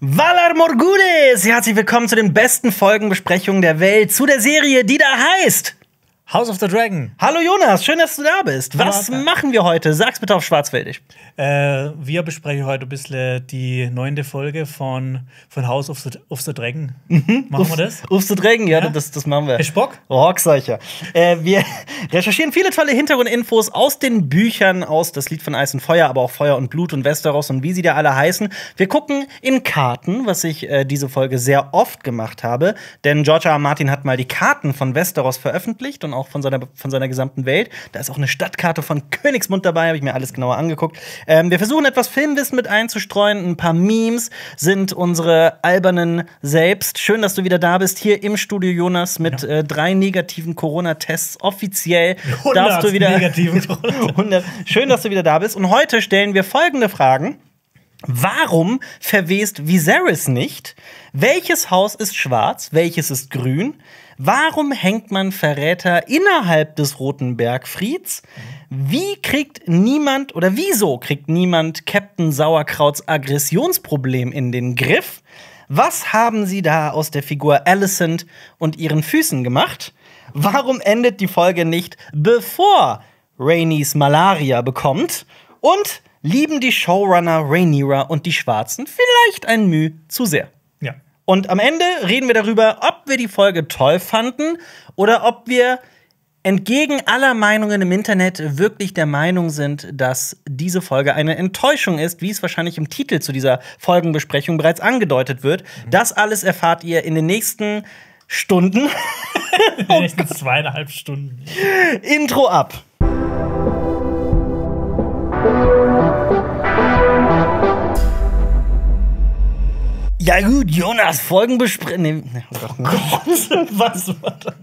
Valar Morgulis! Herzlich willkommen zu den besten Folgenbesprechungen der Welt, zu der Serie, die da heißt House of the Dragon. Hallo Jonas, schön, dass du da bist. Was Hallo. machen wir heute? Sag's bitte auf Schwarzwäldig. Äh, wir besprechen heute ein bisschen äh, die neunte Folge von, von House of the, of the Dragon. Mhm. Machen Uf, wir das? Of the Dragon, ja, ja, Das, das machen wir. Herr Spock? Rockseicher. Äh, wir recherchieren viele tolle Hintergrundinfos aus den Büchern, aus Das Lied von Eis und Feuer, aber auch Feuer und Blut und Westeros und wie sie da alle heißen. Wir gucken in Karten, was ich äh, diese Folge sehr oft gemacht habe, denn George R. R. Martin hat mal die Karten von Westeros veröffentlicht und auch von seiner, von seiner gesamten Welt. Da ist auch eine Stadtkarte von Königsmund dabei, habe ich mir alles genauer angeguckt. Ähm, wir versuchen etwas Filmwissen mit einzustreuen. Ein paar Memes sind unsere albernen selbst. Schön, dass du wieder da bist. Hier im Studio Jonas mit ja. äh, drei negativen Corona-Tests offiziell. 100 darfst du wieder negativen corona Schön, dass du wieder da bist. Und heute stellen wir folgende Fragen. Warum verwest Viserys nicht? Welches Haus ist schwarz? Welches ist grün? Warum hängt man Verräter innerhalb des Roten Bergfrieds? Wie kriegt niemand oder wieso kriegt niemand Captain Sauerkrauts Aggressionsproblem in den Griff? Was haben sie da aus der Figur Alicent und ihren Füßen gemacht? Warum endet die Folge nicht bevor Rainys Malaria bekommt? Und lieben die Showrunner Rhaenyra und die Schwarzen vielleicht ein Mühe zu sehr? Und am Ende reden wir darüber, ob wir die Folge toll fanden oder ob wir entgegen aller Meinungen im Internet wirklich der Meinung sind, dass diese Folge eine Enttäuschung ist, wie es wahrscheinlich im Titel zu dieser Folgenbesprechung bereits angedeutet wird. Mhm. Das alles erfahrt ihr in den nächsten Stunden. in den nächsten oh zweieinhalb Stunden. Intro ab. Ja gut, Jonas, Folgenbesprechung. Nee, oh was war das?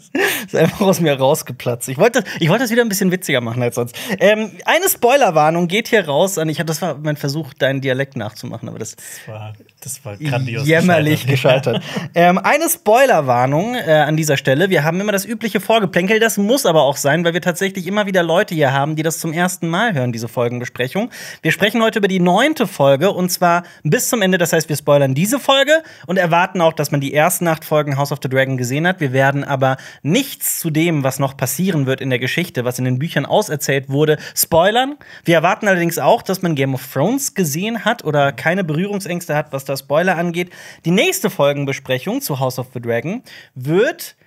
Ist einfach aus mir rausgeplatzt. Ich wollte ich wollt das wieder ein bisschen witziger machen als sonst. Ähm, eine Spoilerwarnung geht hier raus an. Ich hab, das war mein Versuch, deinen Dialekt nachzumachen, aber das, das, war, das war grandios. Jämmerlich gescheitert. gescheitert. ähm, eine Spoilerwarnung äh, an dieser Stelle. Wir haben immer das übliche Vorgeplänkel. Das muss aber auch sein, weil wir tatsächlich immer wieder Leute hier haben, die das zum ersten Mal hören, diese Folgenbesprechung. Wir sprechen heute über die neunte Folge und zwar bis zum Ende. Das heißt, wir spoilern diese Folge. Folge und erwarten auch, dass man die ersten acht Folgen House of the Dragon gesehen hat. Wir werden aber nichts zu dem, was noch passieren wird in der Geschichte, was in den Büchern auserzählt wurde, spoilern. Wir erwarten allerdings auch, dass man Game of Thrones gesehen hat oder keine Berührungsängste hat, was das Spoiler angeht. Die nächste Folgenbesprechung zu House of the Dragon wird,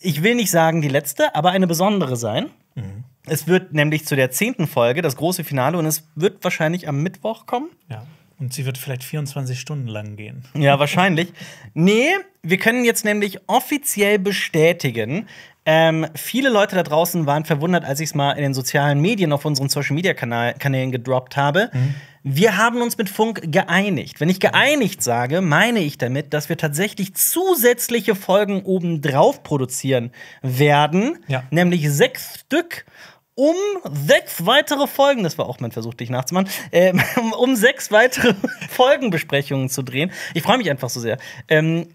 ich will nicht sagen die letzte, aber eine besondere sein. Mhm. Es wird nämlich zu der zehnten Folge das große Finale und es wird wahrscheinlich am Mittwoch kommen. Ja. Und sie wird vielleicht 24 Stunden lang gehen. Ja, wahrscheinlich. Nee, wir können jetzt nämlich offiziell bestätigen, ähm, viele Leute da draußen waren verwundert, als ich es mal in den sozialen Medien auf unseren Social Media Kanal Kanälen gedroppt habe. Mhm. Wir haben uns mit Funk geeinigt. Wenn ich geeinigt sage, meine ich damit, dass wir tatsächlich zusätzliche Folgen obendrauf produzieren werden, ja. nämlich sechs Stück um sechs weitere Folgen, das war auch mein Versuch, dich nachzumachen, äh, um sechs weitere Folgenbesprechungen zu drehen. Ich freue mich einfach so sehr. Ähm,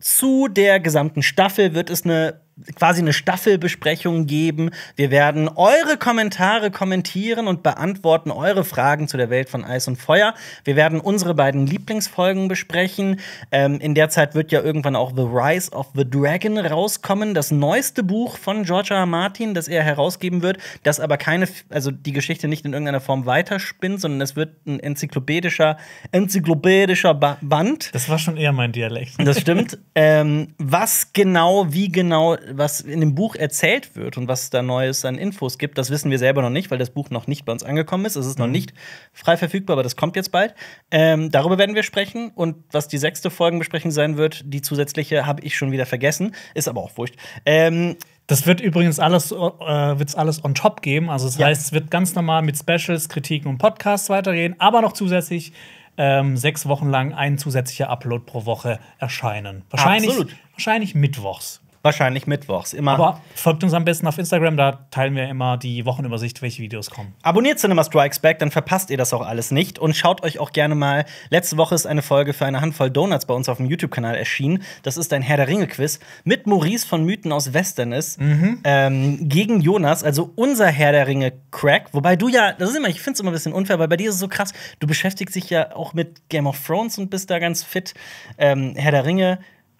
zu der gesamten Staffel wird es eine quasi eine Staffelbesprechung geben. Wir werden eure Kommentare kommentieren und beantworten eure Fragen zu der Welt von Eis und Feuer. Wir werden unsere beiden Lieblingsfolgen besprechen. Ähm, in der Zeit wird ja irgendwann auch The Rise of the Dragon rauskommen, das neueste Buch von George R. R. Martin, das er herausgeben wird, das aber keine, also die Geschichte nicht in irgendeiner Form weiterspinnt, sondern es wird ein enzyklopädischer, enzyklopädischer ba Band. Das war schon eher mein Dialekt. Das stimmt. ähm, was genau, wie genau was in dem Buch erzählt wird und was da Neues an Infos gibt, das wissen wir selber noch nicht, weil das Buch noch nicht bei uns angekommen ist. Es ist mhm. noch nicht frei verfügbar, aber das kommt jetzt bald. Ähm, darüber werden wir sprechen. Und was die sechste Folge besprechen sein wird, die zusätzliche habe ich schon wieder vergessen, ist aber auch wurscht. Ähm, das wird übrigens alles, äh, wird's alles on top geben. Also, das ja. heißt, es wird ganz normal mit Specials, Kritiken und Podcasts weitergehen, aber noch zusätzlich ähm, sechs Wochen lang ein zusätzlicher Upload pro Woche erscheinen. Wahrscheinlich, Absolut. wahrscheinlich mittwochs. Wahrscheinlich mittwochs, immer. Aber folgt uns am besten auf Instagram, da teilen wir immer die Wochenübersicht, welche Videos kommen. Abonniert Cinema Strikes Back, dann verpasst ihr das auch alles nicht. Und schaut euch auch gerne mal, letzte Woche ist eine Folge für eine Handvoll Donuts bei uns auf dem YouTube-Kanal erschienen. Das ist ein Herr der Ringe-Quiz mit Maurice von Mythen aus Westernis mhm. ähm, gegen Jonas, also unser Herr der Ringe-Crack. Wobei du ja, das ist immer, ich finde es immer ein bisschen unfair, weil bei dir ist es so krass, du beschäftigst dich ja auch mit Game of Thrones und bist da ganz fit. Ähm, Herr der Ringe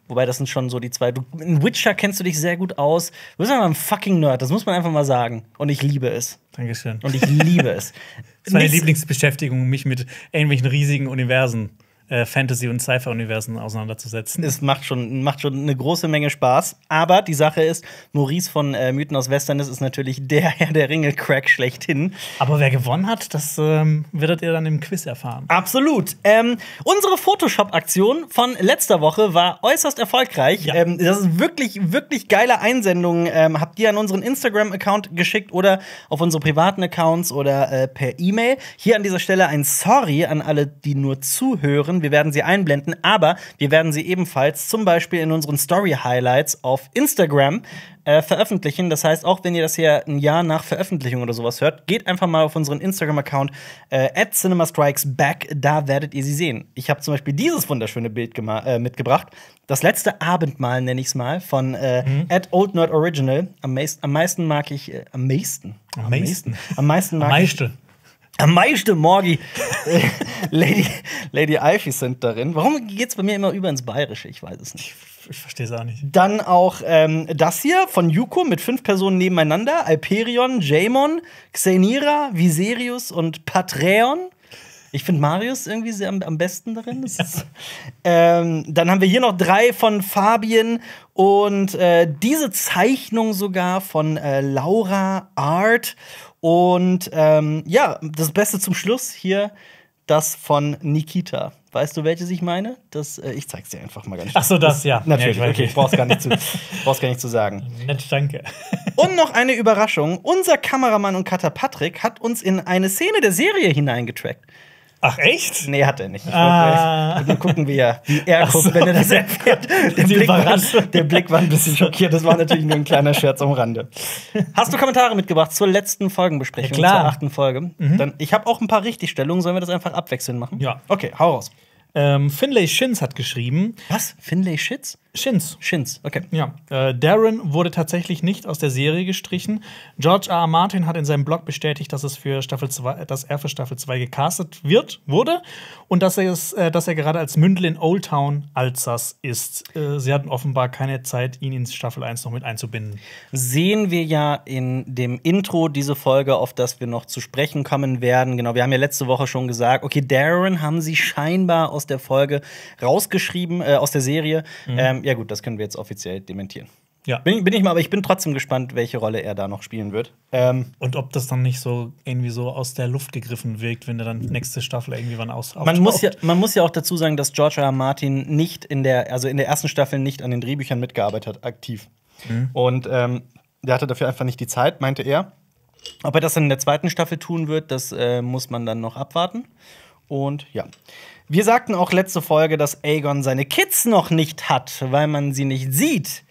Wobei, das sind schon so die zwei. Du, in Witcher kennst du dich sehr gut aus. Du bist einfach ein fucking Nerd, das muss man einfach mal sagen. Und ich liebe es. Dankeschön. Und ich liebe es. das ist meine Lieblingsbeschäftigung, mich mit irgendwelchen riesigen Universen äh, Fantasy- und cypher universen auseinanderzusetzen. Es macht schon, macht schon eine große Menge Spaß. Aber die Sache ist, Maurice von äh, Mythen aus Westernis ist natürlich der Herr der Ringe-Crack schlechthin. Aber wer gewonnen hat, das ähm, werdet ihr dann im Quiz erfahren. Absolut. Ähm, unsere Photoshop-Aktion von letzter Woche war äußerst erfolgreich. Ja. Ähm, das ist wirklich, wirklich geile Einsendungen. Ähm, habt ihr an unseren Instagram-Account geschickt oder auf unsere privaten Accounts oder äh, per E-Mail. Hier an dieser Stelle ein Sorry an alle, die nur zuhören drin. Wir werden sie einblenden, aber wir werden sie ebenfalls zum Beispiel in unseren Story Highlights auf Instagram äh, veröffentlichen. Das heißt, auch wenn ihr das hier ein Jahr nach Veröffentlichung oder sowas hört, geht einfach mal auf unseren Instagram-Account äh, @cinemastrikesback. Da werdet ihr sie sehen. Ich habe zum Beispiel dieses wunderschöne Bild äh, mitgebracht. Das letzte Abendmahl nenne ich es mal von äh, mhm. Old Am, am meisten mag ich äh, am meisten. Am meisten. Am meisten mag am meisten. Am meisten Morgi, äh, Lady, Lady Ivy sind darin. Warum geht es bei mir immer über ins Bayerische? Ich weiß es nicht. Ich, ich verstehe es auch nicht. Dann auch ähm, das hier von Yuko mit fünf Personen nebeneinander: Alperion, Jamon, Xenira, Viserius und Patreon. Ich finde Marius irgendwie sehr am, besten darin. Ja. ähm, dann haben wir hier noch drei von Fabien und äh, diese Zeichnung sogar von äh, Laura Art und ähm, ja, das Beste zum Schluss hier, das von Nikita. Weißt du, welches ich meine? Das, äh, ich zeig's dir einfach mal ganz schnell. Ach so, das, ja. Natürlich, ja, okay, brauchst gar, nicht zu, brauchst gar nicht zu sagen. Nett, danke. und noch eine Überraschung. Unser Kameramann und Cutter Patrick hat uns in eine Szene der Serie hineingetrackt. Ach echt? Nee, hat er nicht. Ich ah. wollte gucken, wie er, wie guckt, so. wenn er das erfährt. Der Blick, war, der Blick war ein bisschen schockiert. Das war natürlich nur ein kleiner Scherz am Rande. Hast du Kommentare mitgebracht zur letzten Folgenbesprechung, ja, klar. zur achten Folge? Mhm. Dann, ich habe auch ein paar Richtigstellungen. Sollen wir das einfach abwechselnd machen? Ja. Okay, hau raus. Ähm, Finlay Shins hat geschrieben. Was? Finlay Schitz? Shins. Shins, okay. Ja. Äh, Darren wurde tatsächlich nicht aus der Serie gestrichen. George R. R. Martin hat in seinem Blog bestätigt, dass es für Staffel 2, dass er für Staffel 2 gecastet wird, wurde und dass er es, äh, dass er gerade als Mündel in Old Town Alsace ist. Äh, sie hatten offenbar keine Zeit, ihn in Staffel 1 noch mit einzubinden. Sehen wir ja in dem Intro diese Folge, auf das wir noch zu sprechen kommen werden. Genau, wir haben ja letzte Woche schon gesagt, okay, Darren haben sie scheinbar aus der Folge rausgeschrieben, äh, aus der Serie. Mhm. Ähm, ja, gut, das können wir jetzt offiziell dementieren. Ja. Bin, bin, ich mal, aber ich bin trotzdem gespannt, welche Rolle er da noch spielen wird. Ähm, und ob das dann nicht so irgendwie so aus der Luft gegriffen wirkt, wenn er dann nächste Staffel irgendwie wann aus man muss ja Man muss ja auch dazu sagen, dass George R. R. Martin nicht in der, also in der ersten Staffel nicht an den Drehbüchern mitgearbeitet hat, aktiv. Mhm. Und ähm, der hatte dafür einfach nicht die Zeit, meinte er. Ob er das dann in der zweiten Staffel tun wird, das äh, muss man dann noch abwarten. Und ja. Wir sagten auch letzte Folge, dass Aegon seine Kids noch nicht hat, weil man sie nicht sieht.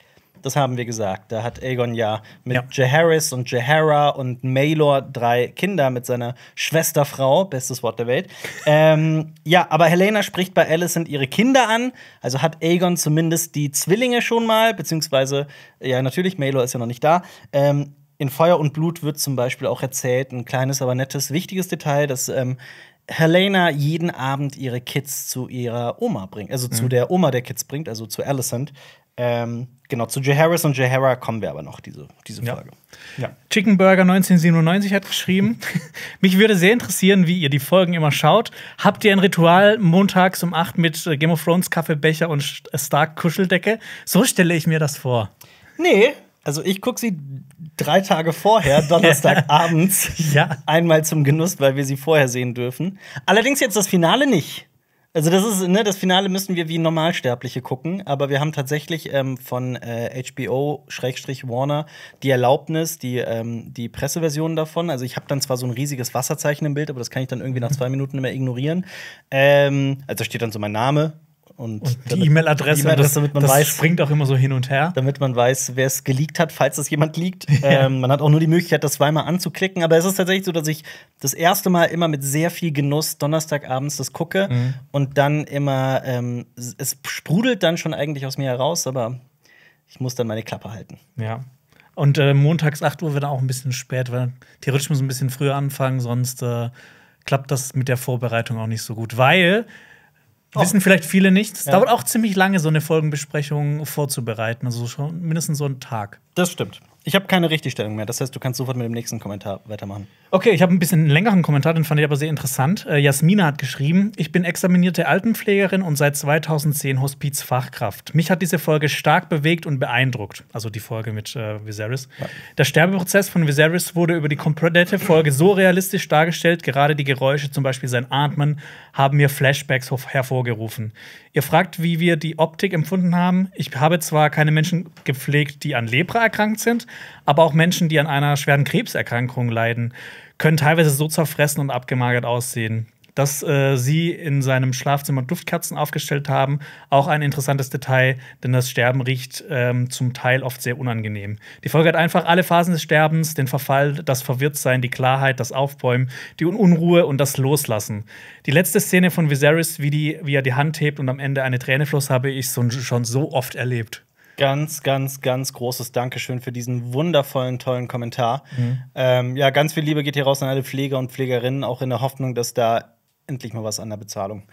Das haben wir gesagt. Da hat Aegon ja mit ja. Jaehaerys und Jaehera und Maelor drei Kinder mit seiner Schwesterfrau, bestes Wort der Welt. ähm, ja, aber Helena spricht bei Alicent ihre Kinder an. Also hat Aegon zumindest die Zwillinge schon mal, beziehungsweise, ja, natürlich, Maelor ist ja noch nicht da. Ähm, in Feuer und Blut wird zum Beispiel auch erzählt, ein kleines, aber nettes, wichtiges Detail, dass ähm, Helena jeden Abend ihre Kids zu ihrer Oma bringt, also mhm. zu der Oma der Kids bringt, also zu Alicent. Ähm, genau, zu Jay Harris und Jay kommen wir aber noch, diese, diese Frage. Ja. Ja. Chickenburger 1997 hat geschrieben: Mich würde sehr interessieren, wie ihr die Folgen immer schaut. Habt ihr ein Ritual montags um 8 mit äh, Game of Thrones, Kaffeebecher und äh, Stark Kuscheldecke? So stelle ich mir das vor. Nee, also ich gucke sie drei Tage vorher, Donnerstagabends, ja. einmal zum Genuss, weil wir sie vorher sehen dürfen. Allerdings jetzt das Finale nicht. Also das ist, ne, das Finale müssen wir wie Normalsterbliche gucken, aber wir haben tatsächlich ähm, von äh, HBO-Warner die Erlaubnis, die, ähm, die Presseversion davon. Also ich habe dann zwar so ein riesiges Wasserzeichen im Bild, aber das kann ich dann irgendwie nach zwei Minuten immer ignorieren. Ähm, also da steht dann so mein Name, und, und die E-Mail-Adresse, e damit man das weiß, springt auch immer so hin und her. Damit man weiß, wer es geleakt hat, falls es jemand liegt. Ja. Ähm, man hat auch nur die Möglichkeit, das zweimal anzuklicken. Aber es ist tatsächlich so, dass ich das erste Mal immer mit sehr viel Genuss Donnerstagabends das gucke mhm. und dann immer, ähm, es sprudelt dann schon eigentlich aus mir heraus, aber ich muss dann meine Klappe halten. Ja. Und äh, montags 8 Uhr wird auch ein bisschen spät, weil theoretisch muss ein bisschen früher anfangen, sonst äh, klappt das mit der Vorbereitung auch nicht so gut. Weil Oh. Wissen vielleicht viele nicht. Es ja. dauert auch ziemlich lange, so eine Folgenbesprechung vorzubereiten. Also schon mindestens so einen Tag. Das stimmt. Ich habe keine Richtigstellung mehr. Das heißt, du kannst sofort mit dem nächsten Kommentar weitermachen. Okay, ich habe ein bisschen längeren Kommentar, den fand ich aber sehr interessant. Äh, Jasmina hat geschrieben: Ich bin examinierte Altenpflegerin und seit 2010 Hospizfachkraft. Mich hat diese Folge stark bewegt und beeindruckt. Also die Folge mit äh, Viserys. Ja. Der Sterbeprozess von Viserys wurde über die komplette Folge so realistisch dargestellt, gerade die Geräusche, zum Beispiel sein Atmen, haben mir Flashbacks hervorgerufen. Ihr fragt, wie wir die Optik empfunden haben. Ich habe zwar keine Menschen gepflegt, die an Lepra erkrankt sind, aber auch Menschen, die an einer schweren Krebserkrankung leiden, können teilweise so zerfressen und abgemagert aussehen. Dass äh, sie in seinem Schlafzimmer Duftkerzen aufgestellt haben, auch ein interessantes Detail, denn das Sterben riecht ähm, zum Teil oft sehr unangenehm. Die Folge hat einfach alle Phasen des Sterbens, den Verfall, das Verwirrtsein, die Klarheit, das Aufbäumen, die Unruhe und das Loslassen. Die letzte Szene von Viserys, wie, die, wie er die Hand hebt und am Ende eine Träne floss, habe ich so, schon so oft erlebt ganz, ganz, ganz großes Dankeschön für diesen wundervollen, tollen Kommentar. Mhm. Ähm, ja, ganz viel Liebe geht hier raus an alle Pfleger und Pflegerinnen, auch in der Hoffnung, dass da endlich mal was an der Bezahlung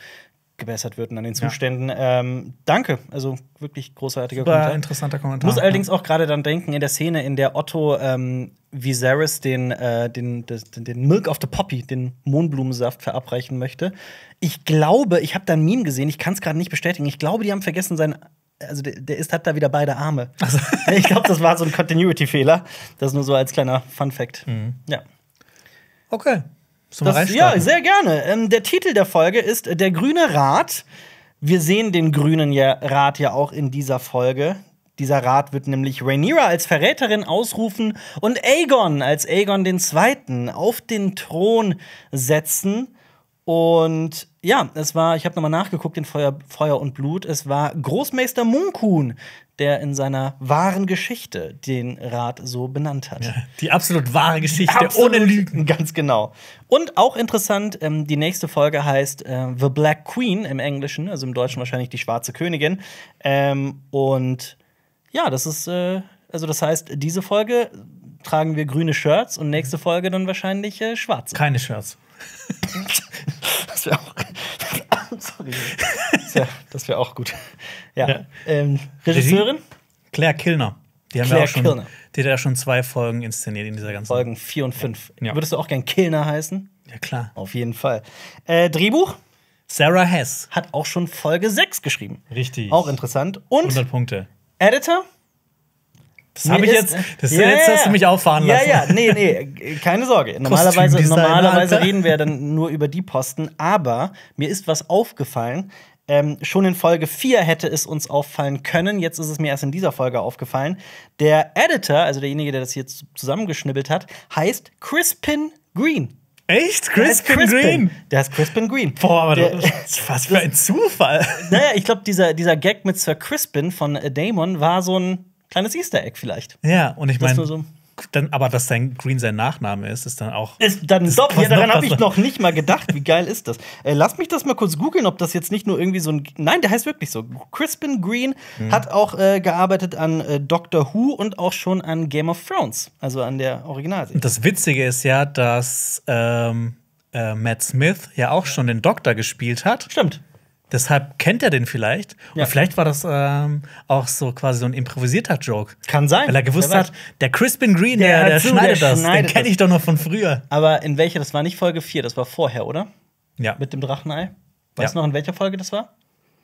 gebessert wird und an den Zuständen. Ja. Ähm, danke, also wirklich großartiger Super Kommentar. interessanter Kommentar. Muss ja. allerdings auch gerade dann denken in der Szene, in der Otto ähm, Viserys den, äh, den, den, den Milk of the Poppy, den Mohnblumensaft verabreichen möchte. Ich glaube, ich habe da ein Meme gesehen, ich kann es gerade nicht bestätigen. Ich glaube, die haben vergessen, seinen also der, der ist, hat da wieder beide Arme. Also. Ich glaube, das war so ein Continuity-Fehler. Das nur so als kleiner Fun-Fact. Mhm. Ja. Okay. Das, ja, sehr gerne. Ähm, der Titel der Folge ist äh, Der grüne Rat. Wir sehen den grünen Rat ja auch in dieser Folge. Dieser Rat wird nämlich Rhaenyra als Verräterin ausrufen und Aegon als Aegon den Zweiten auf den Thron setzen. Und ja, es war, ich habe nochmal nachgeguckt in Feuer, Feuer und Blut, es war Großmeister Munkun, der in seiner wahren Geschichte den Rat so benannt hat. Ja, die absolut wahre Geschichte, absolut, ohne Lügen. Ganz genau. Und auch interessant, ähm, die nächste Folge heißt äh, The Black Queen im Englischen, also im Deutschen wahrscheinlich die schwarze Königin. Ähm, und ja, das ist, äh, also das heißt, diese Folge tragen wir grüne Shirts und nächste Folge dann wahrscheinlich äh, schwarze. Keine Shirts das wäre auch. Sorry. Das wäre auch gut. Ja. ja. Ähm, Regisseurin? Claire Kilner. Die haben Claire auch schon, Kilner. Die hat ja schon zwei Folgen inszeniert in dieser ganzen. Folgen 4 und 5. Ja. Würdest du auch gern Kilner heißen? Ja, klar. Auf jeden Fall. Äh, Drehbuch? Sarah Hess. Hat auch schon Folge 6 geschrieben. Richtig. Auch interessant. Und 100 Punkte. Editor? Das habe ich jetzt, das ja, äh, jetzt hast du mich auffahren lassen. Ja, ja, nee, nee, äh, keine Sorge. Normalerweise, normalerweise reden wir dann nur über die Posten, aber mir ist was aufgefallen. Ähm, schon in Folge 4 hätte es uns auffallen können. Jetzt ist es mir erst in dieser Folge aufgefallen. Der Editor, also derjenige, der das hier zusammengeschnibbelt hat, heißt Crispin Green. Echt? Crispin, Crispin Green? Der heißt Crispin Green. Boah, aber der, was für ein Zufall. Naja, ich glaube, dieser, dieser Gag mit Sir Crispin von äh, Damon war so ein kleines Easter Egg vielleicht. Ja, und ich meine. dann, aber dass sein Green sein Nachname ist, ist dann auch. Ist dann ist Ja, daran habe ich noch nicht mal gedacht. Wie geil ist das? Äh, lass mich das mal kurz googeln, ob das jetzt nicht nur irgendwie so ein. Nein, der heißt wirklich so. Crispin Green mhm. hat auch äh, gearbeitet an äh, Doctor Who und auch schon an Game of Thrones, also an der Originalserie. Das Witzige ist ja, dass ähm, äh, Matt Smith ja auch schon den Doktor gespielt hat. Stimmt. Deshalb kennt er den vielleicht. Ja. Und vielleicht war das ähm, auch so quasi so ein improvisierter Joke. Kann sein. Weil er gewusst hat, der Crispin Green, der, der, der schneidet der das. Schneidet den kenne ich doch noch von früher. Aber in welcher? Das war nicht Folge 4, das war vorher, oder? Ja. Mit dem Drachenei. Weißt du ja. noch, in welcher Folge das war?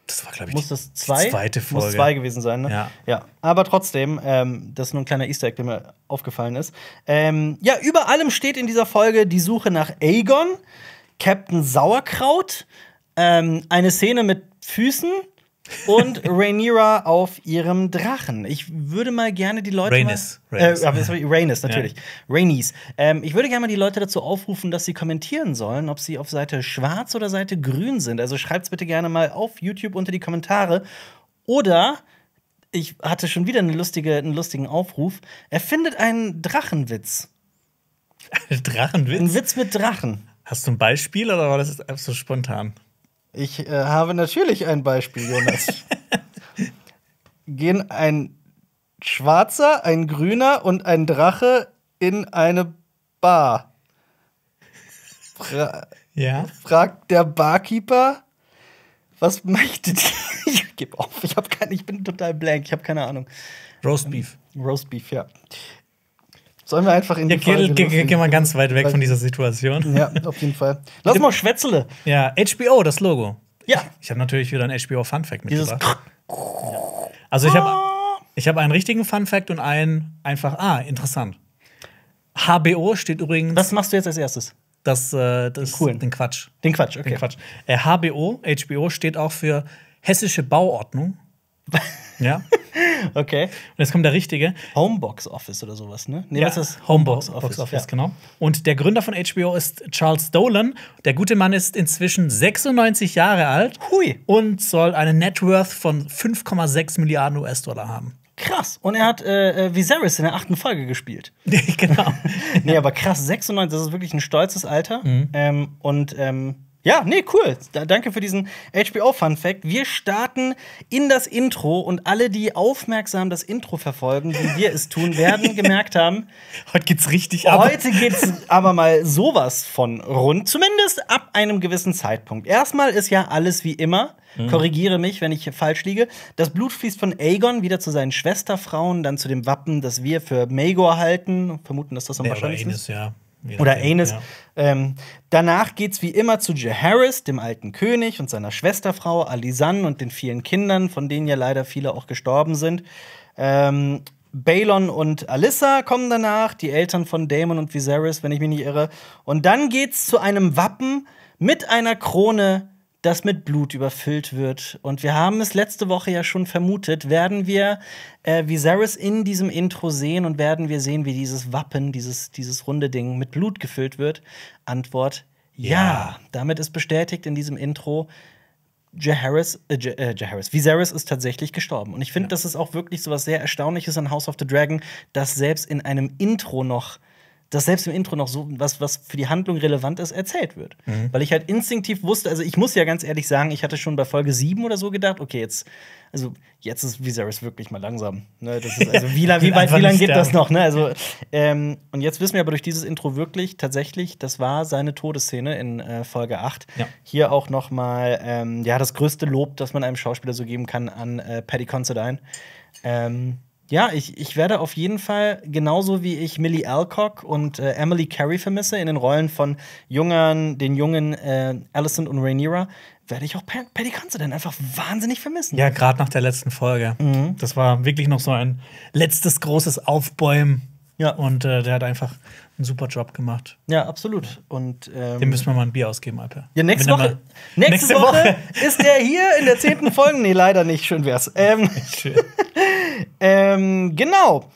Das war, glaube ich, muss das zwei, die zweite Folge. Muss zwei gewesen sein, ne? Ja. ja. Aber trotzdem, ähm, das ist nur ein kleiner Easter Egg, der mir aufgefallen ist. Ähm, ja, über allem steht in dieser Folge die Suche nach Aegon, Captain Sauerkraut, ähm, eine Szene mit Füßen und Rhaenyra auf ihrem Drachen. Ich würde mal gerne die Leute. Rhaenys. Rhaenys, äh, ja. Rhaenys natürlich. Ja. Rhaenys. Ähm, ich würde gerne mal die Leute dazu aufrufen, dass sie kommentieren sollen, ob sie auf Seite schwarz oder Seite grün sind. Also schreibt es bitte gerne mal auf YouTube unter die Kommentare. Oder ich hatte schon wieder eine lustige, einen lustigen Aufruf. Er findet einen Drachenwitz. Drachenwitz? Ein Witz mit Drachen. Hast du ein Beispiel oder war das einfach so spontan? Ich äh, habe natürlich ein Beispiel, Jonas. Gehen ein Schwarzer, ein Grüner und ein Drache in eine Bar. Fra ja? Fragt der Barkeeper, was möchtet ihr? ich gebe auf, ich, hab kein, ich bin total blank, ich habe keine Ahnung. Roast Beef. Roast Beef, ja. Sollen wir einfach in die ja, Folge geh, geh, geh mal ganz weit weg von dieser Situation. Ja, auf jeden Fall. Lass mal Schwätzele. Ja, HBO, das Logo. Ja. Ich habe natürlich wieder ein HBO Fun Fact mitgebracht. Ja. Also ich habe ah. ich hab einen richtigen Fun Fact und einen einfach, ah, interessant. HBO steht übrigens. Was machst du jetzt als erstes? Das, äh, das den, coolen. den Quatsch. Den Quatsch, okay. Den Quatsch. Äh, HBO, HBO steht auch für Hessische Bauordnung ja. okay. Und jetzt kommt der richtige. Homebox Office oder sowas, ne? Nee, ja. was ist das? Homebox, Homebox Office, Office ja. genau. Und der Gründer von HBO ist Charles Dolan. Der gute Mann ist inzwischen 96 Jahre alt. Hui. Und soll eine Net Worth von 5,6 Milliarden US-Dollar haben. Krass. Und er hat äh, äh, Viserys in der achten Folge gespielt. genau. nee, aber krass, 96, das ist wirklich ein stolzes Alter. Mhm. Ähm, und ähm, ja, nee, cool. danke für diesen HBO-Fun-Fact. Wir starten in das Intro und alle, die aufmerksam das Intro verfolgen, wie wir es tun werden, gemerkt haben. Heute geht's richtig ab. Heute geht's aber mal sowas von rund. Zumindest ab einem gewissen Zeitpunkt. Erstmal ist ja alles wie immer. Mhm. Korrigiere mich, wenn ich falsch liege. Das Blut fließt von Aegon wieder zu seinen Schwesterfrauen, dann zu dem Wappen, das wir für Magor halten. Vermuten, dass das am wahrscheinlichsten ist. Ja oder Anus. Ja. Ähm, danach geht's wie immer zu Jaharis, dem alten König und seiner Schwesterfrau Alisanne und den vielen Kindern, von denen ja leider viele auch gestorben sind. Ähm, Balon und Alyssa kommen danach, die Eltern von Damon und Viserys, wenn ich mich nicht irre. Und dann geht's zu einem Wappen mit einer Krone das mit Blut überfüllt wird. Und wir haben es letzte Woche ja schon vermutet, werden wir äh, Viserys in diesem Intro sehen und werden wir sehen, wie dieses Wappen, dieses, dieses runde Ding mit Blut gefüllt wird? Antwort ja. ja. Damit ist bestätigt in diesem Intro, Jaharis, äh, Jaharis, äh, Viserys ist tatsächlich gestorben. Und ich finde, ja. das ist auch wirklich so was sehr Erstaunliches an House of the Dragon, dass selbst in einem Intro noch dass selbst im Intro noch so was, was für die Handlung relevant ist, erzählt wird. Mhm. Weil ich halt instinktiv wusste, also ich muss ja ganz ehrlich sagen, ich hatte schon bei Folge 7 oder so gedacht, okay, jetzt, also jetzt ist Viserys wirklich mal langsam. Ne? Ist, also, wie, lang, wie weit, wie lange geht das noch? Ne? Also, ähm, und jetzt wissen wir aber durch dieses Intro wirklich tatsächlich, das war seine Todesszene in äh, Folge 8. Ja. Hier auch noch mal, ähm, ja, das größte Lob, das man einem Schauspieler so geben kann an äh, Paddy Considine. Ähm, ja, ich, ich werde auf jeden Fall, genauso wie ich Millie Alcock und äh, Emily Carey vermisse in den Rollen von Jungen, den jungen äh, Allison und Rhaenyra, werde ich auch Paddy Patty denn einfach wahnsinnig vermissen. Ja, gerade nach der letzten Folge. Mhm. Das war wirklich noch so ein letztes großes Aufbäumen. Ja. Und äh, der hat einfach einen super Job gemacht. Ja, absolut. Und, ähm, Dem müssen wir mal ein Bier ausgeben, Alper. Ja, nächste Woche, nächste, nächste Woche ist der hier in der zehnten Folge. Nee, leider nicht. Schön wär's. Ähm, ähm, genau.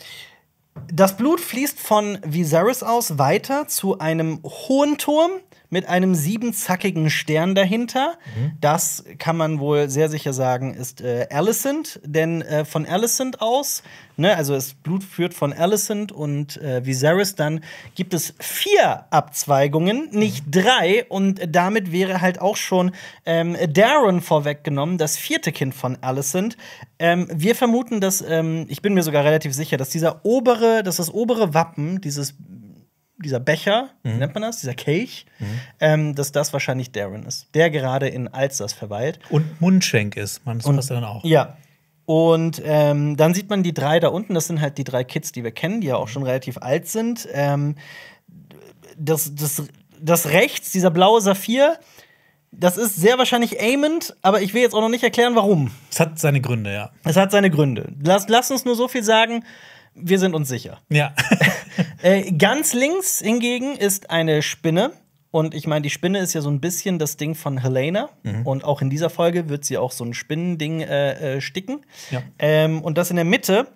Das Blut fließt von Viserys aus weiter zu einem hohen Turm, mit einem siebenzackigen Stern dahinter. Mhm. Das kann man wohl sehr sicher sagen, ist äh, Alicent, denn äh, von Alicent aus, ne, also das Blut führt von Alicent und äh, Viserys dann, gibt es vier Abzweigungen, nicht mhm. drei, und damit wäre halt auch schon ähm, Darren vorweggenommen, das vierte Kind von Alicent. Ähm, wir vermuten, dass, ähm, ich bin mir sogar relativ sicher, dass dieser obere, dass das obere Wappen, dieses dieser Becher, mhm. nennt man das, dieser Kelch, mhm. ähm, dass das wahrscheinlich Darren ist, der gerade in Alsters verweilt. Und Mundschenk ist, man das ja dann auch. Ja. Und ähm, dann sieht man die drei da unten, das sind halt die drei Kids, die wir kennen, die ja auch mhm. schon relativ alt sind. Ähm, das, das, das rechts, dieser blaue Saphir, das ist sehr wahrscheinlich aimend, aber ich will jetzt auch noch nicht erklären, warum. Es hat seine Gründe, ja. Es hat seine Gründe. Lass, lass uns nur so viel sagen, wir sind uns sicher. Ja. Äh, ganz links hingegen ist eine Spinne. Und ich meine, die Spinne ist ja so ein bisschen das Ding von Helena. Mhm. Und auch in dieser Folge wird sie auch so ein Spinnending äh, äh, sticken. Ja. Ähm, und das in der Mitte.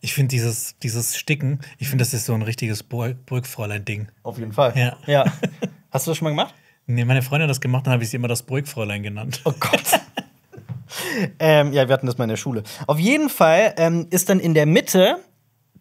Ich finde dieses, dieses Sticken, ich finde, das ist so ein richtiges Burgfräulein-Ding. Auf jeden Fall. Ja. ja. Hast du das schon mal gemacht? Nee, meine Freundin hat das gemacht, dann habe ich sie immer das Burgfräulein genannt. Oh Gott. ähm, ja, wir hatten das mal in der Schule. Auf jeden Fall ähm, ist dann in der Mitte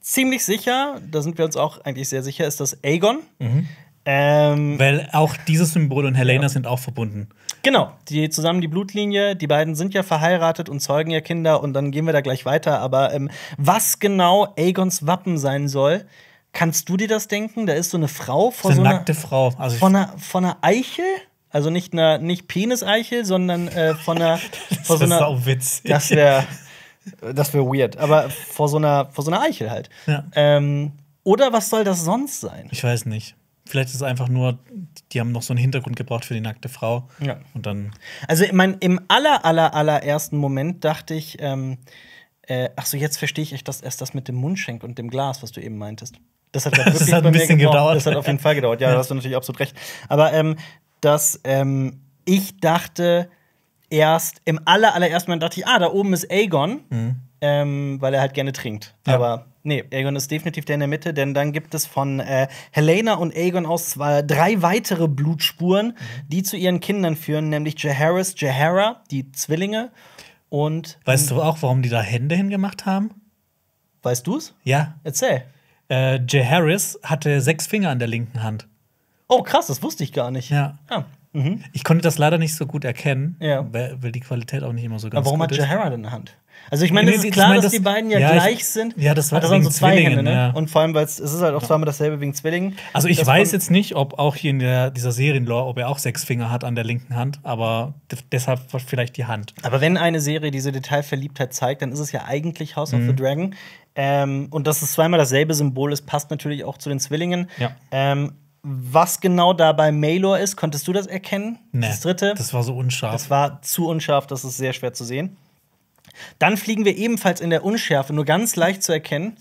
ziemlich sicher, da sind wir uns auch eigentlich sehr sicher, ist das Aegon. Mhm. Ähm, Weil auch dieses Symbol und Helena ja. sind auch verbunden. Genau, die zusammen die Blutlinie, die beiden sind ja verheiratet und zeugen ja Kinder und dann gehen wir da gleich weiter. Aber ähm, was genau Aegons Wappen sein soll, kannst du dir das denken? Da ist so eine Frau vor eine so nackte Frau. Also von, einer, von einer Eiche? Also nicht einer nicht Peniseichel, sondern äh, von einer. das wäre so einer, sauwitzig. Das wäre das wäre weird, aber vor so einer, vor so einer Eichel halt. Ja. Ähm, oder was soll das sonst sein? Ich weiß nicht. Vielleicht ist es einfach nur, die haben noch so einen Hintergrund gebraucht für die nackte Frau. Ja. Und dann. Also, ich mein, im aller, aller, allerersten Moment dachte ich, ähm, äh, ach so, jetzt verstehe ich echt das, erst das mit dem Mundschenk und dem Glas, was du eben meintest. Das hat, das hat ein bisschen gedauert. Das hat auf jeden Fall gedauert. Ja, ja. da hast du natürlich absolut recht. Aber ähm, dass ähm, ich dachte, erst im aller, allerersten Mal dachte ich, ah, da oben ist Aegon, mhm. ähm, weil er halt gerne trinkt. Ja. Aber nee, Aegon ist definitiv der in der Mitte, denn dann gibt es von äh, Helena und Aegon aus zwei, drei weitere Blutspuren, mhm. die zu ihren Kindern führen, nämlich Jaehaerys, Jaehaera, die Zwillinge und. Weißt du auch, warum die da Hände hingemacht haben? Weißt du's? Ja. Erzähl. Äh, Jaehaerys hatte sechs Finger an der linken Hand. Oh, krass, das wusste ich gar nicht. Ja. ja. Ah. Mhm. Ich konnte das leider nicht so gut erkennen, ja. weil, weil, die Qualität auch nicht immer so ganz Aber warum gut hat Jahara denn eine Hand? Also ich meine, nee, es ist klar, ich mein, das, dass die beiden ja, ja gleich ich, sind. Ja, das war das wegen so zwei Zwillingen, Hände, ne? ja. Und vor allem, weil es ist halt auch zweimal dasselbe wegen Zwillingen. Also ich weiß jetzt nicht, ob auch hier in der, dieser Serienlore, ob er auch sechs Finger hat an der linken Hand, aber deshalb vielleicht die Hand. Aber wenn eine Serie diese Detailverliebtheit zeigt, dann ist es ja eigentlich House mhm. of the mhm. Dragon. Ähm, und dass es zweimal dasselbe Symbol ist, passt natürlich auch zu den Zwillingen. Ja. Ähm, was genau da bei Maylor ist. Konntest du das erkennen? Nee, das dritte? Das war so unscharf. Das war zu unscharf, das ist sehr schwer zu sehen. Dann fliegen wir ebenfalls in der Unschärfe, nur ganz leicht zu erkennen.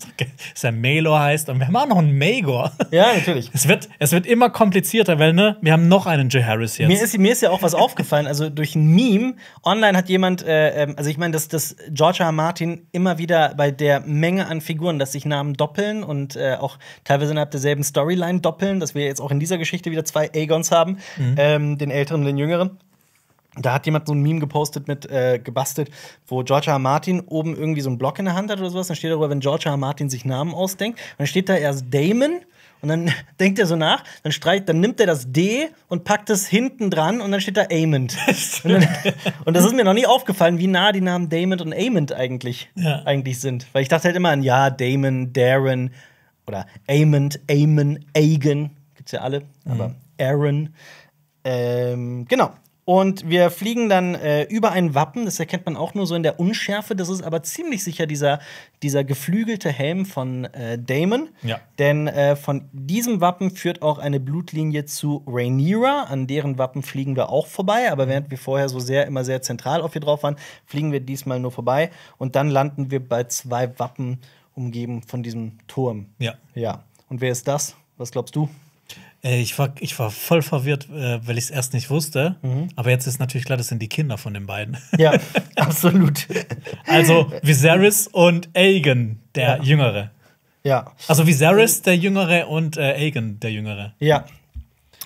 Dass er Melor heißt und wir haben auch noch einen Magor. Ja, natürlich. Es wird, es wird immer komplizierter, weil ne, wir haben noch einen Joe Harris jetzt. Mir ist, mir ist ja auch was aufgefallen, also durch ein Meme. Online hat jemand, äh, ähm, also ich meine, dass, dass George R. Martin immer wieder bei der Menge an Figuren, dass sich Namen doppeln und äh, auch teilweise innerhalb derselben Storyline doppeln, dass wir jetzt auch in dieser Geschichte wieder zwei Agons haben, mhm. ähm, den älteren und den jüngeren. Da hat jemand so ein Meme gepostet mit, äh, gebastelt, wo George R. Martin oben irgendwie so einen Block in der Hand hat oder sowas. Dann steht darüber, wenn George R. Martin sich Namen ausdenkt. dann steht da erst Damon und dann denkt er so nach, dann streicht, dann nimmt er das D und packt es hinten dran und dann steht da Amond. und, und, das ist mir noch nie aufgefallen, wie nah die Namen Damon und Amond eigentlich, ja. eigentlich sind. Weil ich dachte halt immer an, ja, Damon, Darren oder Amond, Amon, Agen, gibt's ja alle, mhm. aber Aaron. Ähm, genau, und wir fliegen dann äh, über ein Wappen, das erkennt man auch nur so in der Unschärfe. Das ist aber ziemlich sicher dieser, dieser geflügelte Helm von äh, Damon. Ja. Denn äh, von diesem Wappen führt auch eine Blutlinie zu Rhaenyra. An deren Wappen fliegen wir auch vorbei. Aber mhm. während wir vorher so sehr immer sehr zentral auf ihr drauf waren, fliegen wir diesmal nur vorbei. Und dann landen wir bei zwei Wappen umgeben von diesem Turm. Ja. Ja. Und wer ist das? Was glaubst du? Äh, ich war, ich war voll verwirrt, äh, weil ich es erst nicht wusste. Mhm. Aber jetzt ist natürlich klar, das sind die Kinder von den beiden. Ja, absolut. Also Viserys und Aegon, der ja. Jüngere. Ja. Also Viserys, der Jüngere und äh, Aegon, der Jüngere. Ja,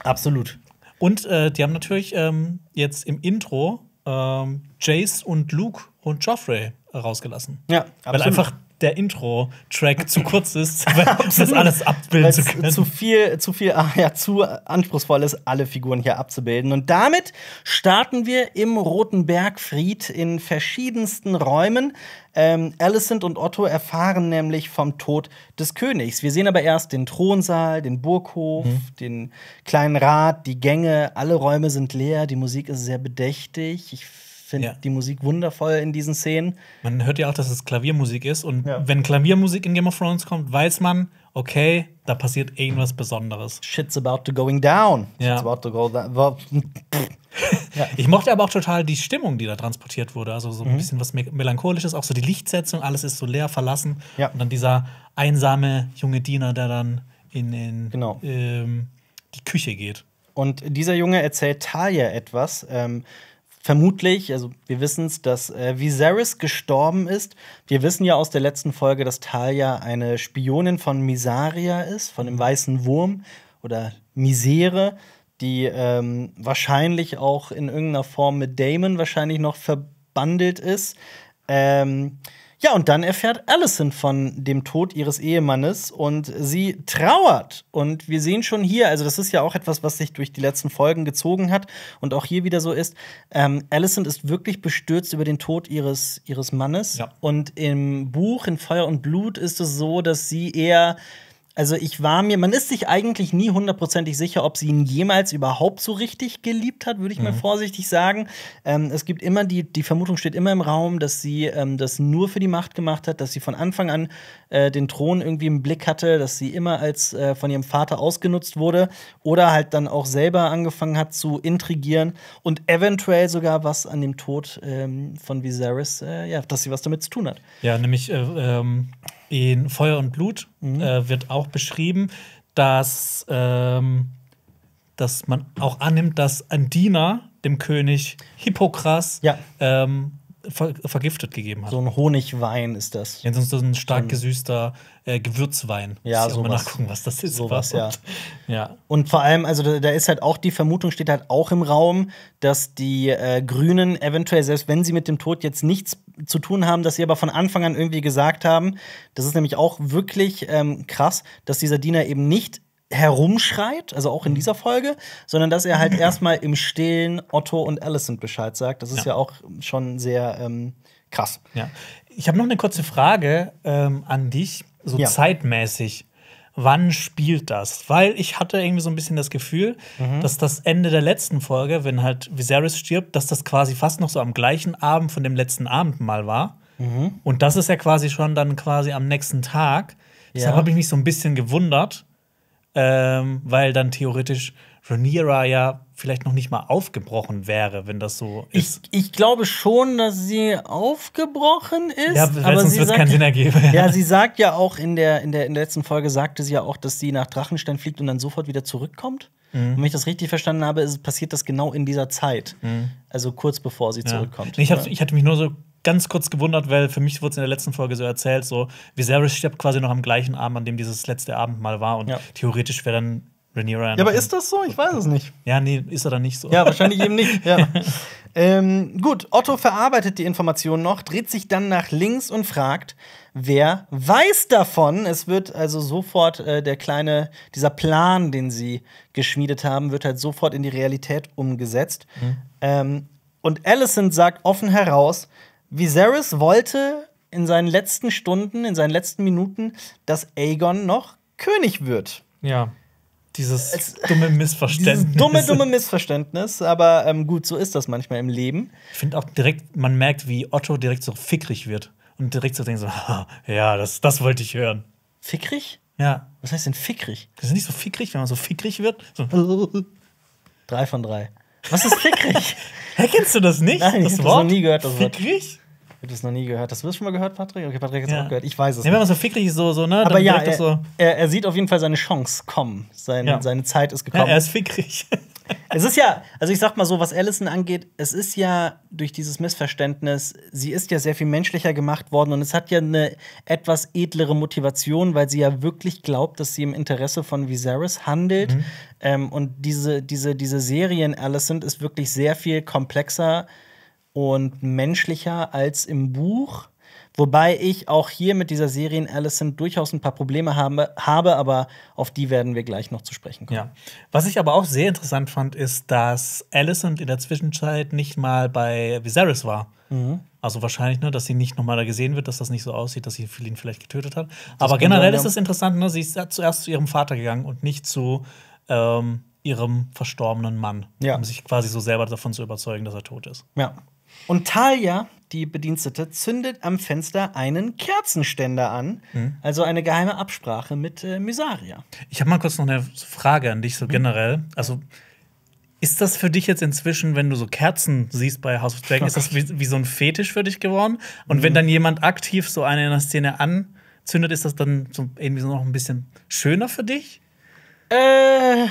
absolut. Und äh, die haben natürlich ähm, jetzt im Intro ähm, Jace und Luke und Joffrey rausgelassen. Ja, absolut. Weil einfach der Intro-Track zu kurz ist, um das alles abbilden zu können. Zu viel, zu viel, ah ja, zu anspruchsvoll ist, alle Figuren hier abzubilden. Und damit starten wir im Roten Bergfried in verschiedensten Räumen. Ähm, Alicent und Otto erfahren nämlich vom Tod des Königs. Wir sehen aber erst den Thronsaal, den Burghof, mhm. den kleinen Rat, die Gänge. Alle Räume sind leer, die Musik ist sehr bedächtig. Ich finde ja. die Musik wundervoll in diesen Szenen. Man hört ja auch, dass es Klaviermusik ist. Und ja. wenn Klaviermusik in Game of Thrones kommt, weiß man, okay, da passiert irgendwas Besonderes. Shit's about to going down. Ja. Shit's about to go down. ja. Ich mochte aber auch total die Stimmung, die da transportiert wurde. Also so ein mhm. bisschen was Melancholisches, auch so die Lichtsetzung, alles ist so leer verlassen. Ja. Und dann dieser einsame junge Diener, der dann in, in genau. ähm, die Küche geht. Und dieser Junge erzählt Talia etwas. Ähm, vermutlich, also wir wissen es, dass äh, Viserys gestorben ist. Wir wissen ja aus der letzten Folge, dass Talia eine Spionin von Misaria ist, von dem weißen Wurm oder Misere, die ähm, wahrscheinlich auch in irgendeiner Form mit Damon wahrscheinlich noch verbandelt ist. Ähm, ja, und dann erfährt Allison von dem Tod ihres Ehemannes und sie trauert. Und wir sehen schon hier, also das ist ja auch etwas, was sich durch die letzten Folgen gezogen hat und auch hier wieder so ist. Ähm, Allison ist wirklich bestürzt über den Tod ihres, ihres Mannes. Ja. Und im Buch in Feuer und Blut ist es so, dass sie eher also ich war mir, man ist sich eigentlich nie hundertprozentig sicher, ob sie ihn jemals überhaupt so richtig geliebt hat, würde ich mhm. mal vorsichtig sagen. Ähm, es gibt immer die, die Vermutung steht immer im Raum, dass sie ähm, das nur für die Macht gemacht hat, dass sie von Anfang an äh, den Thron irgendwie im Blick hatte, dass sie immer als äh, von ihrem Vater ausgenutzt wurde oder halt dann auch selber angefangen hat zu intrigieren und eventuell sogar was an dem Tod ähm, von Viserys, äh, ja, dass sie was damit zu tun hat. Ja, nämlich äh, ähm, in Feuer und Blut mhm. Äh, wird auch beschrieben, dass, ähm, dass man auch annimmt, dass ein Diener dem König Hippokras ja. ähm, vergiftet gegeben hat. So ein Honigwein ist das. Ja, sonst so ein stark gesüßter äh, Gewürzwein. Ja, so. Mal nachgucken, was das ist. Sowas, ja. ja. Und vor allem, also da, da, ist halt auch die Vermutung, steht halt auch im Raum, dass die äh, Grünen eventuell, selbst wenn sie mit dem Tod jetzt nichts zu tun haben, dass sie aber von Anfang an irgendwie gesagt haben, das ist nämlich auch wirklich ähm, krass, dass dieser Diener eben nicht herumschreit, also auch in mhm. dieser Folge, sondern dass er halt mhm. erstmal im Stehen Otto und Allison Bescheid sagt. Das ist ja, ja auch schon sehr ähm, krass. Ja. Ich habe noch eine kurze Frage ähm, an dich, so ja. zeitmäßig. Wann spielt das? Weil ich hatte irgendwie so ein bisschen das Gefühl, mhm. dass das Ende der letzten Folge, wenn halt Viserys stirbt, dass das quasi fast noch so am gleichen Abend von dem letzten Abend mal war. Mhm. Und das ist ja quasi schon dann quasi am nächsten Tag. Deshalb habe ich mich so ein bisschen gewundert ähm, weil dann theoretisch Rhaenyra ja vielleicht noch nicht mal aufgebrochen wäre, wenn das so ist. Ich, ich glaube schon, dass sie aufgebrochen ist. Ja, aber sonst wird es keinen Sinn ergeben. Ja. sie sagt ja auch in der, in der, in der letzten Folge, sagte sie ja auch, dass sie nach Drachenstein fliegt und dann sofort wieder zurückkommt. Mhm. Und wenn ich das richtig verstanden habe, ist, passiert das genau in dieser Zeit. Mhm. Also kurz bevor sie ja. zurückkommt. ich, hab, ich hatte mich nur so ganz kurz gewundert, weil für mich wurde es in der letzten Folge so erzählt, so Viserys stirbt quasi noch am gleichen Abend, an dem dieses letzte Abendmahl war und ja. theoretisch wäre dann Rhaenyra. Ja, aber ist das so? Ich weiß es nicht. Ja, nee, ist er dann nicht so. Ja, wahrscheinlich eben nicht. Ja. ähm, gut, Otto verarbeitet die Information noch, dreht sich dann nach links und fragt, wer weiß davon? Es wird also sofort äh, der kleine, dieser Plan, den sie geschmiedet haben, wird halt sofort in die Realität umgesetzt. Mhm. Ähm, und Allison sagt offen heraus, Viserys wollte in seinen letzten Stunden, in seinen letzten Minuten, dass Aegon noch König wird. Ja. Dieses es, dumme Missverständnis. Dieses dumme, dumme Missverständnis. Aber ähm, gut, so ist das manchmal im Leben. Ich finde auch direkt, man merkt, wie Otto direkt so fickrig wird. Und direkt so denkt so, ja, das, das wollte ich hören. Fickrig? Ja. Was heißt denn fickrig? Das ist nicht so fickrig, wenn man so fickrig wird. So. Drei von drei. Was ist fickrig? Hä, kennst du das nicht? Nein, das ich habe noch nie gehört. Das Fickrig? Wort. Ich habe das noch nie gehört. Hast du das schon mal gehört, Patrick? Okay, Patrick hat es ja. auch gehört. Ich weiß es ja, nicht. Wenn man so fickrig ist, so, so ne? Aber Dann ja, er, so er, er, sieht auf jeden Fall seine Chance kommen. Sein, ja. Seine Zeit ist gekommen. Ja, er ist fickrig. es ist ja, also ich sag mal so, was Allison angeht, es ist ja durch dieses Missverständnis, sie ist ja sehr viel menschlicher gemacht worden und es hat ja eine etwas edlere Motivation, weil sie ja wirklich glaubt, dass sie im Interesse von Viserys handelt. Mhm. Ähm, und diese, diese, diese Serien Allison ist wirklich sehr viel komplexer und menschlicher als im Buch. Wobei ich auch hier mit dieser Serie in Allison durchaus ein paar Probleme habe, habe, aber auf die werden wir gleich noch zu sprechen kommen. Ja. Was ich aber auch sehr interessant fand, ist, dass Allison in der Zwischenzeit nicht mal bei Viserys war. Mhm. Also wahrscheinlich, ne, dass sie nicht nochmal da gesehen wird, dass das nicht so aussieht, dass sie ihn vielleicht getötet hat. Das aber generell ist es interessant, ne, sie ist zuerst zu ihrem Vater gegangen und nicht zu ähm, ihrem verstorbenen Mann, ja. um sich quasi so selber davon zu überzeugen, dass er tot ist. Ja. Und Talia die Bedienstete zündet am Fenster einen Kerzenständer an. Mhm. Also eine geheime Absprache mit äh, Mysaria. Ich habe mal kurz noch eine Frage an dich, so mhm. generell. Also. Ist das für dich jetzt inzwischen, wenn du so Kerzen siehst bei House of Dragon, ist das wie, wie, so ein Fetisch für dich geworden? Und mhm. wenn dann jemand aktiv so eine in der Szene anzündet, ist das dann so irgendwie so noch ein bisschen schöner für dich? Äh.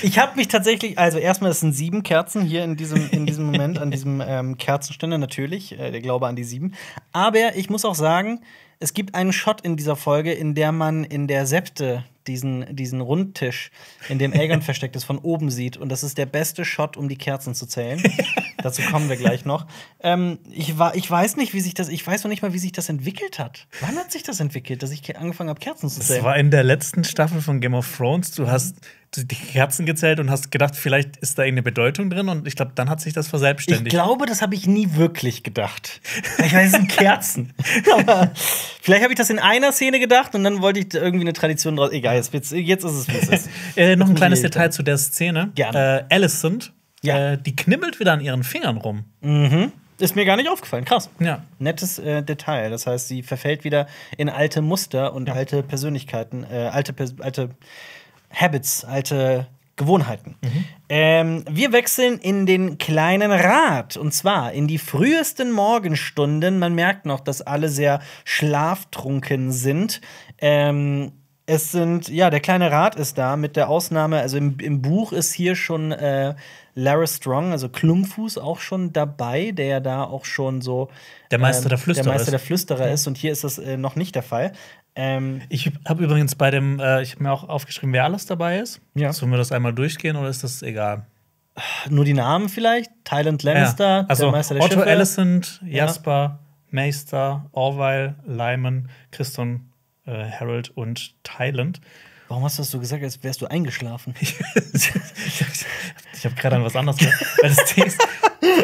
Ich habe mich tatsächlich, also erstmal, es sind sieben Kerzen hier in diesem, in diesem Moment, an diesem ähm, Kerzenständer natürlich, äh, der Glaube an die sieben. Aber ich muss auch sagen, es gibt einen Shot in dieser Folge, in der man in der Septe diesen, diesen Rundtisch, in dem Elgern versteckt ist, von oben sieht. Und das ist der beste Shot, um die Kerzen zu zählen. Dazu kommen wir gleich noch. Ähm, ich, war, ich weiß nicht, wie sich das, ich weiß noch nicht mal, wie sich das entwickelt hat. Wann hat sich das entwickelt, dass ich angefangen habe, Kerzen zu zählen? Das war in der letzten Staffel von Game of Thrones. Du hast die Kerzen gezählt und hast gedacht, vielleicht ist da irgendeine Bedeutung drin und ich glaube, dann hat sich das verselbstständigt. Ich glaube, das habe ich nie wirklich gedacht. Ich meine, es sind Kerzen. Aber vielleicht habe ich das in einer Szene gedacht und dann wollte ich irgendwie eine Tradition draus. Egal, jetzt, jetzt ist es, wie es ist. äh, noch ein kleines Detail zu der Szene. Gerne. Äh, Alicent ja. Äh, die knibbelt wieder an ihren Fingern rum. Mhm. Ist mir gar nicht aufgefallen. Krass. Ja. Nettes äh, Detail. Das heißt, sie verfällt wieder in alte Muster und ja. alte Persönlichkeiten, äh, alte, alte Habits, alte Gewohnheiten. Mhm. Ähm, wir wechseln in den kleinen Rat und zwar in die frühesten Morgenstunden. Man merkt noch, dass alle sehr schlaftrunken sind. Ähm, es sind, ja, der kleine Rat ist da, mit der Ausnahme, also im, im Buch ist hier schon äh, Larry Strong, also Klumpfuß, auch schon dabei, der ja da auch schon so der Meister der Flüsterer, der Meister der Flüsterer ist. ist. Und hier ist das äh, noch nicht der Fall. Ähm, ich habe übrigens bei dem, äh, ich habe mir auch aufgeschrieben, wer alles dabei ist. Ja. Sollen wir das einmal durchgehen oder ist das egal? Nur die Namen vielleicht? Thailand Lannister, ja. also, der Meister der Otto Schiffe. Alicent, Jasper, ja. Meister, Orwell, Lyman, Christon, äh, Harold und Thailand. Warum hast du das so gesagt, als wärst du eingeschlafen? ich habe gerade an was anderes gedacht. das Ding ist,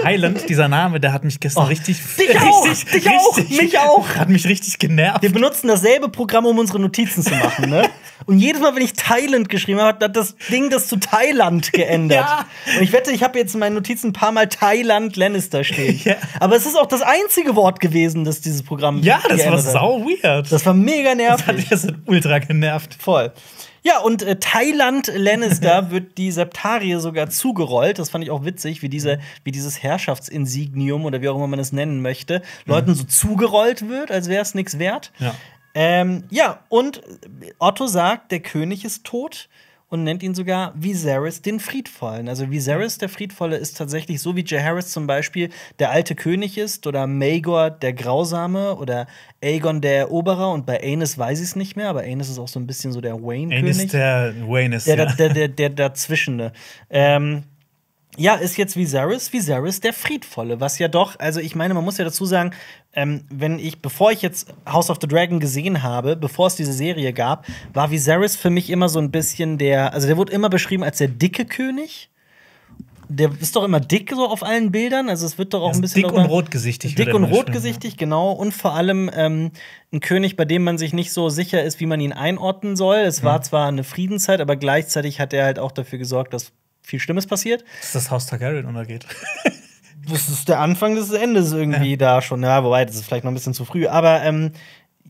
Highland, dieser Name, der hat mich gestern oh, richtig. Dich auch! Richtig, dich auch! Richtig, mich auch! Hat mich richtig genervt. Wir benutzen dasselbe Programm, um unsere Notizen zu machen, ne? Und jedes Mal, wenn ich Thailand geschrieben habe, hat das Ding das zu Thailand geändert. ja. Und ich wette, ich habe jetzt in meinen Notizen ein paar Mal Thailand Lannister stehen. ja. Aber es ist auch das einzige Wort gewesen, das dieses Programm. Ja, das war sau weird. Das war mega nervig. Das hat mich ultra genervt. Voll. Ja, und äh, Thailand äh, Lannister wird die Septarie sogar zugerollt. Das fand ich auch witzig, wie, diese, wie dieses Herrschaftsinsignium oder wie auch immer man es nennen möchte, mhm. Leuten so zugerollt wird, als wäre es nichts wert. Ja. Ähm, ja, und äh, Otto sagt, der König ist tot und nennt ihn sogar Viserys den Friedvollen. Also Viserys der Friedvolle ist tatsächlich so wie J. zum Beispiel der alte König ist oder Maegor der Grausame oder Aegon der Eroberer und bei Aenys weiß ich es nicht mehr, aber Aenys ist auch so ein bisschen so der Wayne-König. Aenys der Wayne ist der, der, der, der, der Dazwischene. Ähm, ja, ist jetzt Viserys, Viserys der Friedvolle, was ja doch, also ich meine, man muss ja dazu sagen, ähm, wenn ich, bevor ich jetzt House of the Dragon gesehen habe, bevor es diese Serie gab, war Viserys für mich immer so ein bisschen der, also der wurde immer beschrieben als der dicke König. Der ist doch immer dick so auf allen Bildern, also es wird doch auch ein bisschen. Dick und rotgesichtig. Dick und rotgesichtig, ja. genau. Und vor allem ähm, ein König, bei dem man sich nicht so sicher ist, wie man ihn einordnen soll. Es ja. war zwar eine Friedenszeit, aber gleichzeitig hat er halt auch dafür gesorgt, dass viel Schlimmes passiert. Dass das Haus Targaryen untergeht. das ist der Anfang des Endes irgendwie ja. da schon. Ja, wobei, das ist vielleicht noch ein bisschen zu früh. Aber ähm,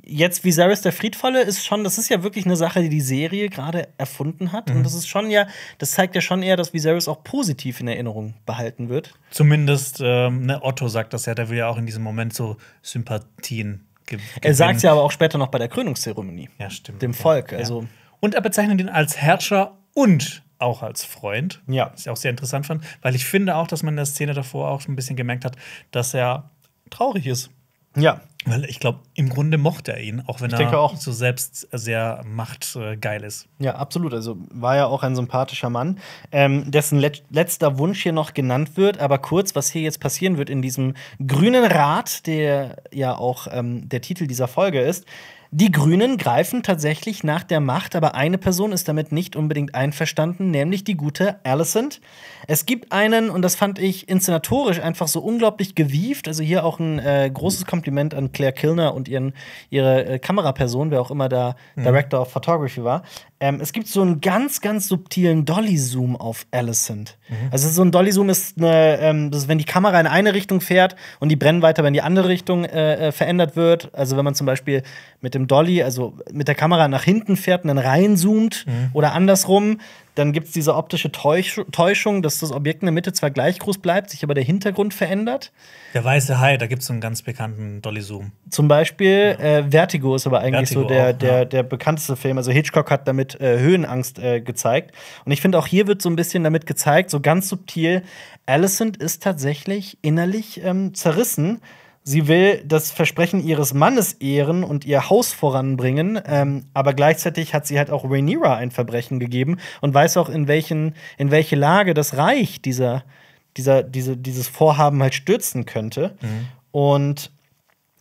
jetzt Viserys der Friedvolle ist schon, das ist ja wirklich eine Sache, die die Serie gerade erfunden hat. Mhm. Und das ist schon ja, das zeigt ja schon eher, dass Viserys auch positiv in Erinnerung behalten wird. Zumindest, ähm, ne, Otto sagt das ja, der will ja auch in diesem Moment so Sympathien gewinnen. Er sagt es ja aber auch später noch bei der Krönungszeremonie. Ja, stimmt. Dem Volk, ja. also. Und er bezeichnet ihn als Herrscher und auch als Freund. Ja. Was ich auch sehr interessant fand, weil ich finde auch, dass man in der Szene davor auch ein bisschen gemerkt hat, dass er traurig ist. Ja. Weil ich glaube, im Grunde mochte er ihn, auch wenn ich er auch. so selbst sehr machtgeil ist. Ja, absolut. Also war ja auch ein sympathischer Mann, ähm, dessen let letzter Wunsch hier noch genannt wird. Aber kurz, was hier jetzt passieren wird in diesem grünen Rat, der ja auch ähm, der Titel dieser Folge ist. Die Grünen greifen tatsächlich nach der Macht, aber eine Person ist damit nicht unbedingt einverstanden, nämlich die gute Alicent. Es gibt einen, und das fand ich inszenatorisch einfach so unglaublich gewieft, also hier auch ein äh, großes Kompliment an Claire Kilner und ihren, ihre äh, Kameraperson, wer auch immer da mhm. Director of Photography war. Ähm, es gibt so einen ganz, ganz subtilen Dolly-Zoom auf Alicent. Mhm. Also so ein Dolly-Zoom ist, eine, ähm, das ist, wenn die Kamera in eine Richtung fährt und die Brennweite aber in die andere Richtung äh, äh, verändert wird. Also wenn man zum Beispiel mit dem Dolly, also mit der Kamera nach hinten fährt und dann reinzoomt mhm. oder andersrum, dann gibt es diese optische Täuschung, dass das Objekt in der Mitte zwar gleich groß bleibt, sich aber der Hintergrund verändert. Der weiße Hai, da gibt es einen ganz bekannten Dolly Zoom. Zum Beispiel ja. äh, Vertigo ist aber eigentlich Vertigo so der, auch, ja. der, der bekannteste Film. Also Hitchcock hat damit äh, Höhenangst äh, gezeigt. Und ich finde, auch hier wird so ein bisschen damit gezeigt, so ganz subtil, Alicent ist tatsächlich innerlich ähm, zerrissen Sie will das Versprechen ihres Mannes ehren und ihr Haus voranbringen, ähm, aber gleichzeitig hat sie halt auch Rhaenyra ein Verbrechen gegeben und weiß auch, in, welchen, in welche Lage das Reich dieser, dieser, diese, dieses Vorhaben halt stürzen könnte. Mhm. Und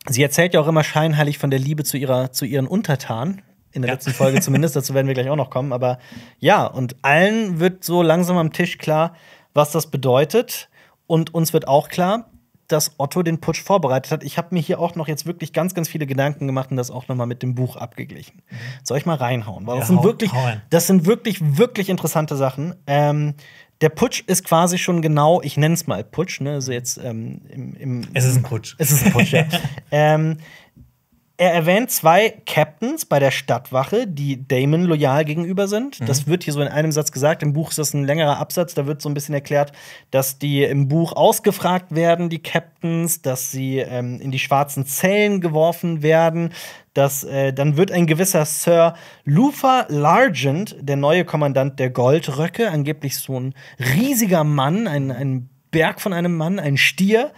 sie erzählt ja auch immer scheinheilig von der Liebe zu, ihrer, zu ihren Untertanen. In der ja. letzten Folge zumindest, dazu werden wir gleich auch noch kommen. Aber ja, und allen wird so langsam am Tisch klar, was das bedeutet. Und uns wird auch klar, dass Otto den Putsch vorbereitet hat. Ich habe mir hier auch noch jetzt wirklich ganz, ganz viele Gedanken gemacht und das auch noch mal mit dem Buch abgeglichen. Mhm. Soll ich mal reinhauen? Weil ja, das, sind wirklich, das sind wirklich, wirklich interessante Sachen. Ähm, der Putsch ist quasi schon genau, ich nenne es mal Putsch, ne? Also jetzt ähm, im, im, Es ist ein Putsch. Es ist ein Putsch, ja. ähm, er erwähnt zwei Captains bei der Stadtwache, die Damon loyal gegenüber sind. Mhm. Das wird hier so in einem Satz gesagt. Im Buch ist das ein längerer Absatz. Da wird so ein bisschen erklärt, dass die im Buch ausgefragt werden, die Captains, dass sie ähm, in die schwarzen Zellen geworfen werden. Dass, äh, dann wird ein gewisser Sir Luther Largent, der neue Kommandant der Goldröcke, angeblich so ein riesiger Mann, ein, ein Berg von einem Mann, ein Stier,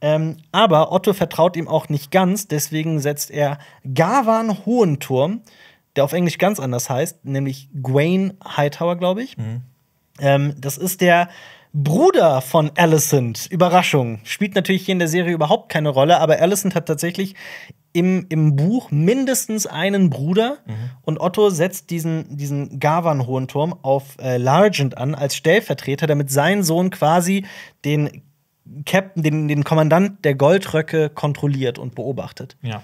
ähm, aber Otto vertraut ihm auch nicht ganz, deswegen setzt er Gavan Hohenturm, der auf Englisch ganz anders heißt, nämlich Gwaine Hightower, glaube ich. Mhm. Ähm, das ist der Bruder von Alicent. Überraschung. Spielt natürlich hier in der Serie überhaupt keine Rolle, aber Alicent hat tatsächlich im, im Buch mindestens einen Bruder mhm. und Otto setzt diesen, diesen Gavan Hohenturm auf äh, Largent an als Stellvertreter, damit sein Sohn quasi den Captain, den, den Kommandant der Goldröcke kontrolliert und beobachtet. Ja.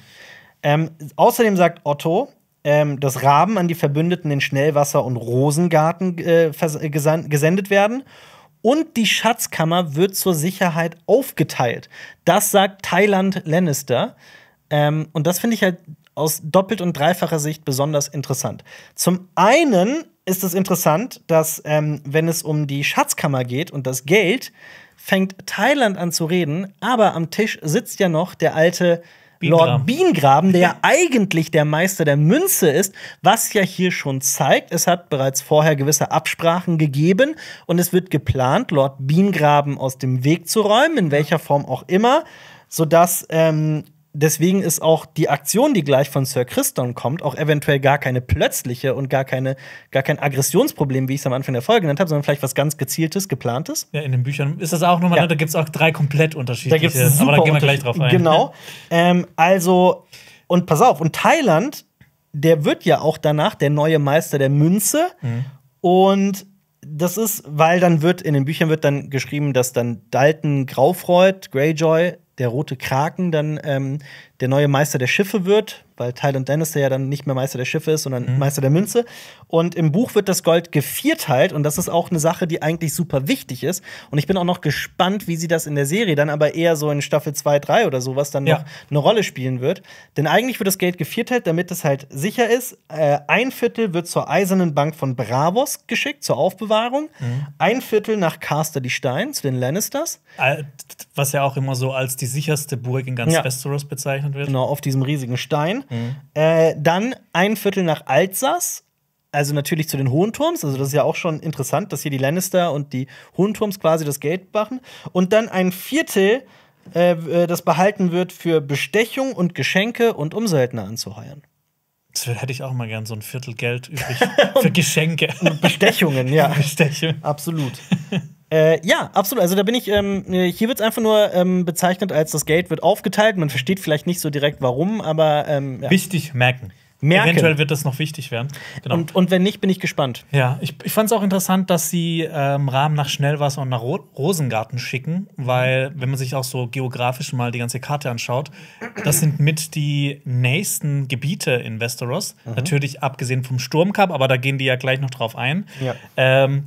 Ähm, außerdem sagt Otto, ähm, dass Raben an die Verbündeten in Schnellwasser und Rosengarten äh, gesendet werden. Und die Schatzkammer wird zur Sicherheit aufgeteilt. Das sagt Thailand Lannister. Ähm, und das finde ich halt aus doppelt- und dreifacher Sicht besonders interessant. Zum einen ist es interessant, dass, ähm, wenn es um die Schatzkammer geht und das Geld, fängt Thailand an zu reden, aber am Tisch sitzt ja noch der alte Lord Biengraben, der ja eigentlich der Meister der Münze ist, was ja hier schon zeigt, es hat bereits vorher gewisse Absprachen gegeben und es wird geplant, Lord Biengraben aus dem Weg zu räumen, in welcher Form auch immer, sodass ähm, deswegen ist auch die Aktion, die gleich von Sir Christon kommt, auch eventuell gar keine plötzliche und gar, keine, gar kein Aggressionsproblem, wie ich es am Anfang der Folge genannt habe, sondern vielleicht was ganz Gezieltes, Geplantes. Ja, in den Büchern ist das auch nochmal, ja. Ne, da gibt es auch drei komplett unterschiedliche. Da gibt's super aber da gehen wir gleich drauf ein. Genau. ähm, also, und pass auf, und Thailand, der wird ja auch danach der neue Meister der Münze. Mhm. Und das ist, weil dann wird in den Büchern wird dann geschrieben, dass dann Dalton Graufreud, Greyjoy, der rote Kraken dann ähm, der neue Meister der Schiffe wird, weil Tyland Lannister ja dann nicht mehr Meister der Schiffe ist, sondern mhm. Meister der Münze. Und im Buch wird das Gold gevierteilt halt und das ist auch eine Sache, die eigentlich super wichtig ist. Und ich bin auch noch gespannt, wie sie das in der Serie dann aber eher so in Staffel 2, 3 oder sowas dann ja. noch eine Rolle spielen wird. Denn eigentlich wird das Geld gevierteilt, halt, damit es halt sicher ist. Äh, ein Viertel wird zur Eisernen Bank von Bravos geschickt, zur Aufbewahrung. Mhm. Ein Viertel nach Caster die Stein, zu den Lannisters. Was ja auch immer so als die sicherste Burg in ganz ja. Westeros bezeichnet gezeichnet wird. Genau, auf diesem riesigen Stein. Mhm. Äh, dann ein Viertel nach Altsass, also natürlich zu den Hohenturms, also das ist ja auch schon interessant, dass hier die Lannister und die Hohenturms quasi das Geld machen. Und dann ein Viertel, äh, äh, das behalten wird für Bestechung und Geschenke und um Söldner anzuheuern. Das hätte ich auch mal gern so ein Viertel Geld übrig für Geschenke. Bestechungen, ja. Bestechungen. Absolut. Äh, ja, absolut. Also da bin ich, ähm, hier wird es einfach nur ähm, bezeichnet als das Geld wird aufgeteilt. Man versteht vielleicht nicht so direkt warum, aber. Ähm, ja. Wichtig merken. Merken. Eventuell wird das noch wichtig werden. Genau. Und, und wenn nicht, bin ich gespannt. Ja, ich, ich fand es auch interessant, dass sie ähm, Rahmen nach Schnellwasser und nach Ro Rosengarten schicken, weil, wenn man sich auch so geografisch mal die ganze Karte anschaut, das sind mit die nächsten Gebiete in Westeros. Mhm. Natürlich abgesehen vom Sturmkap, aber da gehen die ja gleich noch drauf ein. Ja. Ähm,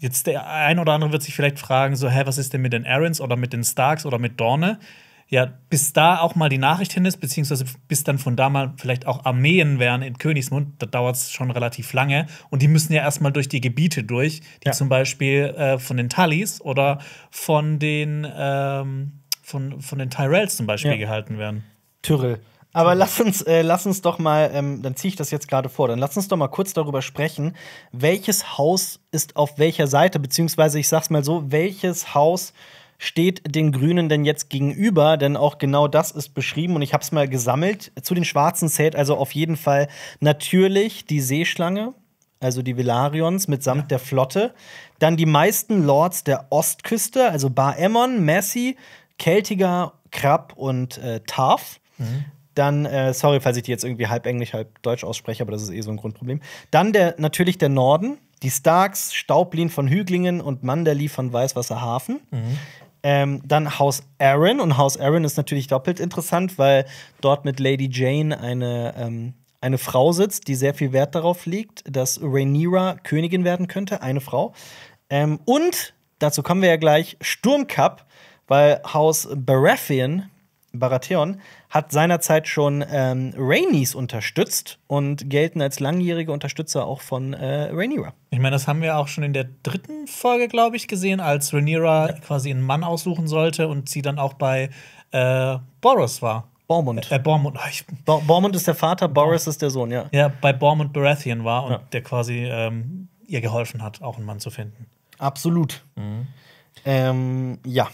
Jetzt der ein oder andere wird sich vielleicht fragen, so, hä, was ist denn mit den Aarons oder mit den Starks oder mit Dorne? Ja, bis da auch mal die Nachricht hin ist, beziehungsweise bis dann von da mal vielleicht auch Armeen wären in Königsmund, da dauert es schon relativ lange. Und die müssen ja erstmal durch die Gebiete durch, die ja. zum Beispiel äh, von den Tullys oder von den, ähm, von, von den Tyrells zum Beispiel ja. gehalten werden. Tyrell. Aber lass uns, äh, lass uns doch mal, ähm, dann ziehe ich das jetzt gerade vor, dann lass uns doch mal kurz darüber sprechen, welches Haus ist auf welcher Seite, beziehungsweise ich sag's mal so, welches Haus steht den Grünen denn jetzt gegenüber? Denn auch genau das ist beschrieben und ich habe es mal gesammelt. Zu den Schwarzen zählt also auf jeden Fall natürlich die Seeschlange, also die Velarions mitsamt ja. der Flotte. Dann die meisten Lords der Ostküste, also Bar Emmon, Messi, Keltiger, Krab und äh, Tarf. Mhm. Dann, äh, sorry, falls ich die jetzt irgendwie halb Englisch, halb Deutsch ausspreche, aber das ist eh so ein Grundproblem. Dann der, natürlich der Norden, die Starks, Staublin von Hüglingen und Manderli von Weißwasserhafen. Mhm. Ähm, dann Haus Aaron. Und Haus Aaron ist natürlich doppelt interessant, weil dort mit Lady Jane eine, ähm, eine Frau sitzt, die sehr viel Wert darauf legt, dass Rhaenyra Königin werden könnte. Eine Frau. Ähm, und dazu kommen wir ja gleich: Sturmcup, weil Haus Baratheon Baratheon hat seinerzeit schon ähm, Rainies unterstützt und gelten als langjährige Unterstützer auch von äh, Rhaenyra. Ich meine, das haben wir auch schon in der dritten Folge, glaube ich, gesehen, als Rhaenyra ja. quasi einen Mann aussuchen sollte und sie dann auch bei äh, Boros war. Bormund. Äh, äh Bormund. Ah, Bor Bormund ist der Vater, Boris ist der Sohn, ja. Ja, bei Bormund Baratheon war und ja. der quasi ähm, ihr geholfen hat, auch einen Mann zu finden. Absolut. Mhm. Ähm, ja.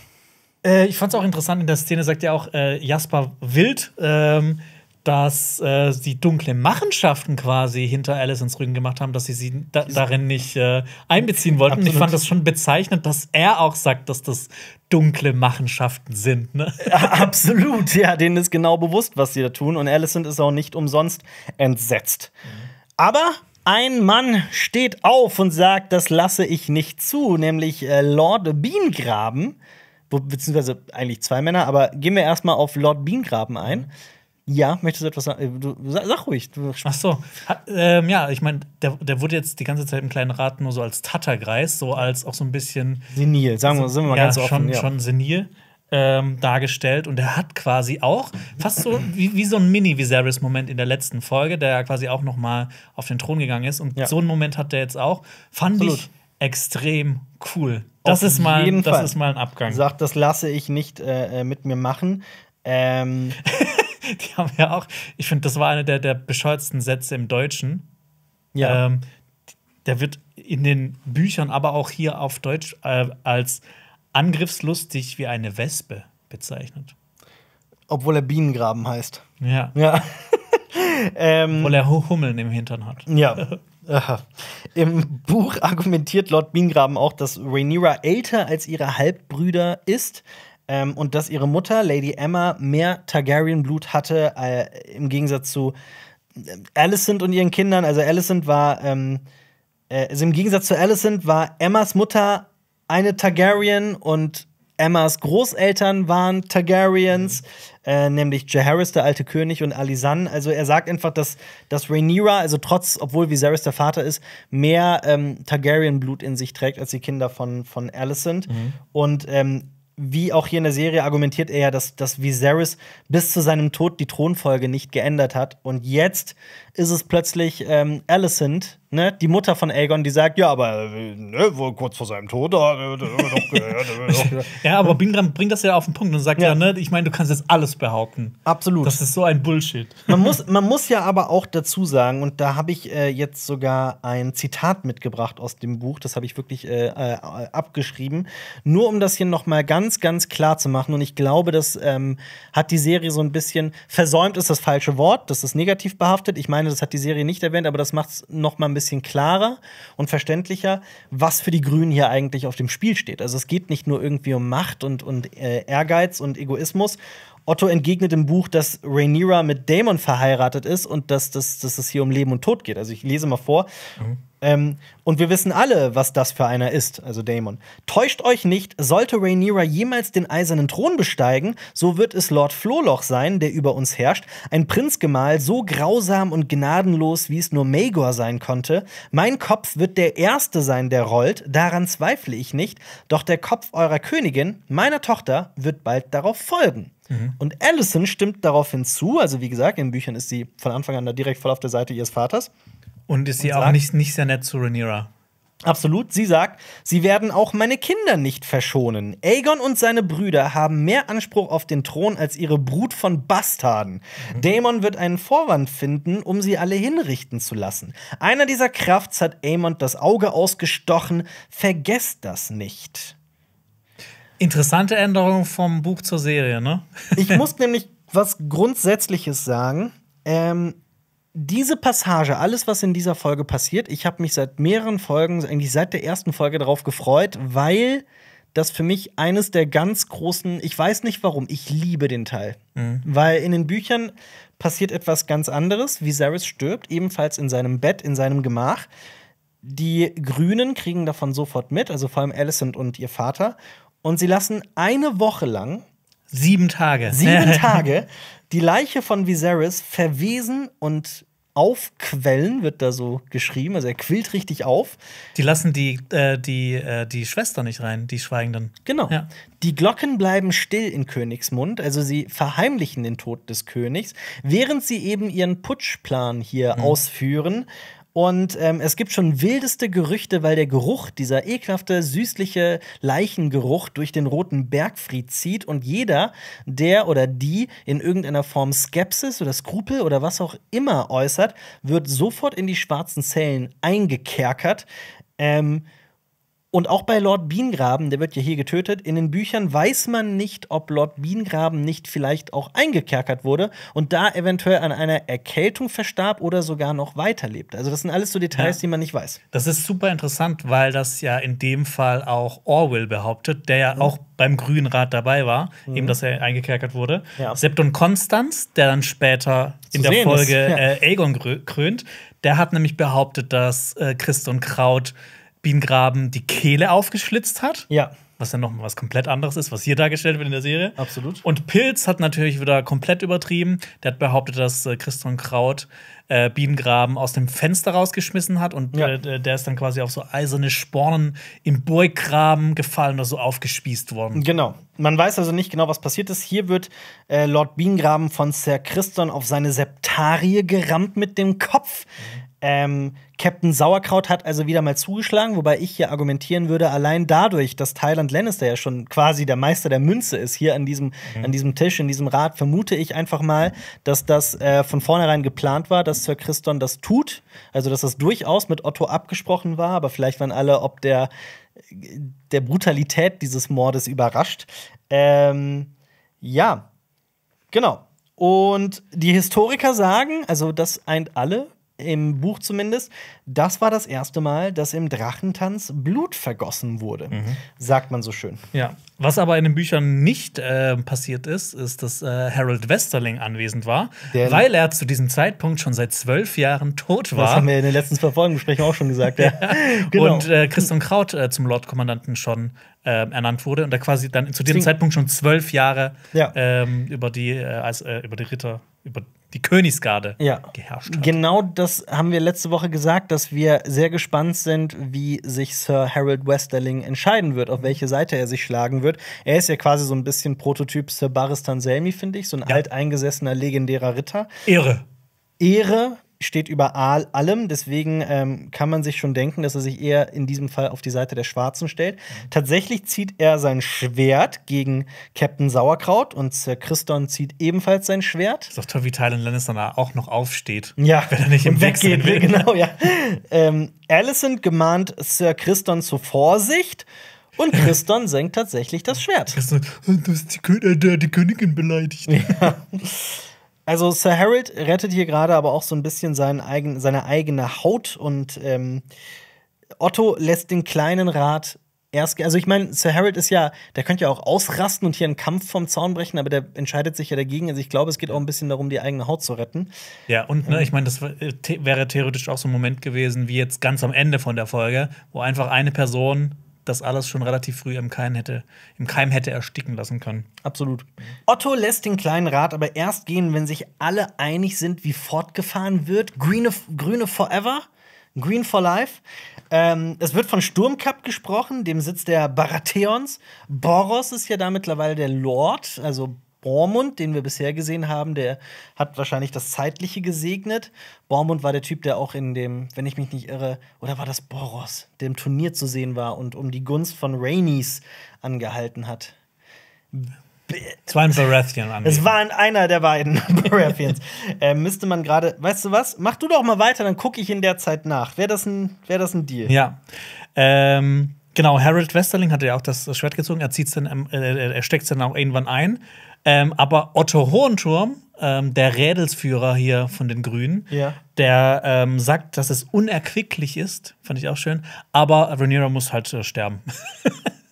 Äh, ich fand es auch interessant, in der Szene sagt ja auch äh, Jasper Wild, ähm, dass äh, sie dunkle Machenschaften quasi hinter Alicens Rügen gemacht haben, dass sie sie da darin nicht äh, einbeziehen wollten. Absolut. Ich fand das schon bezeichnend, dass er auch sagt, dass das dunkle Machenschaften sind. Ne? Ja, absolut, ja, denen ist genau bewusst, was sie da tun. Und Alicent ist auch nicht umsonst entsetzt. Mhm. Aber ein Mann steht auf und sagt, das lasse ich nicht zu, nämlich äh, Lord Bienengraben beziehungsweise eigentlich zwei Männer, aber gehen wir erstmal auf Lord Bienengraben ein. Ja, möchtest du etwas sagen? Äh, du, sag, sag ruhig. Ach so. Ha, ähm, ja, ich meine, der, der wurde jetzt die ganze Zeit im kleinen Rat nur so als Tattergreis, so als auch so ein bisschen. Senil, sagen wir, sind wir mal ja, ganz offen. Schon, ja, schon senil. Ähm, dargestellt und er hat quasi auch fast so wie, wie so ein Mini-Viserys-Moment in der letzten Folge, der ja quasi auch noch mal auf den Thron gegangen ist und ja. so einen Moment hat der jetzt auch. Fand Absolut. ich extrem cool. Das, ist mal, das ist mal ein Abgang. Sagt, das lasse ich nicht äh, äh mit mir machen. Ähm. die haben ja auch, ich finde, das war einer der, der bescheuertsten Sätze im Deutschen. Ja. Ähm, der wird in den Büchern, aber auch hier auf Deutsch äh, als angriffslustig wie eine Wespe bezeichnet. Obwohl er Bienengraben heißt. Ja. Ja. ähm, Obwohl er Hummeln im Hintern hat. Ja. Aha. Im Buch argumentiert Lord Biengraben auch, dass Rhaenyra älter als ihre Halbbrüder ist ähm, und dass ihre Mutter, Lady Emma, mehr Targaryen-Blut hatte, äh, im Gegensatz zu äh, Alicent und ihren Kindern. Also Alicent war, ähm, äh, also im Gegensatz zu Alicent war Emmas Mutter eine Targaryen und Emmas Großeltern waren Targaryens, mhm. äh, nämlich Jaehaerys, der alte König, und Alisan. Also er sagt einfach, dass, dass Rhaenyra, also trotz, obwohl Viserys der Vater ist, mehr ähm, Targaryen-Blut in sich trägt als die Kinder von, von Alicent. Mhm. Und ähm, wie auch hier in der Serie argumentiert er ja, dass, dass Viserys bis zu seinem Tod die Thronfolge nicht geändert hat. Und jetzt ist es plötzlich ähm, Alicent, ne, die Mutter von Aegon, die sagt, ja, aber äh, ne, wohl kurz vor seinem Tod. ja, aber Bingram bringt das ja auf den Punkt und sagt ja, ja ne, ich meine, du kannst jetzt alles behaupten. Absolut. Das ist so ein Bullshit. Man muss, man muss ja aber auch dazu sagen, und da habe ich äh, jetzt sogar ein Zitat mitgebracht aus dem Buch, das habe ich wirklich äh, äh abgeschrieben, nur um das hier noch mal ganz, ganz klar zu machen. Und ich glaube, das ähm, hat die Serie so ein bisschen versäumt ist das falsche Wort, das ist negativ behaftet. Ich meine meine, das hat die Serie nicht erwähnt, aber das macht es noch mal ein bisschen klarer und verständlicher, was für die Grünen hier eigentlich auf dem Spiel steht. Also es geht nicht nur irgendwie um Macht und, und äh, Ehrgeiz und Egoismus, Otto entgegnet im Buch, dass Rhaenyra mit Daemon verheiratet ist und dass, dass, dass es hier um Leben und Tod geht. Also ich lese mal vor. Mhm. Ähm, und wir wissen alle, was das für einer ist, also Daemon. Täuscht euch nicht, sollte Rhaenyra jemals den eisernen Thron besteigen, so wird es Lord Flohloch sein, der über uns herrscht, ein Prinzgemahl so grausam und gnadenlos, wie es nur Maegor sein konnte. Mein Kopf wird der erste sein, der rollt, daran zweifle ich nicht, doch der Kopf eurer Königin, meiner Tochter, wird bald darauf folgen. Mhm. Und Allison stimmt darauf hinzu, also wie gesagt, in Büchern ist sie von Anfang an da direkt voll auf der Seite ihres Vaters. Und ist sie und auch nicht, nicht sehr nett zu Rhaenyra. Absolut. Sie sagt, sie werden auch meine Kinder nicht verschonen. Aegon und seine Brüder haben mehr Anspruch auf den Thron als ihre Brut von Bastarden. Mhm. Daemon wird einen Vorwand finden, um sie alle hinrichten zu lassen. Einer dieser Krafts hat Aemon das Auge ausgestochen. Vergesst das nicht. Interessante Änderung vom Buch zur Serie, ne? ich muss nämlich was Grundsätzliches sagen. Ähm, diese Passage, alles, was in dieser Folge passiert, ich habe mich seit mehreren Folgen, eigentlich seit der ersten Folge darauf gefreut, weil das für mich eines der ganz großen, ich weiß nicht warum, ich liebe den Teil. Mhm. Weil in den Büchern passiert etwas ganz anderes. Viserys stirbt, ebenfalls in seinem Bett, in seinem Gemach. Die Grünen kriegen davon sofort mit, also vor allem Alicent und ihr Vater und sie lassen eine Woche lang Sieben Tage. Sieben Tage. Die Leiche von Viserys verwesen und aufquellen, wird da so geschrieben. Also er quillt richtig auf. Die lassen die, äh, die, äh, die Schwester nicht rein, die Schweigenden. Genau. Ja. Die Glocken bleiben still in Königsmund, also sie verheimlichen den Tod des Königs, während sie eben ihren Putschplan hier mhm. ausführen und ähm, es gibt schon wildeste Gerüchte, weil der Geruch, dieser ekelhafte, süßliche Leichengeruch durch den roten Bergfried zieht. Und jeder, der oder die in irgendeiner Form Skepsis oder Skrupel oder was auch immer äußert, wird sofort in die schwarzen Zellen eingekerkert. Ähm, und auch bei Lord Biengraben, der wird ja hier getötet, in den Büchern weiß man nicht, ob Lord Biengraben nicht vielleicht auch eingekerkert wurde und da eventuell an einer Erkältung verstarb oder sogar noch weiterlebt. Also das sind alles so Details, ja. die man nicht weiß. Das ist super interessant, weil das ja in dem Fall auch Orwell behauptet, der ja mhm. auch beim Grünen Rat dabei war, mhm. eben dass er eingekerkert wurde. Ja. Septon Konstanz, der dann später Zu in der Folge ja. äh, Aegon krönt, der hat nämlich behauptet, dass äh, Christ und Kraut Bienengraben die Kehle aufgeschlitzt hat. Ja. Was dann nochmal was komplett anderes ist, was hier dargestellt wird in der Serie. Absolut. Und Pilz hat natürlich wieder komplett übertrieben. Der hat behauptet, dass äh, Christian Kraut äh, Bienengraben aus dem Fenster rausgeschmissen hat und ja. äh, der ist dann quasi auf so eiserne Spornen im Burggraben gefallen oder so aufgespießt worden. Genau. Man weiß also nicht genau, was passiert ist. Hier wird äh, Lord Bienengraben von Sir Christian auf seine Septarie gerammt mit dem Kopf. Mhm. Ähm, Captain Sauerkraut hat also wieder mal zugeschlagen, wobei ich hier argumentieren würde, allein dadurch, dass Thailand Lannister ja schon quasi der Meister der Münze ist hier an diesem, mhm. an diesem Tisch, in diesem Rat, vermute ich einfach mal, dass das äh, von vornherein geplant war, dass Sir Christon das tut. Also, dass das durchaus mit Otto abgesprochen war, aber vielleicht waren alle ob der, der Brutalität dieses Mordes überrascht. Ähm, ja, genau. Und die Historiker sagen, also das eint alle im Buch zumindest, das war das erste Mal, dass im Drachentanz Blut vergossen wurde, mhm. sagt man so schön. Ja, was aber in den Büchern nicht äh, passiert ist, ist, dass äh, Harold Westerling anwesend war, der weil er zu diesem Zeitpunkt schon seit zwölf Jahren tot war. Das haben wir in den letzten Verfolgungsgesprächen auch schon gesagt. ja. ja. Genau. Und äh, Christian Kraut äh, zum Lordkommandanten schon ähm, ernannt wurde und er quasi dann zu diesem Zeitpunkt schon zwölf Jahre ja. ähm, über die äh, als äh, über die Ritter über die Königsgarde ja. geherrscht hat. Genau das haben wir letzte Woche gesagt, dass wir sehr gespannt sind, wie sich Sir Harold Westerling entscheiden wird, auf welche Seite er sich schlagen wird. Er ist ja quasi so ein bisschen Prototyp Sir Baristan Selmy, finde ich, so ein ja. alteingesessener legendärer Ritter. Ehre. Ehre, steht über allem. Deswegen ähm, kann man sich schon denken, dass er sich eher in diesem Fall auf die Seite der Schwarzen stellt. Tatsächlich zieht er sein Schwert gegen Captain Sauerkraut und Sir Christon zieht ebenfalls sein Schwert. Ist doch toll, wie Tylen Lannister da auch noch aufsteht. Ja. Wenn er nicht im Weg geht. Will. Genau, ja. ähm, Alicent gemahnt Sir Christon zur Vorsicht. Und Christon senkt tatsächlich das Schwert. Christon, äh, du hast die, Kön äh, die Königin beleidigt. Ja. Also Sir Harold rettet hier gerade aber auch so ein bisschen sein eigen, seine eigene Haut und ähm, Otto lässt den kleinen Rat erst. Also ich meine, Sir Harold ist ja, der könnte ja auch ausrasten und hier einen Kampf vom Zaun brechen, aber der entscheidet sich ja dagegen. Also ich glaube, es geht auch ein bisschen darum, die eigene Haut zu retten. Ja, und ne, ähm. ich meine, das äh, wäre theoretisch auch so ein Moment gewesen, wie jetzt ganz am Ende von der Folge, wo einfach eine Person das alles schon relativ früh im Keim hätte, im Keim hätte ersticken lassen können. Absolut. Otto lässt den kleinen Rat aber erst gehen, wenn sich alle einig sind, wie fortgefahren wird. Grüne, Grüne Forever, Green for Life. Ähm, es wird von Sturmcup gesprochen, dem Sitz der Baratheons. Boros ist ja da mittlerweile der Lord, also Bormund, den wir bisher gesehen haben, der hat wahrscheinlich das Zeitliche gesegnet. Bormund war der Typ, der auch in dem, wenn ich mich nicht irre, oder war das Boros, dem Turnier zu sehen war und um die Gunst von Rainies angehalten hat. Es war ein Baratheon an. Es war einer der beiden Baratheons. äh, müsste man gerade, weißt du was? Mach du doch mal weiter, dann gucke ich in der Zeit nach. Wäre das, ein, wär das ein Deal? Ja. Ähm, genau, Harold Westerling hat ja auch das Schwert gezogen. Er, äh, er steckt es dann auch irgendwann ein. Ähm, aber Otto Hohenturm, ähm, der Rädelsführer hier von den Grünen, ja. der ähm, sagt, dass es unerquicklich ist, fand ich auch schön, aber Rhaenyra muss halt äh, sterben.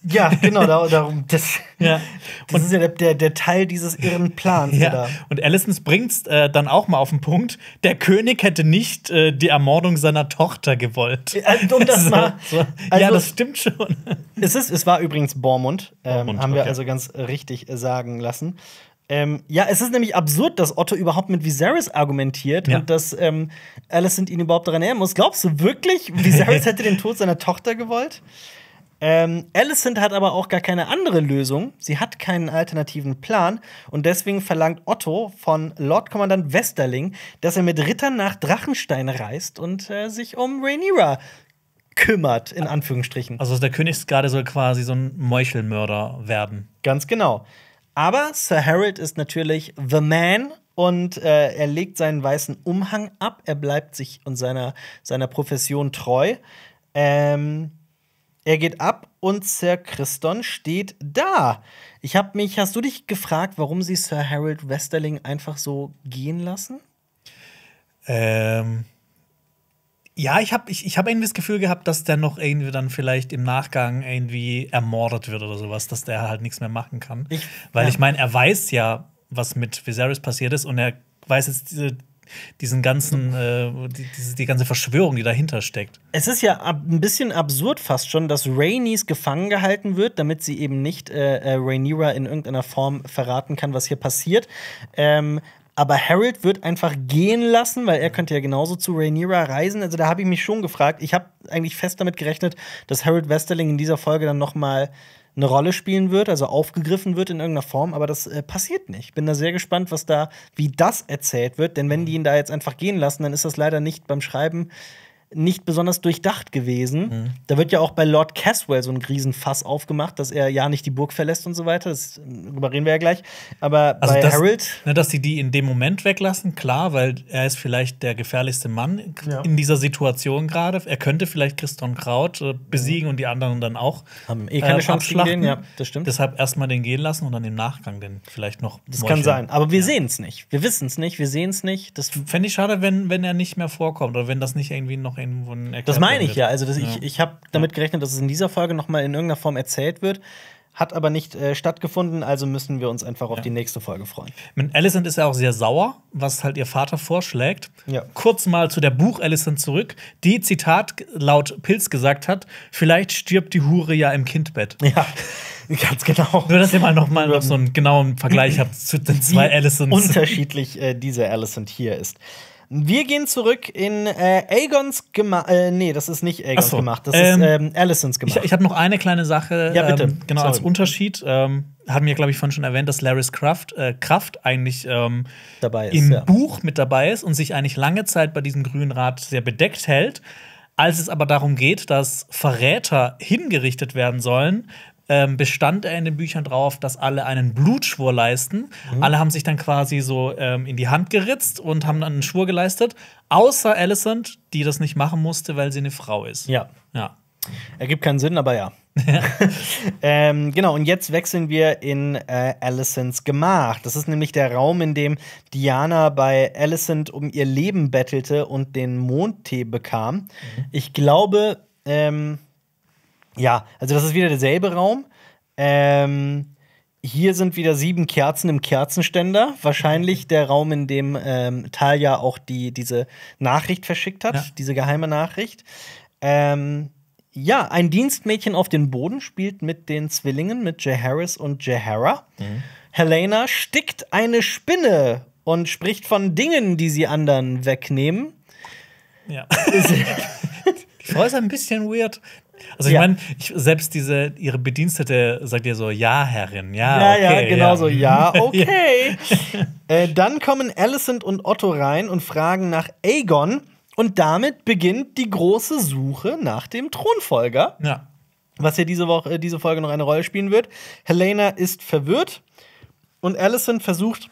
Ja, genau, darum. Das, ja. das und, ist ja der, der, Teil dieses irren Plans. Ja. Und Allisons bringt's äh, dann auch mal auf den Punkt: der König hätte nicht äh, die Ermordung seiner Tochter gewollt. Also, um das mal. So, also, ja, das stimmt schon. Es, ist, es war übrigens Bormund, ähm, Bormund haben wir okay. also ganz richtig äh, sagen lassen. Ähm, ja, es ist nämlich absurd, dass Otto überhaupt mit Viserys argumentiert ja. und dass ähm, Alicent ihn überhaupt daran erinnern muss. Glaubst du wirklich, Viserys hätte den Tod seiner Tochter gewollt? Ähm, Alicent hat aber auch gar keine andere Lösung. Sie hat keinen alternativen Plan und deswegen verlangt Otto von Lordkommandant Westerling, dass er mit Rittern nach Drachenstein reist und äh, sich um Rhaenyra kümmert, in Anführungsstrichen. Also der Königsgarde soll quasi so ein Meuchelmörder werden. Ganz genau. Aber Sir Harold ist natürlich the man und äh, er legt seinen weißen Umhang ab. Er bleibt sich und seiner, seiner Profession treu. Ähm, er geht ab und Sir Christon steht da. Ich habe mich, hast du dich gefragt, warum sie Sir Harold Westerling einfach so gehen lassen? Ähm. Ja, ich habe ich, ich hab irgendwie das Gefühl gehabt, dass der noch irgendwie dann vielleicht im Nachgang irgendwie ermordet wird oder sowas, dass der halt nichts mehr machen kann. Ich, Weil ja. ich meine, er weiß ja, was mit Viserys passiert ist und er weiß jetzt diese diesen ganzen, hm. äh, die, diese, die ganze Verschwörung, die dahinter steckt. Es ist ja ab, ein bisschen absurd fast schon, dass Rainies gefangen gehalten wird, damit sie eben nicht äh, äh, Rhaenyra in irgendeiner Form verraten kann, was hier passiert. Ähm, aber Harold wird einfach gehen lassen, weil er könnte ja genauso zu Rhaenyra reisen. Also da habe ich mich schon gefragt. Ich habe eigentlich fest damit gerechnet, dass Harold Westerling in dieser Folge dann noch mal eine Rolle spielen wird, also aufgegriffen wird in irgendeiner Form, aber das äh, passiert nicht. Bin da sehr gespannt, was da, wie das erzählt wird, denn wenn mhm. die ihn da jetzt einfach gehen lassen, dann ist das leider nicht beim Schreiben nicht besonders durchdacht gewesen. Mhm. Da wird ja auch bei Lord Caswell so ein Riesenfass aufgemacht, dass er ja nicht die Burg verlässt und so weiter. Das, darüber reden wir ja gleich. Aber also bei das, Harold. Ne, dass sie die in dem Moment weglassen, klar, weil er ist vielleicht der gefährlichste Mann ja. in dieser Situation gerade. Er könnte vielleicht Christon Kraut äh, besiegen mhm. und die anderen dann auch. Haben eh keine äh, Chance gegen den, ja, das stimmt. Deshalb erstmal den gehen lassen und dann im Nachgang den vielleicht noch. Das Mäuchel. kann sein, aber wir ja. sehen es nicht. Wir wissen es nicht, wir sehen es nicht. Das fände ich schade, wenn, wenn er nicht mehr vorkommt oder wenn das nicht irgendwie noch Tränen wurden erklärt. Das meine ich ja. Also das, ja. ich, ich habe damit gerechnet, dass es in dieser Folge noch mal in irgendeiner Form erzählt wird. Hat aber nicht äh, stattgefunden, also müssen wir uns einfach auf ja. die nächste Folge freuen. Mit Alicent ist ja auch sehr sauer, was halt ihr Vater vorschlägt. Ja. Kurz mal zu der Buch Alicent zurück, die Zitat laut Pilz gesagt hat: Vielleicht stirbt die Hure ja im Kindbett. Ja, ganz genau. Nur, dass ihr mal nochmal noch so einen genauen Vergleich habt zu den zwei Alicents. Unterschiedlich äh, diese Alicent hier ist. Wir gehen zurück in äh, Aegons gemacht. Äh, nee, das ist nicht Aegons so, gemacht, das ähm, ist ähm, ähm Allisons gemacht. Ich, ich habe noch eine kleine Sache. Ja, bitte. Ähm, genau, Sorry. als Unterschied. Ähm, hatten wir, glaube ich, vorhin schon erwähnt, dass Laris Kraft, äh, Kraft eigentlich ähm, ist, im ja. Buch mit dabei ist und sich eigentlich lange Zeit bei diesem grünen Rat sehr bedeckt hält. Als es aber darum geht, dass Verräter hingerichtet werden sollen, ähm, bestand er in den Büchern drauf, dass alle einen Blutschwur leisten. Mhm. Alle haben sich dann quasi so ähm, in die Hand geritzt und haben dann einen Schwur geleistet, außer Alicent, die das nicht machen musste, weil sie eine Frau ist. Ja. Ja. Ergibt keinen Sinn, aber ja. ähm, genau, und jetzt wechseln wir in äh, Alicents Gemach. Das ist nämlich der Raum, in dem Diana bei Alicent um ihr Leben bettelte und den Mondtee bekam. Mhm. Ich glaube, ähm, ja, also das ist wieder derselbe Raum. Ähm, hier sind wieder sieben Kerzen im Kerzenständer. Wahrscheinlich mhm. der Raum, in dem ähm, Talia auch die, diese Nachricht verschickt hat, ja. diese geheime Nachricht. Ähm, ja, ein Dienstmädchen auf dem Boden spielt mit den Zwillingen, mit Jaharis und Jehara. Mhm. Helena stickt eine Spinne und spricht von Dingen, die sie anderen wegnehmen. Ja. die Frau ist ein bisschen weird. Also ich ja. meine, selbst diese, ihre Bedienstete sagt ihr so, ja, Herrin, ja. Ja, okay, ja, genau ja. so, ja, okay. äh, dann kommen Alicent und Otto rein und fragen nach Aegon. Und damit beginnt die große Suche nach dem Thronfolger. Ja. Was ja diese Woche, diese Folge noch eine Rolle spielen wird. Helena ist verwirrt und Alicent versucht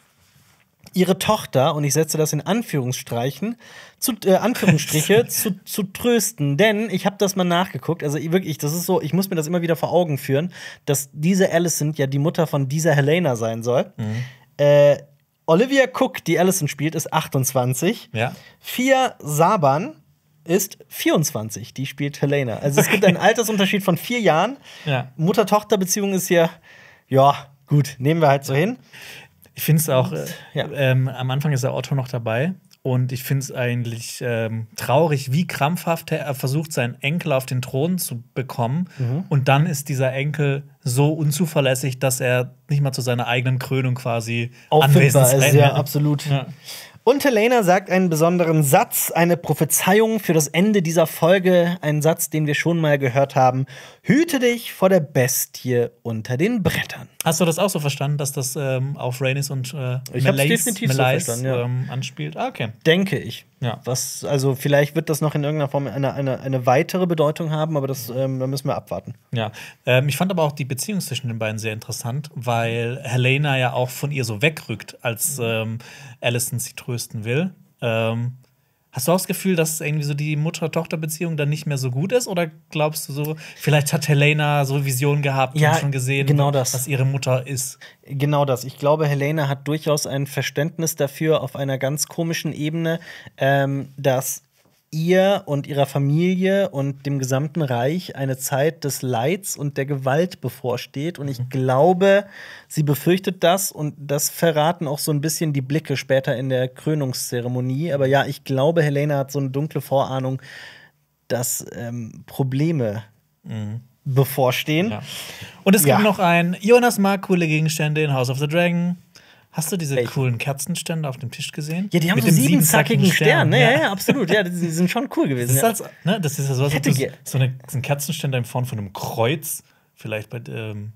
ihre Tochter, und ich setze das in Anführungsstreichen, zu, äh, Anführungsstriche, zu, zu trösten. Denn ich habe das mal nachgeguckt, also wirklich, das ist so, ich muss mir das immer wieder vor Augen führen, dass diese Allison ja die Mutter von dieser Helena sein soll. Mhm. Äh, Olivia Cook, die Allison spielt, ist 28. Ja. Fia Saban ist 24, die spielt Helena. Also es gibt einen Altersunterschied von vier Jahren. Ja. Mutter-Tochter-Beziehung ist hier, ja, gut, nehmen wir halt so hin. Ich finde es auch, äh, ja. ähm, am Anfang ist der Otto noch dabei. Und ich finde es eigentlich ähm, traurig, wie krampfhaft er versucht, seinen Enkel auf den Thron zu bekommen. Mhm. Und dann ist dieser Enkel so unzuverlässig, dass er nicht mal zu seiner eigenen Krönung quasi Auffindbar anwesend ist. Ja, absolut. Ja. Und Helena sagt einen besonderen Satz, eine Prophezeiung für das Ende dieser Folge, einen Satz, den wir schon mal gehört haben. Hüte dich vor der Bestie unter den Brettern. Hast du das auch so verstanden, dass das ähm, auf Rainis und äh, ich Malays, definitiv Malays, so verstanden, ja. ähm, anspielt? Ah, okay. Denke ich. Ja. Was, also vielleicht wird das noch in irgendeiner Form eine, eine, eine weitere Bedeutung haben, aber das ähm, da müssen wir abwarten. Ja. Ähm, ich fand aber auch die Beziehung zwischen den beiden sehr interessant, weil Helena ja auch von ihr so wegrückt, als mhm. ähm, Allison sie trösten will. Ähm, Hast du auch das Gefühl, dass irgendwie so die Mutter-Tochter-Beziehung dann nicht mehr so gut ist? Oder glaubst du so, vielleicht hat Helena so Visionen gehabt ja, und schon gesehen, genau das. was ihre Mutter ist? Genau das. Ich glaube, Helena hat durchaus ein Verständnis dafür auf einer ganz komischen Ebene, ähm, dass ihr und ihrer Familie und dem gesamten Reich eine Zeit des Leids und der Gewalt bevorsteht. Und ich mhm. glaube, sie befürchtet das und das verraten auch so ein bisschen die Blicke später in der Krönungszeremonie. Aber ja, ich glaube, Helena hat so eine dunkle Vorahnung, dass ähm, Probleme mhm. bevorstehen. Ja. Und es gibt ja. noch ein, Jonas mag coole Gegenstände in House of the Dragon. Hast du diese Echt? coolen Kerzenstände auf dem Tisch gesehen? Ja, die haben Mit so siebenzackigen zackigen Stern. Stern. Ne? Ja, ja, ja, absolut. Ja, die sind schon cool gewesen. Das ist, als, ne, das ist ja sowas, du, so eine, ein Kerzenständer in Form von einem Kreuz, vielleicht bei, ähm,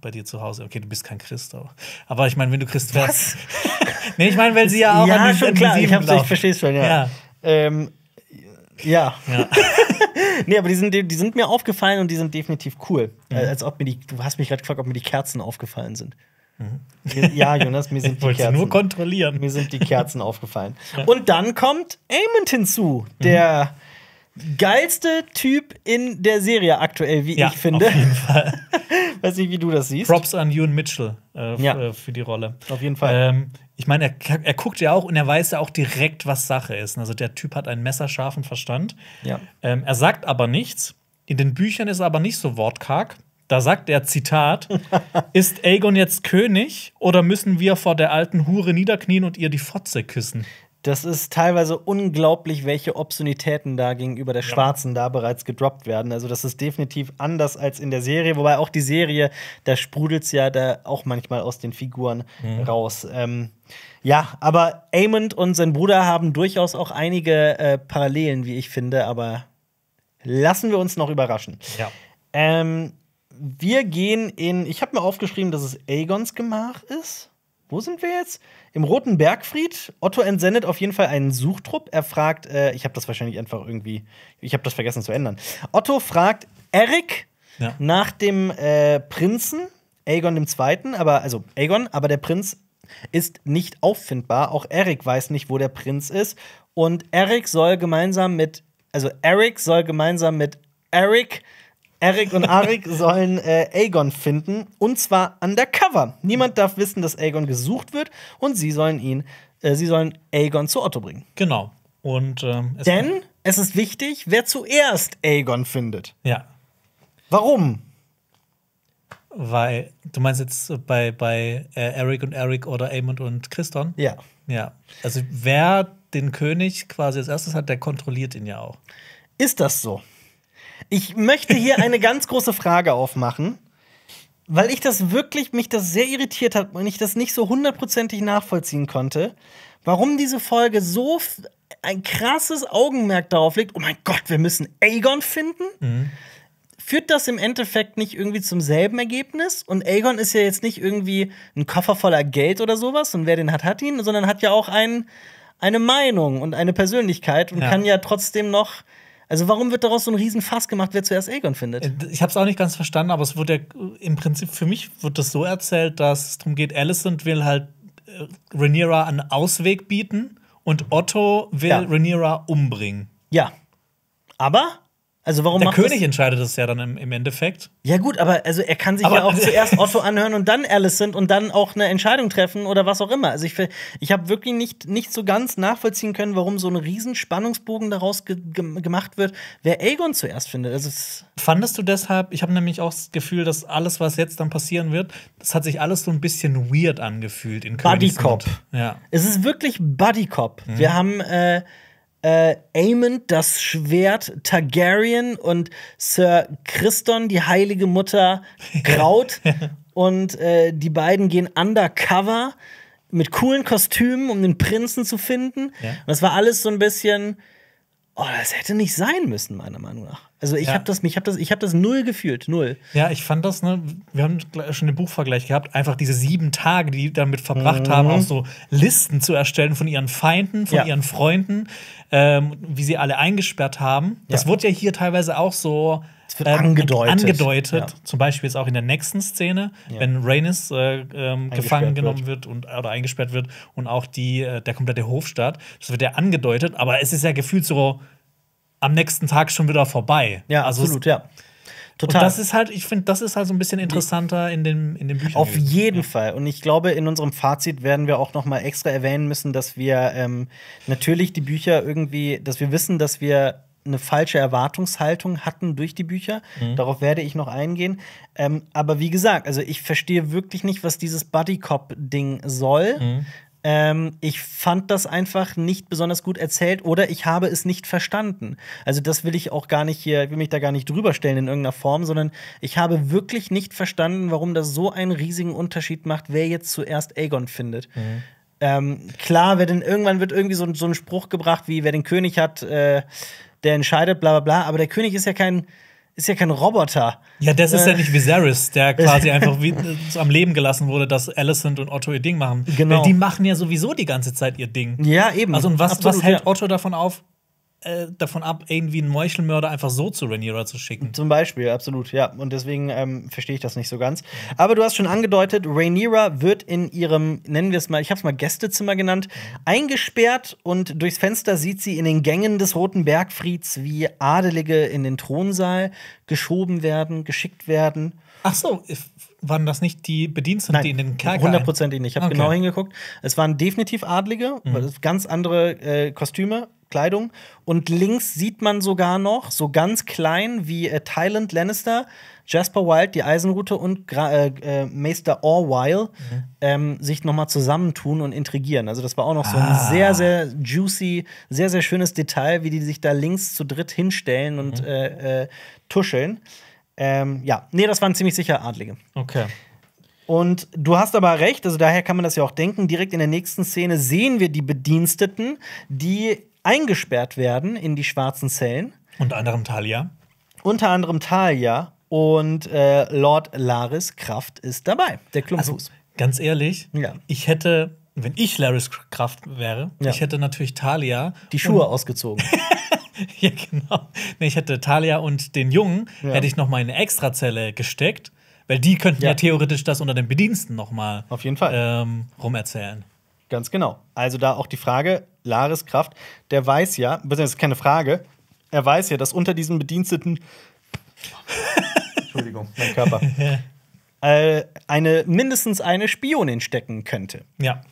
bei dir zu Hause. Okay, du bist kein Christ, aber, aber ich meine, wenn du Christ wärst. nee, ich meine, weil sie ja auch ja, an den, schon an den klar. Ich, ich verstehe schon, ja. ja. Ähm, ja. ja. nee, aber die sind, die sind mir aufgefallen und die sind definitiv cool. Mhm. Äh, als ob mir die, du hast mich gerade gefragt, ob mir die Kerzen aufgefallen sind. Mhm. Ja, Jonas, mir sind die Kerzen. nur kontrollieren. Mir sind die Kerzen aufgefallen. Und dann kommt Amond hinzu, der mhm. geilste Typ in der Serie aktuell, wie ja, ich finde. Auf jeden Fall. Weiß nicht, wie du das siehst. Props an Ewan Mitchell äh, ja. Äh, für die Rolle. Auf jeden Fall. Ähm, ich meine, er, er, guckt ja auch und er weiß ja auch direkt, was Sache ist. Also der Typ hat einen messerscharfen Verstand. Ja. Ähm, er sagt aber nichts. In den Büchern ist er aber nicht so wortkarg. Da sagt er, Zitat, ist Aegon jetzt König oder müssen wir vor der alten Hure niederknien und ihr die Fotze küssen? Das ist teilweise unglaublich, welche Obszönitäten da gegenüber der Schwarzen ja. da bereits gedroppt werden. Also, das ist definitiv anders als in der Serie, wobei auch die Serie, da sprudelt es ja da auch manchmal aus den Figuren mhm. raus. Ähm, ja, aber Aemond und sein Bruder haben durchaus auch einige äh, Parallelen, wie ich finde, aber lassen wir uns noch überraschen. Ja. Ähm, wir gehen in. Ich habe mir aufgeschrieben, dass es Aegons Gemach ist. Wo sind wir jetzt? Im Roten Bergfried. Otto entsendet auf jeden Fall einen Suchtrupp. Er fragt, äh, ich habe das wahrscheinlich einfach irgendwie, ich habe das vergessen zu ändern. Otto fragt Eric ja. nach dem äh, Prinzen, Aegon II., aber, also Aegon, aber der Prinz ist nicht auffindbar. Auch Eric weiß nicht, wo der Prinz ist. Und Eric soll gemeinsam mit, also Eric soll gemeinsam mit Eric Eric und Arik sollen äh, Aegon finden und zwar undercover. Niemand darf wissen, dass Aegon gesucht wird und sie sollen ihn, äh, sie sollen Aegon zu Otto bringen. Genau. Und ähm, es denn es ist wichtig, wer zuerst Aegon findet. Ja. Warum? Weil du meinst jetzt bei bei äh, Eric und Eric oder Amond und Christon? Ja. Ja. Also wer den König quasi als erstes hat, der kontrolliert ihn ja auch. Ist das so? Ich möchte hier eine ganz große Frage aufmachen, weil ich das wirklich, mich das sehr irritiert hat und ich das nicht so hundertprozentig nachvollziehen konnte, warum diese Folge so ein krasses Augenmerk darauf legt, oh mein Gott, wir müssen Aegon finden. Mhm. Führt das im Endeffekt nicht irgendwie zum selben Ergebnis? Und Aegon ist ja jetzt nicht irgendwie ein Koffer voller Geld oder sowas und wer den hat, hat ihn, sondern hat ja auch einen, eine Meinung und eine Persönlichkeit und ja. kann ja trotzdem noch also warum wird daraus so ein Riesenfass gemacht, wer zuerst Aegon findet? Äh, ich habe es auch nicht ganz verstanden, aber es wurde ja äh, im Prinzip für mich wird das so erzählt, dass es darum geht, Alicent will halt äh, Rhaenyra einen Ausweg bieten und Otto will ja. Rhaenyra umbringen. Ja. Aber also warum der König das? entscheidet es ja dann im, im, Endeffekt. Ja gut, aber also er kann sich aber ja auch zuerst Otto anhören und dann Alicent und dann auch eine Entscheidung treffen oder was auch immer. Also ich, ich habe wirklich nicht, nicht so ganz nachvollziehen können, warum so ein Riesenspannungsbogen daraus ge gemacht wird, wer Aegon zuerst findet. Also Fandest du deshalb, ich habe nämlich auch das Gefühl, dass alles, was jetzt dann passieren wird, das hat sich alles so ein bisschen weird angefühlt in Königsmund. Buddy Cop. Ja. Es ist wirklich Buddy Cop. Mhm. Wir haben äh, äh, Aemon das Schwert Targaryen und Sir Christon, die heilige Mutter, graut. und äh, die beiden gehen undercover mit coolen Kostümen, um den Prinzen zu finden. Ja. Und das war alles so ein bisschen, oh, das hätte nicht sein müssen, meiner Meinung nach. Also ich ja. habe das, ich hab das, ich hab das null gefühlt, null. Ja, ich fand das, ne, wir haben schon den Buchvergleich gehabt, einfach diese sieben Tage, die die damit verbracht mhm. haben, auch so Listen zu erstellen von ihren Feinden, von ja. ihren Freunden, ähm, wie sie alle eingesperrt haben. Das wird ja hier teilweise auch so wird ähm, angedeutet. angedeutet. Ja. Zum Beispiel jetzt auch in der nächsten Szene, ja. wenn Rhaenys äh, ähm, gefangen genommen wird. wird, und, oder eingesperrt wird und auch die, äh, der komplette Hofstaat. Das wird ja angedeutet, aber es ist ja gefühlt so am nächsten Tag schon wieder vorbei. Ja, also absolut, ja. Es, Total. Und das ist halt, ich finde, das ist halt so ein bisschen interessanter in den, in den Büchern. Auf jeden ja. Fall. Und ich glaube, in unserem Fazit werden wir auch noch mal extra erwähnen müssen, dass wir ähm, natürlich die Bücher irgendwie, dass wir wissen, dass wir eine falsche Erwartungshaltung hatten durch die Bücher. Mhm. Darauf werde ich noch eingehen. Ähm, aber wie gesagt, also ich verstehe wirklich nicht, was dieses Buddy Cop Ding soll. Mhm. Ähm, ich fand das einfach nicht besonders gut erzählt oder ich habe es nicht verstanden. Also das will ich auch gar nicht hier, will mich da gar nicht drüber stellen in irgendeiner Form, sondern ich habe wirklich nicht verstanden, warum das so einen riesigen Unterschied macht, wer jetzt zuerst Aegon findet. Mhm. Ähm, klar, wer denn irgendwann wird irgendwie so, so ein Spruch gebracht, wie wer den König hat, äh, der entscheidet, bla bla bla. Aber der König ist ja kein ist ja kein Roboter. Ja, das ist äh, ja nicht Viserys, der quasi einfach wie, so äh, am Leben gelassen wurde, dass Alicent und Otto ihr Ding machen. Genau. Weil die machen ja sowieso die ganze Zeit ihr Ding. Ja, eben. Also, und was, Absolut, was hält ja. Otto davon auf, äh, davon ab, irgendwie einen Meuchelmörder einfach so zu Rhaenyra zu schicken. Zum Beispiel, absolut, ja. Und deswegen ähm, verstehe ich das nicht so ganz. Aber du hast schon angedeutet, Rhaenyra wird in ihrem, nennen wir es mal, ich habe es mal Gästezimmer genannt, eingesperrt und durchs Fenster sieht sie in den Gängen des Roten Bergfrieds, wie Adelige in den Thronsaal geschoben werden, geschickt werden. Ach so, waren das nicht die Bediensteten, Nein, die in den Kerker? Hundertprozentig nicht. Ich habe okay. genau hingeguckt. Es waren definitiv Adlige, mhm. ganz andere äh, Kostüme, Kleidung. Und links sieht man sogar noch, so ganz klein, wie äh, Thailand Lannister, Jasper Wild, die Eisenroute und Gra äh, äh, Meister Orwile mhm. ähm, sich nochmal zusammentun und intrigieren. Also, das war auch noch ah. so ein ah. sehr, sehr juicy, sehr, sehr schönes Detail, wie die sich da links zu dritt hinstellen und mhm. Äh, äh, tuscheln. Ähm, ja, nee, das waren ziemlich sicher Adlige. Okay. Und du hast aber recht, also daher kann man das ja auch denken. Direkt in der nächsten Szene sehen wir die Bediensteten, die eingesperrt werden in die schwarzen Zellen. Unter anderem Talia. Unter anderem Talia und äh, Lord Laris Kraft ist dabei, der Klumpfuß. Also, ganz ehrlich, ja. ich hätte, wenn ich Laris Kraft wäre, ja. ich hätte natürlich Talia. Die Schuhe ausgezogen. ja, genau. Nee, ich hätte Talia und den Jungen, ja. hätte ich noch mal in eine Extrazelle gesteckt, weil die könnten ja, theoretisch das unter den Bediensten noch mal Auf jeden Fall. Ähm, rumerzählen. Ganz genau. Also da auch die Frage, Laris Kraft, der weiß ja, das ist keine Frage, er weiß ja, dass unter diesen Bediensteten Entschuldigung, mein Körper äh, eine mindestens eine Spionin stecken könnte. Ja.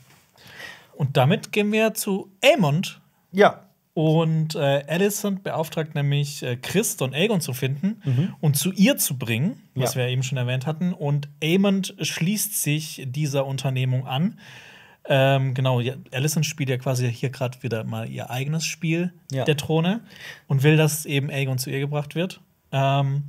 Und damit gehen wir zu Amond. Ja. Und äh, Alicent beauftragt nämlich äh, Christ und Aegon zu finden mhm. und zu ihr zu bringen, was ja. wir eben schon erwähnt hatten. Und Amond schließt sich dieser Unternehmung an. Ähm, genau, Alison spielt ja quasi hier gerade wieder mal ihr eigenes Spiel ja. der Throne und will, dass eben Aegon zu ihr gebracht wird. Ähm,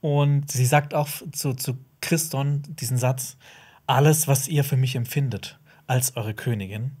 und sie sagt auch zu, zu Christon diesen Satz: Alles, was ihr für mich empfindet, als eure Königin,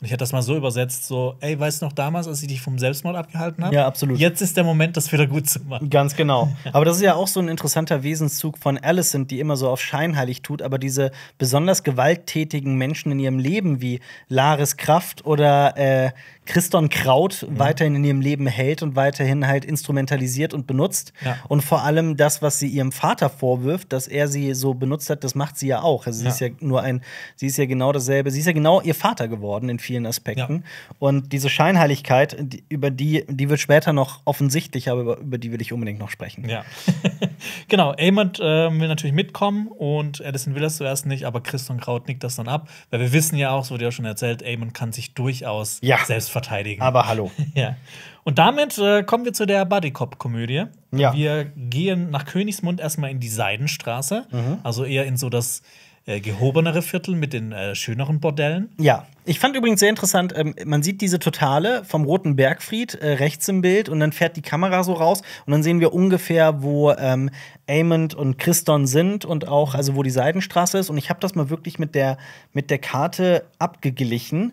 und ich hätte das mal so übersetzt: so, ey, weißt du noch damals, als ich dich vom Selbstmord abgehalten habe? Ja, absolut. Jetzt ist der Moment, das wieder gut zu machen. Ganz genau. aber das ist ja auch so ein interessanter Wesenszug von Alicent, die immer so auf scheinheilig tut, aber diese besonders gewalttätigen Menschen in ihrem Leben wie Laris Kraft oder äh, Christon Kraut mhm. weiterhin in ihrem Leben hält und weiterhin halt instrumentalisiert und benutzt. Ja. Und vor allem das, was sie ihrem Vater vorwirft, dass er sie so benutzt hat, das macht sie ja auch. Also sie ja. ist ja nur ein, sie ist ja genau dasselbe, sie ist ja genau ihr Vater geworden in vielen Aspekten. Ja. Und diese Scheinheiligkeit, die, über die, die wird später noch offensichtlich, aber über, über die will ich unbedingt noch sprechen. Ja. genau, Amond äh, will natürlich mitkommen und Alison will das zuerst nicht, aber Christon Kraut nickt das dann ab, weil wir wissen ja auch, so wurde ja schon erzählt, Amond kann sich durchaus ja. selbst verteidigen. Aber hallo. ja. Und damit äh, kommen wir zu der Buddy-Cop-Komödie. Ja. Wir gehen nach Königsmund erstmal in die Seidenstraße, mhm. also eher in so das äh, gehobenere Viertel mit den äh, schöneren Bordellen. Ja, ich fand übrigens sehr interessant, ähm, man sieht diese Totale vom Roten Bergfried äh, rechts im Bild und dann fährt die Kamera so raus und dann sehen wir ungefähr, wo ähm, Amond und Christon sind und auch, also wo die Seidenstraße ist. Und ich habe das mal wirklich mit der, mit der Karte abgeglichen.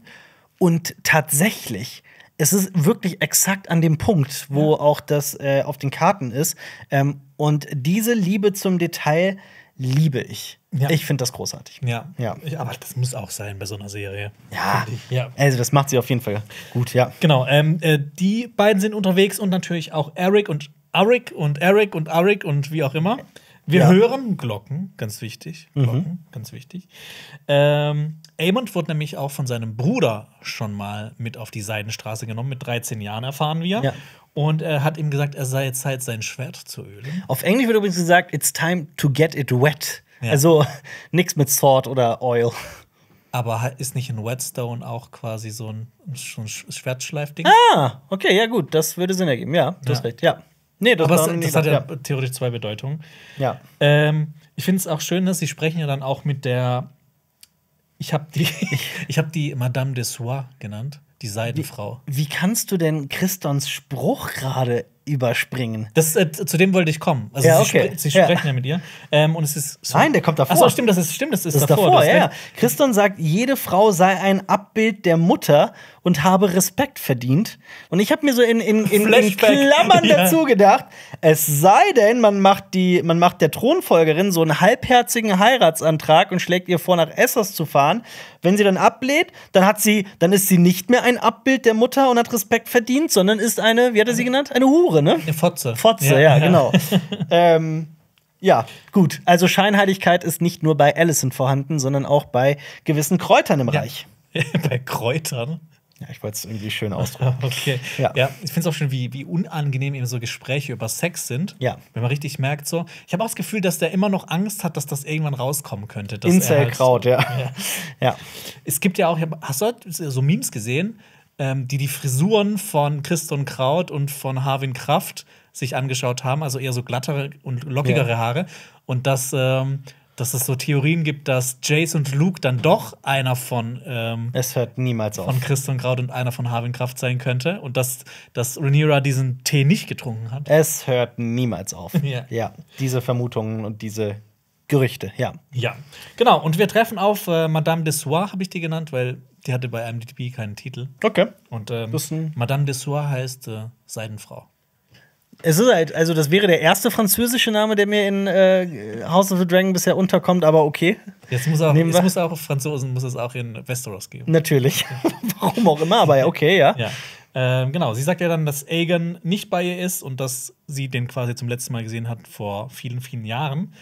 Und tatsächlich, es ist wirklich exakt an dem Punkt, wo ja. auch das äh, auf den Karten ist. Ähm, und diese Liebe zum Detail liebe ich. Ja. Ich finde das großartig. Ja. ja. Aber das muss auch sein bei so einer Serie. Ja. ja. Also, das macht sie auf jeden Fall gut, ja. Genau. Ähm, äh, die beiden sind unterwegs und natürlich auch Eric und Arik und Eric und Arik und wie auch immer. Wir ja. hören Glocken, ganz wichtig. Mhm. Glocken, mhm. ganz wichtig. Ähm, Amond wurde nämlich auch von seinem Bruder schon mal mit auf die Seidenstraße genommen. Mit 13 Jahren erfahren wir. Ja. Und er hat ihm gesagt, er sei jetzt Zeit, sein Schwert zu ölen. Auf Englisch wird übrigens gesagt, it's time to get it wet. Ja. Also nichts mit Sword oder Oil. Aber ist nicht ein Whetstone auch quasi so ein, so ein Schwertschleifding? Ah, okay, ja, gut, das würde Sinn ergeben. Ja, du ja. hast recht, ja. Nee, das, Aber das hat ja, theoretisch zwei Bedeutungen. Ja. Ähm, ich finde es auch schön, dass sie sprechen ja dann auch mit der ich habe die, ich hab die Madame de Soie genannt, die Seidenfrau. Wie, wie kannst du denn Christons Spruch gerade überspringen? Das, äh, zu dem wollte ich kommen. Also ja, okay. sie, spre sie ja. sprechen ja mit ihr. Ähm, und es ist so Nein, der kommt davor. Achso, stimmt, das ist, stimmt, das ist das davor. davor ja. Christon sagt, jede Frau sei ein Abbild der Mutter und habe Respekt verdient. Und ich habe mir so in, in, in, in Klammern ja. dazu gedacht, es sei denn, man macht, die, man macht der Thronfolgerin so einen halbherzigen Heiratsantrag und schlägt ihr vor, nach Essos zu fahren. Wenn sie dann ablehnt, dann hat sie, dann ist sie nicht mehr ein Abbild der Mutter und hat Respekt verdient, sondern ist eine, wie hat er sie genannt? Eine Hure, ne? Eine Fotze. Fotze, ja, ja, ja. genau. ähm, ja, gut. Also Scheinheiligkeit ist nicht nur bei Allison vorhanden, sondern auch bei gewissen Kräutern im Reich. bei Kräutern? Ja, ich wollte es irgendwie schön ausdrücken. okay. Ja, ja ich finde es auch schön, wie, wie unangenehm eben so Gespräche über Sex sind. Ja. Wenn man richtig merkt, so. Ich habe auch das Gefühl, dass der immer noch Angst hat, dass das irgendwann rauskommen könnte. incel halt, ja. ja. ja. Es gibt ja auch, hast du halt so Memes gesehen, ähm, die die Frisuren von Christon Kraut und von Harvin Kraft sich angeschaut haben, also eher so glattere und lockigere ja. Haare. Und das. ähm, dass es so Theorien gibt, dass Jace und Luke dann doch einer von ähm, es hört niemals auf. von Christian Kraut und einer von Harwin Kraft sein könnte und dass dass Rhaenyra diesen Tee nicht getrunken hat. Es hört niemals auf. ja. ja, diese Vermutungen und diese Gerüchte, ja. Ja, genau. Und wir treffen auf äh, Madame de Soie, habe ich die genannt, weil die hatte bei IMDb keinen Titel. Okay. Und ähm, Madame de Soie heißt äh, Seidenfrau. Es ist halt, also das wäre der erste französische Name, der mir in äh, House of the Dragon bisher unterkommt, aber okay. Jetzt muss auch, Nehmen jetzt muss auch Franzosen muss es auch in Westeros geben. Natürlich. Warum auch immer, aber okay, ja. ja. Ähm, genau, sie sagt ja dann, dass Aegon nicht bei ihr ist und dass sie den quasi zum letzten Mal gesehen hat vor vielen, vielen Jahren.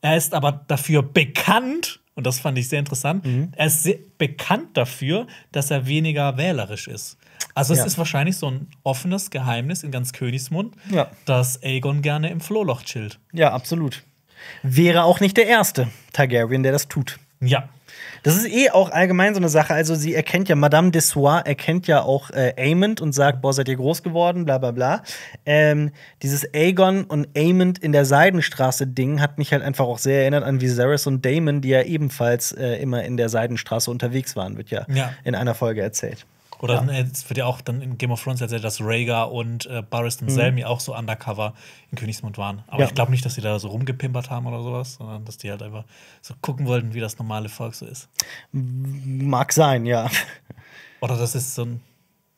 Er ist aber dafür bekannt, und das fand ich sehr interessant, mhm. er ist sehr bekannt dafür, dass er weniger wählerisch ist. Also es ja. ist wahrscheinlich so ein offenes Geheimnis in ganz Königsmund, ja. dass Aegon gerne im Flohloch chillt. Ja, absolut. Wäre auch nicht der erste Targaryen, der das tut. Ja. Das ist eh auch allgemein so eine Sache. Also, sie erkennt ja, Madame de Soir erkennt ja auch äh, Aemond und sagt, boah, seid ihr groß geworden, bla bla bla. Ähm, dieses Aegon und Aemond in der Seidenstraße-Ding hat mich halt einfach auch sehr erinnert an Viserys und Damon, die ja ebenfalls äh, immer in der Seidenstraße unterwegs waren, wird ja, ja. in einer Folge erzählt. Oder ja. es äh, wird ja auch dann in Game of Thrones erzählt, dass Rhaegar und äh, Barristan mhm. Selmy auch so undercover in Königsmund waren. Aber ja. ich glaube nicht, dass sie da so rumgepimpert haben oder sowas, sondern dass die halt einfach so gucken wollten, wie das normale Volk so ist. Mag sein, ja. Oder das ist so ein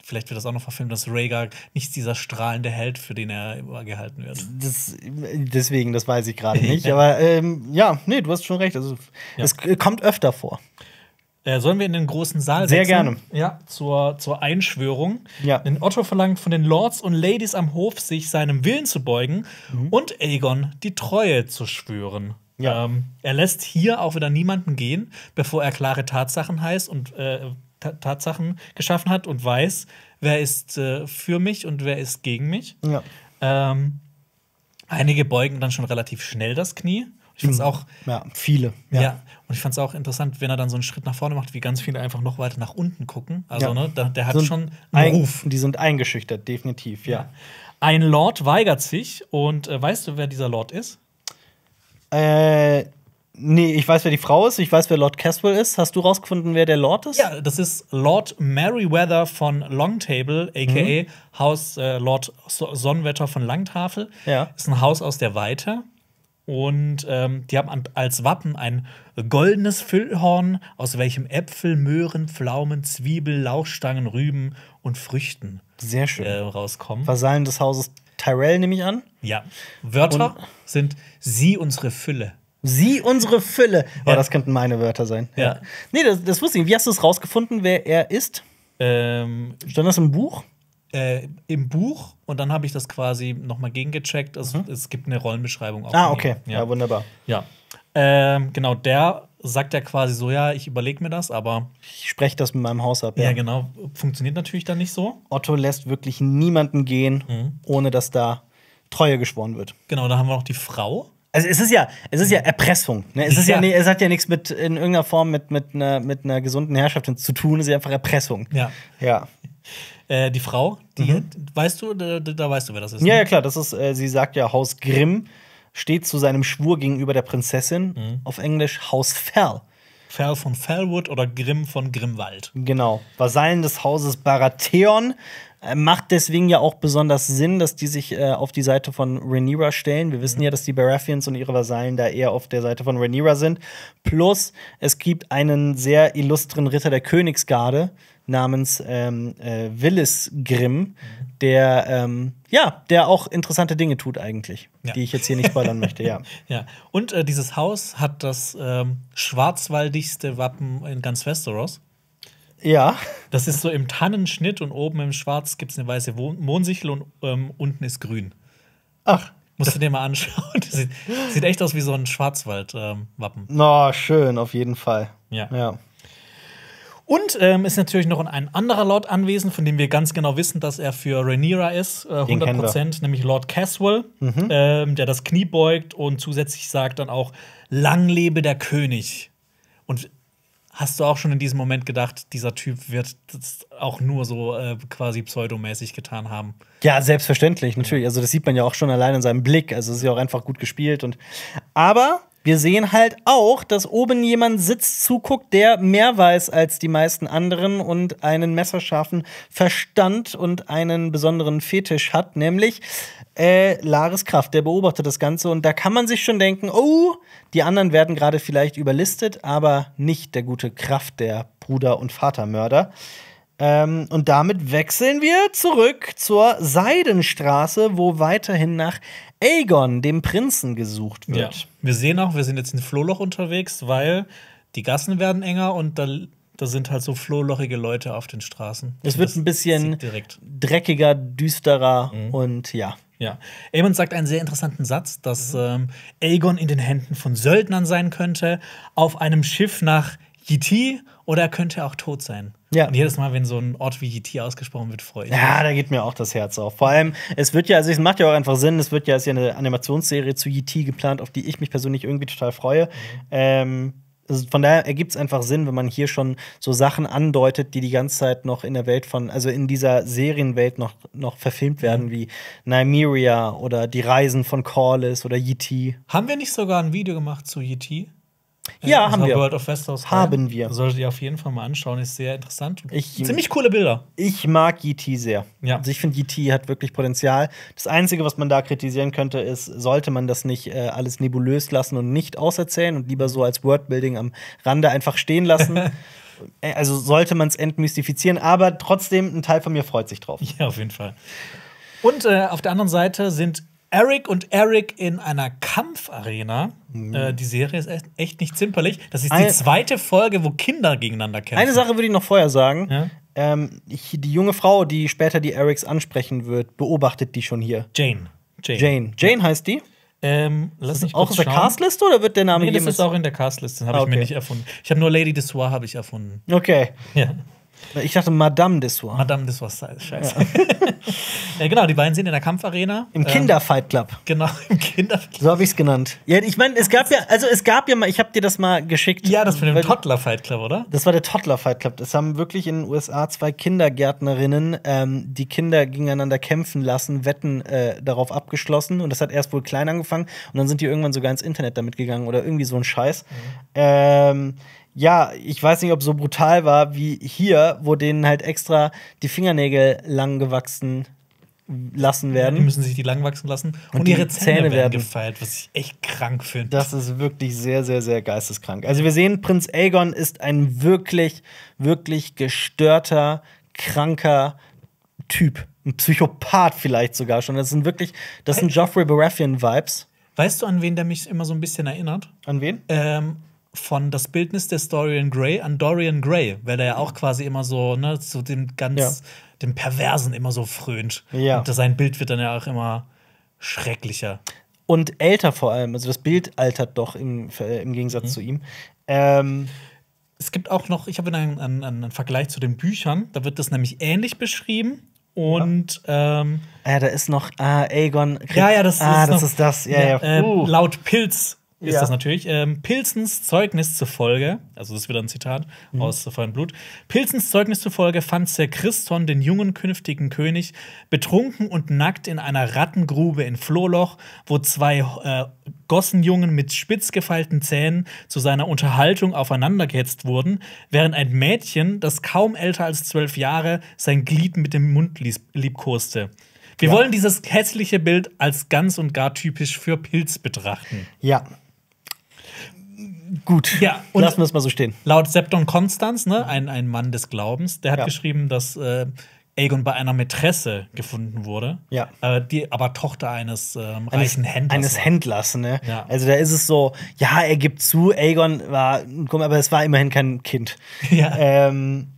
vielleicht wird das auch noch verfilmt, dass Rhaegar nicht dieser strahlende Held, für den er immer gehalten wird. Das, deswegen, das weiß ich gerade nicht. Aber ähm, ja, nee, du hast schon recht. Also, ja. Es kommt öfter vor. Äh, sollen wir in den großen Saal setzen? Sehr gerne. Ja, zur, zur Einschwörung. Ja. Denn Otto verlangt von den Lords und Ladies am Hof, sich seinem Willen zu beugen mhm. und Aegon die Treue zu schwören. Ja. Ähm, er lässt hier auch wieder niemanden gehen, bevor er klare Tatsachen heißt und äh, Tatsachen geschaffen hat und weiß, wer ist äh, für mich und wer ist gegen mich. Ja. Ähm, einige beugen dann schon relativ schnell das Knie. Ich fand es auch. Ja, viele. Ja. ja. Und ich fand es auch interessant, wenn er dann so einen Schritt nach vorne macht, wie ganz viele einfach noch weiter nach unten gucken. Also, ja. ne, der, der hat sind schon einen Ruf. Die sind eingeschüchtert, definitiv, ja. Ein Lord weigert sich und äh, weißt du, wer dieser Lord ist? Äh. Nee, ich weiß, wer die Frau ist, ich weiß, wer Lord Caswell ist. Hast du rausgefunden, wer der Lord ist? Ja, das ist Lord Merryweather von Longtable, aka mhm. Haus äh, Lord Sonnenwetter von Langtafel. Ja. Ist ein Haus aus der Weite. Und ähm, die haben als Wappen ein goldenes Füllhorn, aus welchem Äpfel, Möhren, Pflaumen, Zwiebel, Lauchstangen, Rüben und Früchten Sehr schön. Äh, rauskommen. Vasallen des Hauses Tyrell, nehme ich an. Ja. Wörter und sind sie unsere Fülle. Sie unsere Fülle. Oh, das könnten meine Wörter sein. Ja. ja. Nee, das, das wusste ich. Wie hast du es rausgefunden, wer er ist? Ähm, Stand das im Buch? äh, im Buch und dann habe ich das quasi nochmal gegengecheckt. Also, mhm. Es gibt eine Rollenbeschreibung auch. Ah, okay. Ja. ja. wunderbar. Ja. Ähm, genau, der sagt ja quasi so, ja, ich überlege mir das, aber. Ich spreche das mit meinem Haus ab. Ja. ja. genau. Funktioniert natürlich dann nicht so. Otto lässt wirklich niemanden gehen, mhm. ohne dass da Treue geschworen wird. Genau, da haben wir noch die Frau. Also es ist ja, es ist ja mhm. Erpressung. Ne? Es ist ja, ja es hat ja nichts mit in irgendeiner Form mit, mit, einer, mit einer gesunden Herrschaft zu tun, es ist einfach Erpressung. Ja. Ja. Äh, die Frau, die, mhm. weißt du, da, da, weißt du, wer das ist. Ne? Ja, ja, klar, das ist, äh, sie sagt ja Haus Grimm, steht zu seinem Schwur gegenüber der Prinzessin, mhm. auf Englisch Haus Fell. Fell von Fellwood oder Grimm von Grimmwald. Genau. Vasallen des Hauses Baratheon, äh, macht deswegen ja auch besonders Sinn, dass die sich äh, auf die Seite von Rhaenyra stellen. Wir wissen mhm. ja, dass die Baratheons und ihre Vasallen da eher auf der Seite von Rhaenyra sind. Plus, es gibt einen sehr illustren Ritter der Königsgarde namens ähm, äh, Willis Grimm, mhm. der ähm, ja, der auch interessante Dinge tut eigentlich, ja. die ich jetzt hier nicht spoilern möchte. Ja. ja. Und äh, dieses Haus hat das ähm, schwarzwaldigste Wappen in ganz Westeros. Ja. Das ist so im Tannenschnitt und oben im Schwarz gibt es eine weiße Mondsichel und ähm, unten ist grün. Ach. Musst du dir mal anschauen. Sieht, sieht, echt aus wie so ein Schwarzwald-Wappen. Ähm, oh, schön, auf jeden Fall. Ja. ja. Und ähm, ist natürlich noch ein anderer Lord anwesend, von dem wir ganz genau wissen, dass er für Rhaenyra ist, äh, 100 Prozent, nämlich Lord Caswell, mhm. ähm, der das Knie beugt und zusätzlich sagt dann auch: Lang lebe der König. Hast du auch schon in diesem Moment gedacht, dieser Typ wird das auch nur so äh, quasi pseudomäßig getan haben? Ja, selbstverständlich, natürlich. Also das sieht man ja auch schon allein in seinem Blick. Also es ist ja auch einfach gut gespielt und aber wir sehen halt auch, dass oben jemand sitzt, zuguckt, der mehr weiß als die meisten anderen und einen messerscharfen Verstand und einen besonderen Fetisch hat, nämlich äh, Laris Kraft, der beobachtet das Ganze und da kann man sich schon denken, oh, die anderen werden gerade vielleicht überlistet, aber nicht der gute Kraft, der Bruder- und Vatermörder. Ähm, und damit wechseln wir zurück zur Seidenstraße, wo weiterhin nach Aegon, dem Prinzen, gesucht wird. Ja. Wir sehen auch, wir sind jetzt in Flohloch unterwegs, weil die Gassen werden enger und da, da sind halt so flohlochige Leute auf den Straßen. Es wird ein bisschen dreckiger, düsterer mhm. und ja. Ja. Aemon sagt einen sehr interessanten Satz, dass mhm. ähm, Aegon in den Händen von Söldnern sein könnte, auf einem Schiff nach Yiti oder könnte er auch tot sein. Ja. Und jedes Mal, wenn so ein Ort wie Yiti ausgesprochen wird, freue ich mich. Ja, da geht mir auch das Herz auf. Vor allem, es wird ja, also es macht ja auch einfach Sinn, es wird ja, es ist ja eine Animationsserie zu Yiti geplant, auf die ich mich persönlich irgendwie total freue. Mhm. Ähm, also von daher ergibt es einfach Sinn, wenn man hier schon so Sachen andeutet, die die ganze Zeit noch in der Welt von, also in dieser Serienwelt noch, noch verfilmt mhm. werden, mhm. wie Nymeria oder Die Reisen von Corliss oder Yiti. Haben wir nicht sogar ein Video gemacht zu Yiti? Äh, ja, haben wir. World of Westeros haben wir. Solltet ihr auf jeden Fall mal anschauen, ist sehr interessant. Ich, äh, ziemlich coole Bilder. Ich mag GT e sehr. Ja. Also ich finde, GT e hat wirklich Potenzial. Das Einzige, was man da kritisieren könnte, ist, sollte man das nicht äh, alles nebulös lassen und nicht auserzählen und lieber so als Wordbuilding am Rande einfach stehen lassen. Äh, also sollte man es entmystifizieren, aber trotzdem, ein Teil von mir freut sich drauf. Ja, auf jeden Fall. Und äh, auf der anderen Seite sind Eric und Eric in einer Kampfarena. Mhm. Äh, die Serie ist echt nicht zimperlich. Das ist eine, die zweite Folge, wo Kinder gegeneinander kämpfen. Eine Sache würde ich noch vorher sagen. Ja? Ähm, ich, die junge Frau, die später die Erics ansprechen wird, beobachtet die schon hier. Jane. Jane. Jane, Jane heißt die. Ähm, lass mich auch in der Castliste oder wird der Name nee, das ist auch in der Castliste, habe ah, okay. ich mir nicht erfunden. Ich habe nur Lady de Soir habe ich erfunden. Okay. Ja. Ich dachte Madame de Soir. Madame Dessoir Style, scheiße. Ja. ja. genau, die beiden sind in der Kampfarena. Im ähm, Kinderfight Club. Genau, im Kinderfight Club. So habe ich es genannt. Ja, ich meine, es gab ja, also es gab ja mal, ich habe dir das mal geschickt. Ja, das war der Toddler Fight Club, oder? Das war der Toddler Fight Club. Das haben wirklich in den USA zwei Kindergärtnerinnen, ähm, die Kinder gegeneinander kämpfen lassen, Wetten äh, darauf abgeschlossen. Und das hat erst wohl klein angefangen. Und dann sind die irgendwann sogar ins Internet damit gegangen oder irgendwie so ein Scheiß. Mhm. Ähm, ja, ich weiß nicht, ob so brutal war wie hier, wo denen halt extra die Fingernägel lang gewachsen lassen werden. Die müssen sich die lang wachsen lassen und, und ihre Zähne, Zähne, werden, werden gefeilt, was ich echt krank finde. Das ist wirklich sehr, sehr, sehr geisteskrank. Also wir sehen, Prinz Aegon ist ein wirklich, wirklich gestörter, kranker Typ. Ein Psychopath vielleicht sogar schon. Das sind wirklich, das sind Joffrey Baratheon-Vibes. Weißt du, an wen der mich immer so ein bisschen erinnert? An wen? Ähm, von das Bildnis des Dorian Gray an Dorian Gray, weil er ja auch quasi immer so, ne, zu dem ganz, ja. dem Perversen immer so frönt. Ja. Und sein Bild wird dann ja auch immer schrecklicher. Und älter vor allem, also das Bild altert doch im, im Gegensatz mhm. zu ihm. Ähm es gibt auch noch, ich habe einen, einen, einen Vergleich zu den Büchern, da wird das nämlich ähnlich beschrieben. Und ja. ähm, ja, ah, da ist noch ah, Aegon. ja, ja, das, ah, ist, das noch, ist das. Ja, ja. Äh, laut Pilz ist ja. das natürlich. Ähm, Pilsens Zeugnis zufolge, also das ist wieder ein Zitat mhm. aus Fein Blut. Pilsens Zeugnis zufolge fand Sir Christon den jungen künftigen König betrunken und nackt in einer Rattengrube in Flohloch, wo zwei äh, Gossenjungen mit spitzgefeilten Zähnen zu seiner Unterhaltung aufeinandergehetzt wurden, während ein Mädchen, das kaum älter als zwölf Jahre, sein Glied mit dem Mund liebkoste. Wir ja. wollen dieses hässliche Bild als ganz und gar typisch für Pilz betrachten. Ja, Gut, ja, und lassen wir es mal so stehen. Laut Septon Konstanz, ne, ein, ein Mann des Glaubens, der hat ja. geschrieben, dass äh, Aegon bei einer Mätresse gefunden wurde, ja. äh, die aber Tochter eines ähm, reichen eines, Händlers. Eines war. Händlers, ne? Ja. Also da ist es so, ja, er gibt zu, Aegon war, aber es war immerhin kein Kind. Ja. Ähm,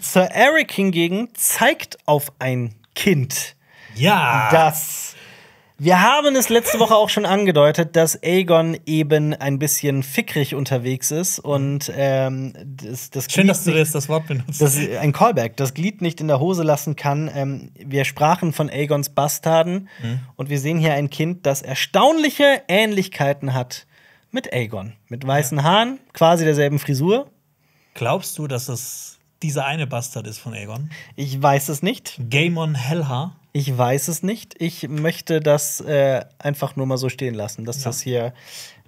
Sir Eric hingegen zeigt auf ein Kind. Ja. Das wir haben es letzte Woche auch schon angedeutet, dass Aegon eben ein bisschen fickrig unterwegs ist und ähm, das, das Schön, Glied dass du nicht, das Wort benutzt. Das, ein Callback, das Glied nicht in der Hose lassen kann. Ähm, wir sprachen von Aegons Bastarden mhm. und wir sehen hier ein Kind, das erstaunliche Ähnlichkeiten hat mit Aegon. Mit weißen ja. Haaren, quasi derselben Frisur. Glaubst du, dass es dieser eine Bastard ist von Aegon? Ich weiß es nicht. Gaemon Hellhaar? Ich weiß es nicht. Ich möchte das äh, einfach nur mal so stehen lassen, dass ja. das hier,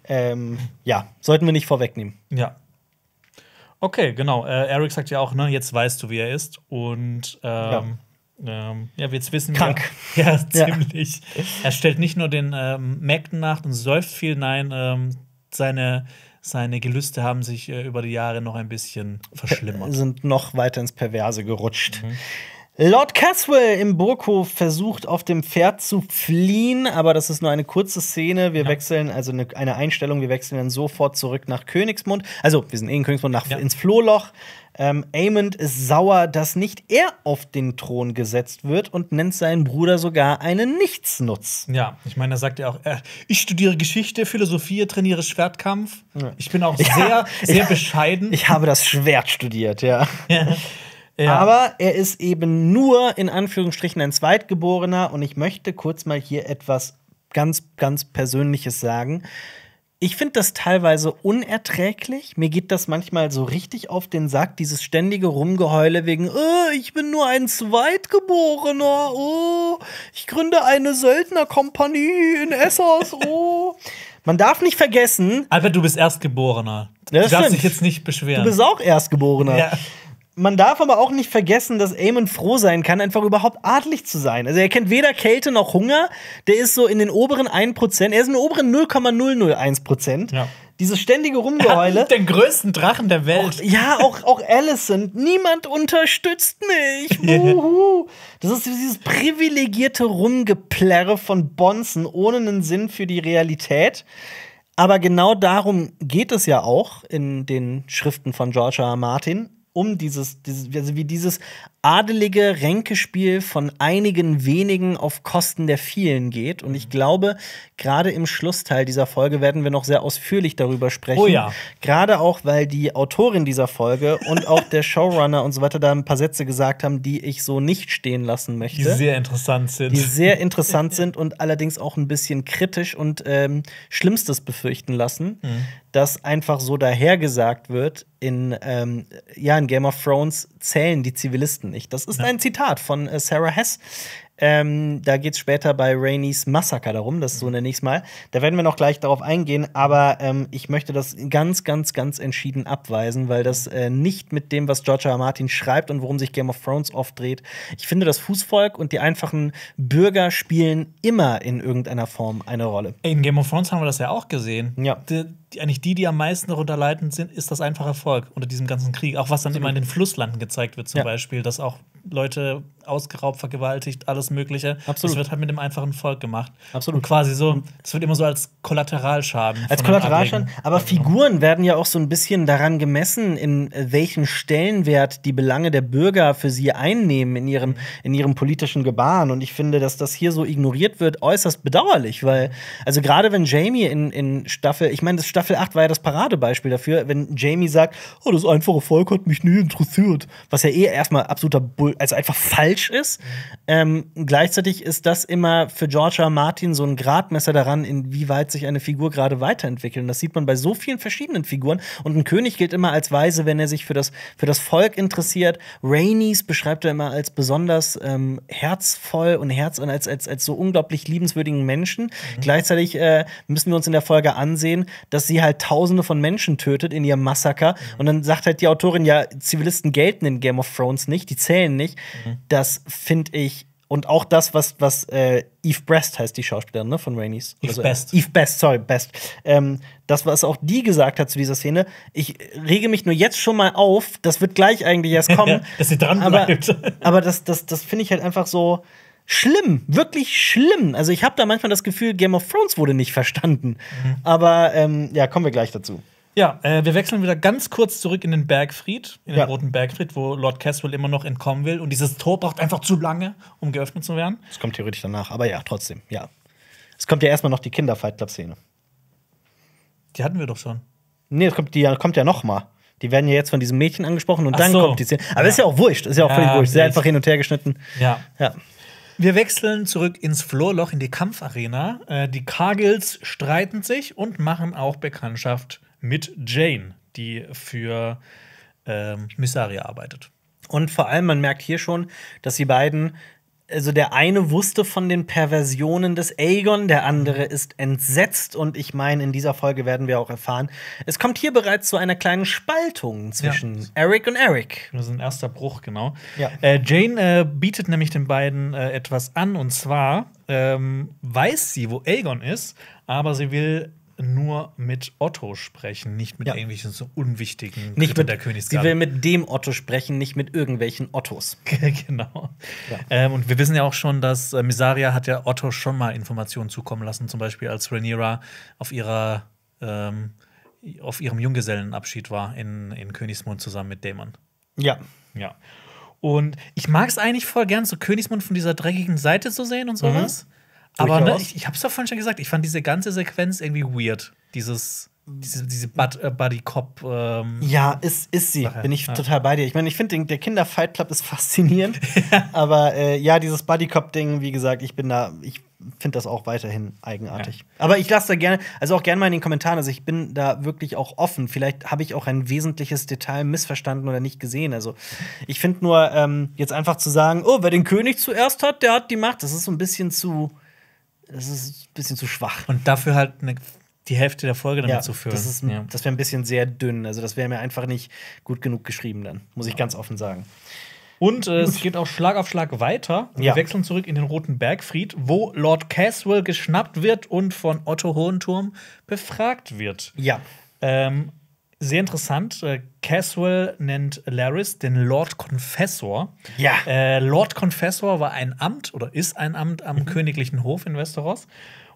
ähm, ja, sollten wir nicht vorwegnehmen. Ja. Okay, genau. Äh, Eric sagt ja auch, ne, jetzt weißt du, wie er ist. Und ähm, ja. Ähm, ja, jetzt wissen Krank. wir. Ja, ziemlich. Ja. Er stellt nicht nur den ähm, Mägden nach und säuft viel, nein, ähm, seine seine Gelüste haben sich äh, über die Jahre noch ein bisschen verschlimmert. Sind noch weiter ins Perverse gerutscht. Mhm. Lord Caswell im Burghof versucht auf dem Pferd zu fliehen, aber das ist nur eine kurze Szene. Wir ja. wechseln, also eine, eine, Einstellung, wir wechseln dann sofort zurück nach Königsmund. Also, wir sind eh in Königsmund, nach, ja. ins Flohloch. Ähm, Aemond ist sauer, dass nicht er auf den Thron gesetzt wird und nennt seinen Bruder sogar einen Nichtsnutz. Ja, ich meine, da sagt er auch, äh, ich studiere Geschichte, Philosophie, trainiere Schwertkampf. Ja. Ich bin auch ja, sehr, ich, bescheiden. Ich habe das Schwert studiert, ja. Ja. Aber er ist eben nur in Anführungsstrichen ein Zweitgeborener und ich möchte kurz mal hier etwas ganz, ganz Persönliches sagen. Ich finde das teilweise unerträglich. Mir geht das manchmal so richtig auf den Sack, dieses ständige Rumgeheule wegen, äh, ich bin nur ein Zweitgeborener, oh, ich gründe eine Söldnerkompanie in Essos, oh. Man darf nicht vergessen. Albert, du bist Erstgeborener. Ja, du darfst dich jetzt nicht beschweren. Du bist auch Erstgeborener. Ja man darf aber auch nicht vergessen, dass Eamon froh sein kann, einfach überhaupt adlig zu sein. Also er kennt weder Kälte noch Hunger. Der ist so in den oberen 1%. Er ist in den oberen 0,001%. Ja. Dieses ständige Rumgeheule. Den größten Drachen der Welt. Auch, oh, ja, auch, auch Alicent. Niemand unterstützt mich. Das ist dieses privilegierte Rumgeplärre von Bonzen ohne einen Sinn für die Realität. Aber genau darum geht es ja auch in den Schriften von George R. R. Martin um dieses, dieses also wie dieses adelige Ränkespiel von einigen wenigen auf Kosten der vielen geht. Und ich mhm. glaube, gerade im Schlussteil dieser Folge werden wir noch sehr ausführlich darüber sprechen. Oh ja. Gerade auch, weil die Autorin dieser Folge und auch der Showrunner und so weiter da ein paar Sätze gesagt haben, die ich so nicht stehen lassen möchte. Die sehr interessant sind. Die sehr interessant sind und allerdings auch ein bisschen kritisch und ähm, Schlimmstes befürchten lassen. Mhm. Dass einfach so dahergesagt wird, in, ähm, ja, in Game of Thrones zählen die Zivilisten nicht. Das ist ein Zitat von äh, Sarah Hess, ähm, da geht es später bei Rainys Massaker darum, das ist so mhm. der nächste Mal. Da werden wir noch gleich darauf eingehen, aber ähm, ich möchte das ganz, ganz, ganz entschieden abweisen, weil das äh, nicht mit dem, was George R. Martin schreibt und worum sich Game of Thrones oft dreht. Ich finde, das Fußvolk und die einfachen Bürger spielen immer in irgendeiner Form eine Rolle. In Game of Thrones haben wir das ja auch gesehen. Ja. Die, die, eigentlich die, die am meisten darunter leitend sind, ist das einfache Volk unter diesem ganzen Krieg. Auch was dann immer in den Flusslanden gezeigt wird, zum ja. Beispiel, dass auch Leute ausgeraubt, vergewaltigt, alles Mögliche. Absolut. Das wird halt mit dem einfachen Volk gemacht. Absolut. Und quasi so, das wird immer so als Kollateralschaden. Als Kollateralschaden, aber Figuren werden ja auch so ein bisschen daran gemessen, in welchen Stellenwert die Belange der Bürger für sie einnehmen in ihrem, in ihrem politischen Gebaren. Und ich finde, dass das hier so ignoriert wird, äußerst bedauerlich, weil, also gerade wenn Jamie in, in Staffel, ich meine, Staffel 8 war ja das Paradebeispiel dafür, wenn Jamie sagt, oh, das einfache Volk hat mich nie interessiert, was ja eh erstmal absoluter Bull also einfach falsch mhm. ist. Ähm, gleichzeitig ist das immer für Georgia Martin so ein Gradmesser daran, inwieweit sich eine Figur gerade weiterentwickelt. Und das sieht man bei so vielen verschiedenen Figuren. Und ein König gilt immer als weise, wenn er sich für das, für das Volk interessiert. Rainies beschreibt er immer als besonders ähm, herzvoll und herz und als, als, als so unglaublich liebenswürdigen Menschen. Mhm. Gleichzeitig äh, müssen wir uns in der Folge ansehen, dass sie halt Tausende von Menschen tötet in ihrem Massaker. Mhm. Und dann sagt halt die Autorin, ja, Zivilisten gelten in Game of Thrones nicht, die zählen nicht nicht. Mhm. Das finde ich und auch das, was, was äh, Eve Brest heißt, die Schauspielerin ne, von Rainey's. Eve also, äh, Best. Eve Best, sorry, Best. Ähm, das, was auch die gesagt hat zu dieser Szene, ich rege mich nur jetzt schon mal auf, das wird gleich eigentlich erst kommen. Dass sie dran bleibt. Aber, aber das, das, das finde ich halt einfach so schlimm, wirklich schlimm. Also ich habe da manchmal das Gefühl, Game of Thrones wurde nicht verstanden. Mhm. Aber ähm, ja, kommen wir gleich dazu. Ja, äh, wir wechseln wieder ganz kurz zurück in den Bergfried, in den ja. roten Bergfried, wo Lord Caswell immer noch entkommen will. Und dieses Tor braucht einfach zu lange, um geöffnet zu werden. Es kommt theoretisch danach, aber ja, trotzdem, ja. Es kommt ja erstmal noch die Kinderfight Club Szene. Die hatten wir doch schon. Nee, es kommt, die kommt ja noch mal. Die werden ja jetzt von diesem Mädchen angesprochen und Ach dann kommt die Szene. Aber ja. ist ja auch wurscht, ist ja auch ja, völlig wurscht. Sehr einfach hin und her geschnitten. Ja. ja. Wir wechseln zurück ins Florloch, in die Kampfarena. Äh, die Cargills streiten sich und machen auch Bekanntschaft mit Jane, die für ähm, Missaria arbeitet. Und vor allem, man merkt hier schon, dass die beiden, also der eine wusste von den Perversionen des Aegon, der andere ist entsetzt. Und ich meine, in dieser Folge werden wir auch erfahren, es kommt hier bereits zu einer kleinen Spaltung zwischen ja. Eric und Eric. Das ist ein erster Bruch, genau. Ja. Äh, Jane äh, bietet nämlich den beiden äh, etwas an, und zwar ähm, weiß sie, wo Aegon ist, aber sie will nur mit Otto sprechen, nicht mit ja. irgendwelchen so unwichtigen nicht mit der Königsgarde. Sie will mit dem Otto sprechen, nicht mit irgendwelchen Ottos. genau. Ja. Ähm, und wir wissen ja auch schon, dass äh, Misaria hat ja Otto schon mal Informationen zukommen lassen, zum Beispiel als Rhaenyra auf ihrer ähm, auf ihrem Junggesellenabschied war in, in Königsmund zusammen mit Dämon. Ja. Ja. Und ich mag es eigentlich voll gern, so Königsmund von dieser dreckigen Seite zu sehen und mhm. sowas. Mhm. Aber ne, ich, ich habe es doch vorhin schon gesagt, ich fand diese ganze Sequenz irgendwie weird. Dieses, diese, diese Bud, äh, Buddy Cop. Ähm, ja, ist, ist sie. Nachher. Bin ich ja. total bei dir. Ich meine, ich finde, der Kinder-Fight Club ist faszinierend. aber äh, ja, dieses Buddy Cop-Ding, wie gesagt, ich bin da. Ich, finde das auch weiterhin eigenartig. Ja. Aber ich lasse da gerne, also auch gerne mal in den Kommentaren, also ich bin da wirklich auch offen. Vielleicht habe ich auch ein wesentliches Detail missverstanden oder nicht gesehen. Also ich finde nur, ähm, jetzt einfach zu sagen, oh, wer den König zuerst hat, der hat die Macht, das ist so ein bisschen zu das ist mhm. ein bisschen zu schwach. Und dafür halt eine die Hälfte der Folge damit ja, zu führen. Das, ja. das wäre ein bisschen sehr dünn. Also, das wäre mir einfach nicht gut genug geschrieben, dann, muss ich ja. ganz offen sagen. Und äh, es geht auch Schlag auf Schlag weiter. Wir wechseln zurück in den Roten Bergfried, wo Lord Caswell geschnappt wird und von Otto Hohenturm befragt wird. Ja. Ähm, sehr interessant. Äh, Caswell nennt Laris den Lord Confessor. Ja. Äh, Lord Confessor war ein Amt oder ist ein Amt am mhm. königlichen Hof in Westeros.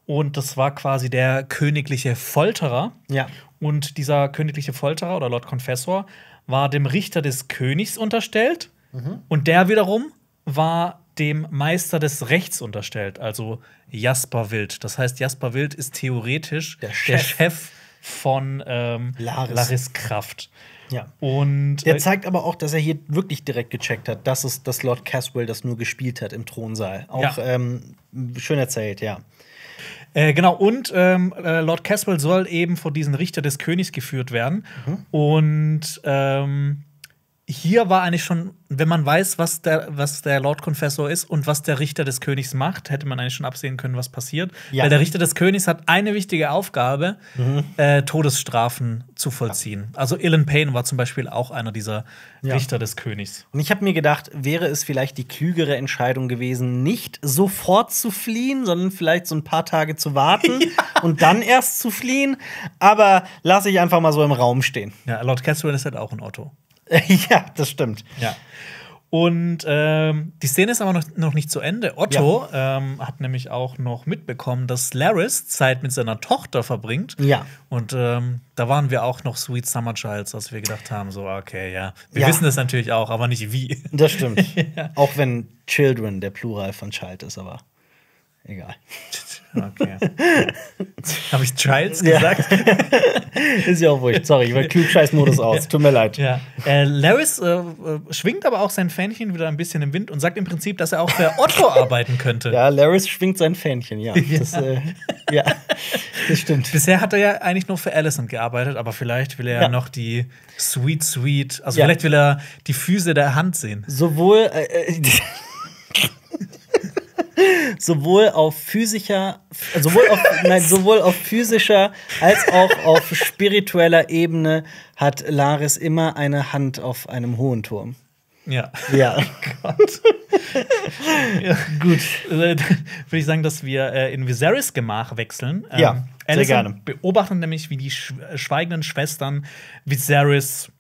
Und das war quasi der königliche Folterer. Ja. Und dieser königliche Folterer oder Lord Confessor war dem Richter des Königs unterstellt. Mhm. Und der wiederum war dem Meister des Rechts unterstellt, also Jasper Wild. Das heißt, Jasper Wild ist theoretisch der Chef, der Chef von ähm, Laris. Laris Kraft. Ja. Und er äh, zeigt aber auch, dass er hier wirklich direkt gecheckt hat, dass es, das Lord Caswell das nur gespielt hat im Thronsaal. Auch ja. ähm, schön erzählt, ja. Äh, genau, und ähm, äh, Lord Caswell soll eben vor diesen Richter des Königs geführt werden. Mhm. Und ähm, hier war eigentlich schon, wenn man weiß, was der, was der Lord Confessor ist und was der Richter des Königs macht, hätte man eigentlich schon absehen können, was passiert. Ja. Weil der Richter des Königs hat eine wichtige Aufgabe, mhm. äh, Todesstrafen zu vollziehen. Ja. Also Ilan Payne war zum Beispiel auch einer dieser ja. Richter des Königs. Und ich habe mir gedacht, wäre es vielleicht die klügere Entscheidung gewesen, nicht sofort zu fliehen, sondern vielleicht so ein paar Tage zu warten und dann erst zu fliehen. Aber lasse ich einfach mal so im Raum stehen. Ja, Lord Catherine ist halt auch ein Otto. ja, das stimmt. Ja. Und ähm, die Szene ist aber noch, noch nicht zu Ende. Otto ja. ähm, hat nämlich auch noch mitbekommen, dass Laris Zeit mit seiner Tochter verbringt. Ja. Und ähm, da waren wir auch noch Sweet Summer Childs, als wir gedacht haben, so, okay, ja. Wir ja. wissen das natürlich auch, aber nicht wie. Das stimmt. ja. Auch wenn Children der Plural von Child ist, aber. Egal. Okay. Habe ich Trials gesagt? Ist ja auch wurscht. Sorry, ich war Klugscheiß-Modus aus. Tut mir leid. Ja. Äh, Laris äh, äh, schwingt aber auch sein Fähnchen wieder ein bisschen im Wind und sagt im Prinzip, dass er auch für Otto arbeiten könnte. Ja, Laris schwingt sein Fähnchen, ja. Ja. Das, äh, ja. das, stimmt. Bisher hat er ja eigentlich nur für Allison gearbeitet, aber vielleicht will er ja. noch die Sweet Sweet, also vielleicht will er die Füße der Hand sehen. Sowohl. Äh, äh, sowohl auf physischer, sowohl auf, nein, sowohl auf physischer als auch auf spiritueller Ebene hat Laris immer eine Hand auf einem hohen Turm. Ja. Ja. Gott. ja. Gut. Würde ich sagen, dass wir äh, in Viserys Gemach wechseln. Ähm, ja, sehr Alison gerne. beobachten nämlich, wie die schweigenden Schwestern Viserys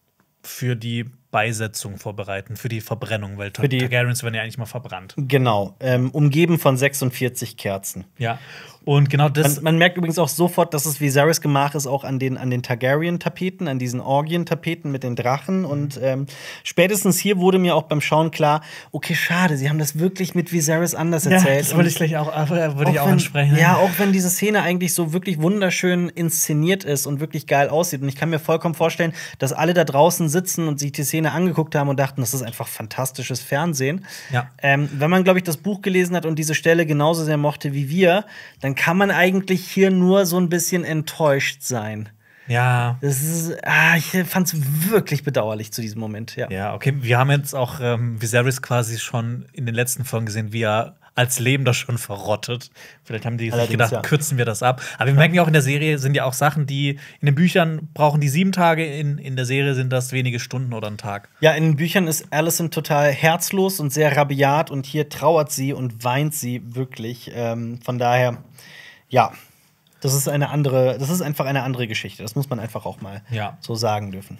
für die Beisetzung vorbereiten für die Verbrennung, weil für die Targaryens werden ja eigentlich mal verbrannt. Genau, ähm, umgeben von 46 Kerzen. Ja, und genau das. Man, man, merkt übrigens auch sofort, dass es Viserys Gemach ist, auch an den, an den Targaryen-Tapeten, an diesen Orgien-Tapeten mit den Drachen. Mhm. Und ähm, spätestens hier wurde mir auch beim Schauen klar, okay, schade, sie haben das wirklich mit Viserys anders erzählt. Ja, das würde ich gleich auch, äh, würde ich auch wenn, ansprechen. Ja, auch wenn diese Szene eigentlich so wirklich wunderschön inszeniert ist und wirklich geil aussieht. Und ich kann mir vollkommen vorstellen, dass alle da draußen sitzen und sich die Szene angeguckt haben und dachten, das ist einfach fantastisches Fernsehen. Ja. Ähm, wenn man, glaube ich, das Buch gelesen hat und diese Stelle genauso sehr mochte wie wir, dann kann man eigentlich hier nur so ein bisschen enttäuscht sein. Ja. Das ist, ah, ich fand es wirklich bedauerlich zu diesem Moment, ja. Ja, okay. Wir haben jetzt auch ähm, Viserys quasi schon in den letzten Folgen gesehen, wie er als Leben das schon verrottet. Vielleicht haben die sich gedacht, ja. kürzen wir das ab. Aber wir merken ja auch in der Serie sind ja auch Sachen, die in den Büchern brauchen die sieben Tage, in, in der Serie sind das wenige Stunden oder ein Tag. Ja, in den Büchern ist Allison total herzlos und sehr rabiat und hier trauert sie und weint sie wirklich. Ähm, von daher ja, das ist eine andere, das ist einfach eine andere Geschichte. Das muss man einfach auch mal ja. so sagen dürfen.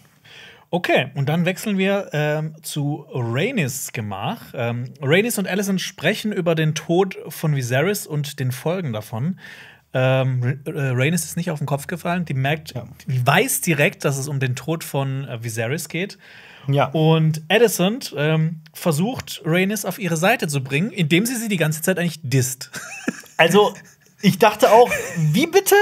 Okay, und dann wechseln wir ähm, zu Rhaenys Gemach. Ähm, Rhaenys und Allison sprechen über den Tod von Viserys und den Folgen davon. Ähm, äh, Rhaenys ist nicht auf den Kopf gefallen. Die merkt, ja. die weiß direkt, dass es um den Tod von äh, Viserys geht. Ja. Und Addison ähm, versucht, Rhaenys auf ihre Seite zu bringen, indem sie sie die ganze Zeit eigentlich disst. Also, Ich dachte auch, wie bitte?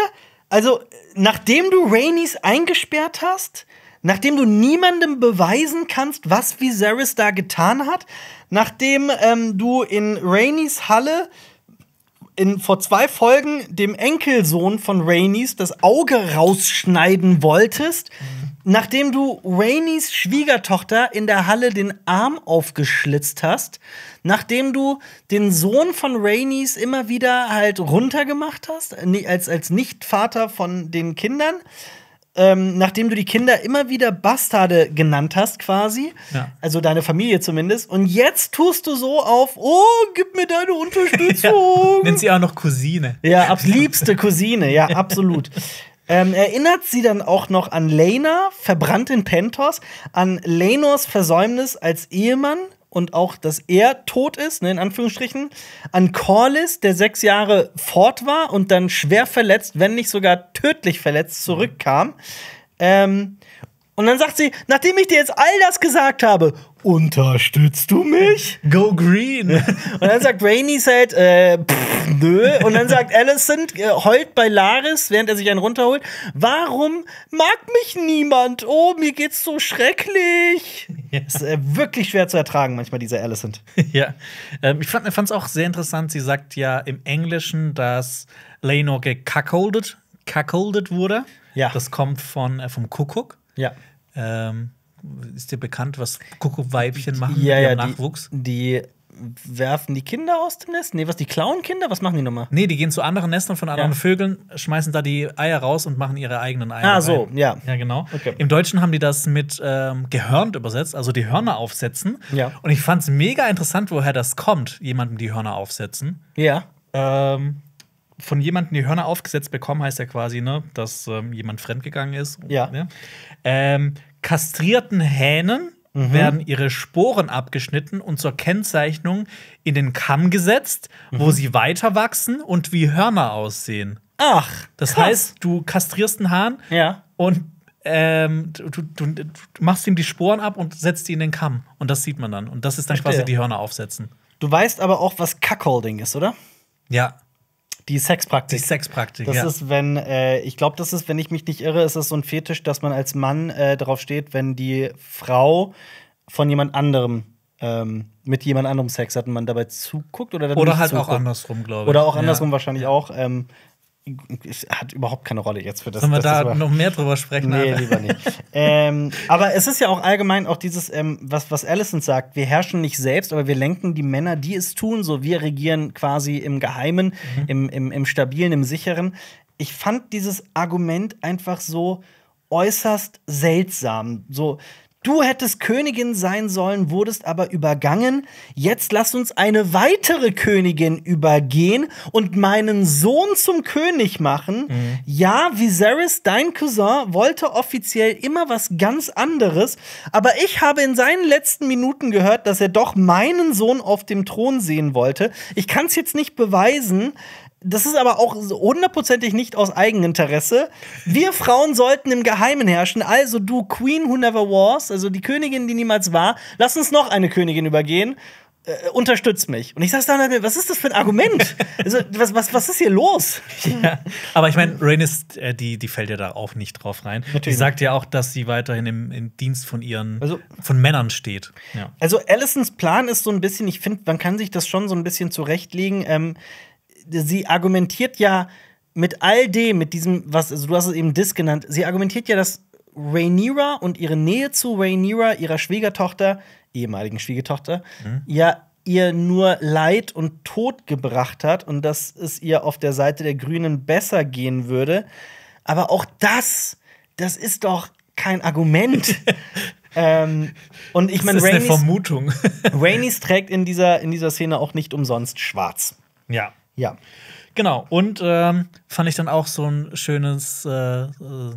Also, nachdem du Rainies eingesperrt hast, nachdem du niemandem beweisen kannst, was Viserys da getan hat, nachdem ähm, du in Rainies Halle in vor zwei Folgen dem Enkelsohn von Rainies das Auge rausschneiden wolltest, Nachdem du Wayneys Schwiegertochter in der Halle den Arm aufgeschlitzt hast, nachdem du den Sohn von Wayneys immer wieder halt runtergemacht hast, als, als Nichtvater von den Kindern, ähm, nachdem du die Kinder immer wieder Bastarde genannt hast, quasi, ja. also deine Familie zumindest, und jetzt tust du so auf, oh, gib mir deine Unterstützung. ja, nennt sie auch noch Cousine. Ja, liebste Cousine, ja, absolut. Ähm, erinnert sie dann auch noch an Lena, verbrannt in Pentos, an Lenors Versäumnis als Ehemann und auch, dass er tot ist, ne, in Anführungsstrichen, an Corliss, der sechs Jahre fort war und dann schwer verletzt, wenn nicht sogar tödlich verletzt, zurückkam. Ähm, und dann sagt sie, nachdem ich dir jetzt all das gesagt habe, unterstützt du mich? Go Green. Und dann sagt Rainys halt, äh, pff, nö. Und dann sagt Alicent, äh, heult bei Laris, während er sich einen runterholt, warum mag mich niemand? Oh, mir geht's so schrecklich. Ja. Das ist äh, wirklich schwer zu ertragen, manchmal dieser Alicent. Ja. Ähm, ich fand es auch sehr interessant, sie sagt ja im Englischen, dass Lenor gekackholdet, wurde. Ja. Das kommt von, äh, vom Kuckuck. Ja. Ähm, ist dir bekannt, was Kuckuckweibchen machen ja, ja, Nachwuchs? Die, die werfen die Kinder aus dem Nest? Nee, was, die klauen Kinder? Was machen die nochmal? Nee, die gehen zu anderen Nestern von anderen ja. Vögeln, schmeißen da die Eier raus und machen ihre eigenen Eier. Ah, so, rein. ja. Ja, genau. Okay. Im Deutschen haben die das mit ähm, gehörnt übersetzt, also die Hörner aufsetzen. Ja. Und ich fand es mega interessant, woher das kommt, jemandem die Hörner aufsetzen. Ja. Ähm, von jemandem die Hörner aufgesetzt bekommen, heißt ja quasi, ne, dass ähm, jemand fremdgegangen ist. Ja. ja. Ne? Ähm, Kastrierten Hähnen mhm. werden ihre Sporen abgeschnitten und zur Kennzeichnung in den Kamm gesetzt, mhm. wo sie weiter wachsen und wie Hörner aussehen. Ach, das krass. heißt, du kastrierst einen Hahn ja. und ähm, du, du, du, machst ihm die Sporen ab und setzt die in den Kamm. Und das sieht man dann. Und das ist dann Verstehe. quasi die Hörner aufsetzen. Du weißt aber auch, was Cuckolding ist, oder? Ja. Die Sexpraktik. Die Sexpraktik. Das ja. ist, wenn, äh, ich glaube, das ist, wenn ich mich nicht irre, ist das so ein Fetisch, dass man als Mann äh, darauf steht, wenn die Frau von jemand anderem ähm, mit jemand anderem Sex hat und man dabei zuguckt oder dann Oder halt zuguckt. auch andersrum, glaube ich. Oder auch andersrum ja. wahrscheinlich auch. Ähm, hat überhaupt keine Rolle jetzt für das. Sollen wir da noch mehr drüber sprechen? Nee, aber. lieber nicht. ähm, aber es ist ja auch allgemein auch dieses, ähm, was, was Allison sagt, wir herrschen nicht selbst, aber wir lenken die Männer, die es tun. So, wir regieren quasi im Geheimen, mhm. im, im, im Stabilen, im Sicheren. Ich fand dieses Argument einfach so äußerst seltsam. So, Du hättest Königin sein sollen, wurdest aber übergangen. Jetzt lass uns eine weitere Königin übergehen und meinen Sohn zum König machen. Mhm. Ja, Viserys, dein Cousin, wollte offiziell immer was ganz anderes, aber ich habe in seinen letzten Minuten gehört, dass er doch meinen Sohn auf dem Thron sehen wollte. Ich kann es jetzt nicht beweisen, das ist aber auch hundertprozentig nicht aus Eigeninteresse. Wir Frauen sollten im Geheimen herrschen. Also du Queen Who Never Was, also die Königin, die niemals war, lass uns noch eine Königin übergehen. Äh, unterstützt mich. Und ich sag's dann, und was ist das für ein Argument? also, was, was, was ist hier los? Ja, aber ich meine, Rhaenys, äh, die, die fällt ja da auch nicht drauf rein. Natürlich. Die sagt ja auch, dass sie weiterhin im, im Dienst von ihren, also, von Männern steht. Ja. Also, Allisons Plan ist so ein bisschen, ich finde, man kann sich das schon so ein bisschen zurechtlegen. Ähm, sie argumentiert ja mit all dem, mit diesem, was, also du hast es eben Dis genannt, sie argumentiert ja, dass Rhaenyra und ihre Nähe zu Rhaenyra, ihrer Schwiegertochter, ehemaligen Schwiegertochter, mhm. ja ihr nur Leid und Tod gebracht hat und dass es ihr auf der Seite der Grünen besser gehen würde. Aber auch das, das ist doch kein Argument. ähm, und ich meine, Rainys, Vermutung. Rainys trägt in dieser, in dieser Szene auch nicht umsonst schwarz. Ja. Ja. Genau, und ähm, fand ich dann auch so ein schönes äh, äh,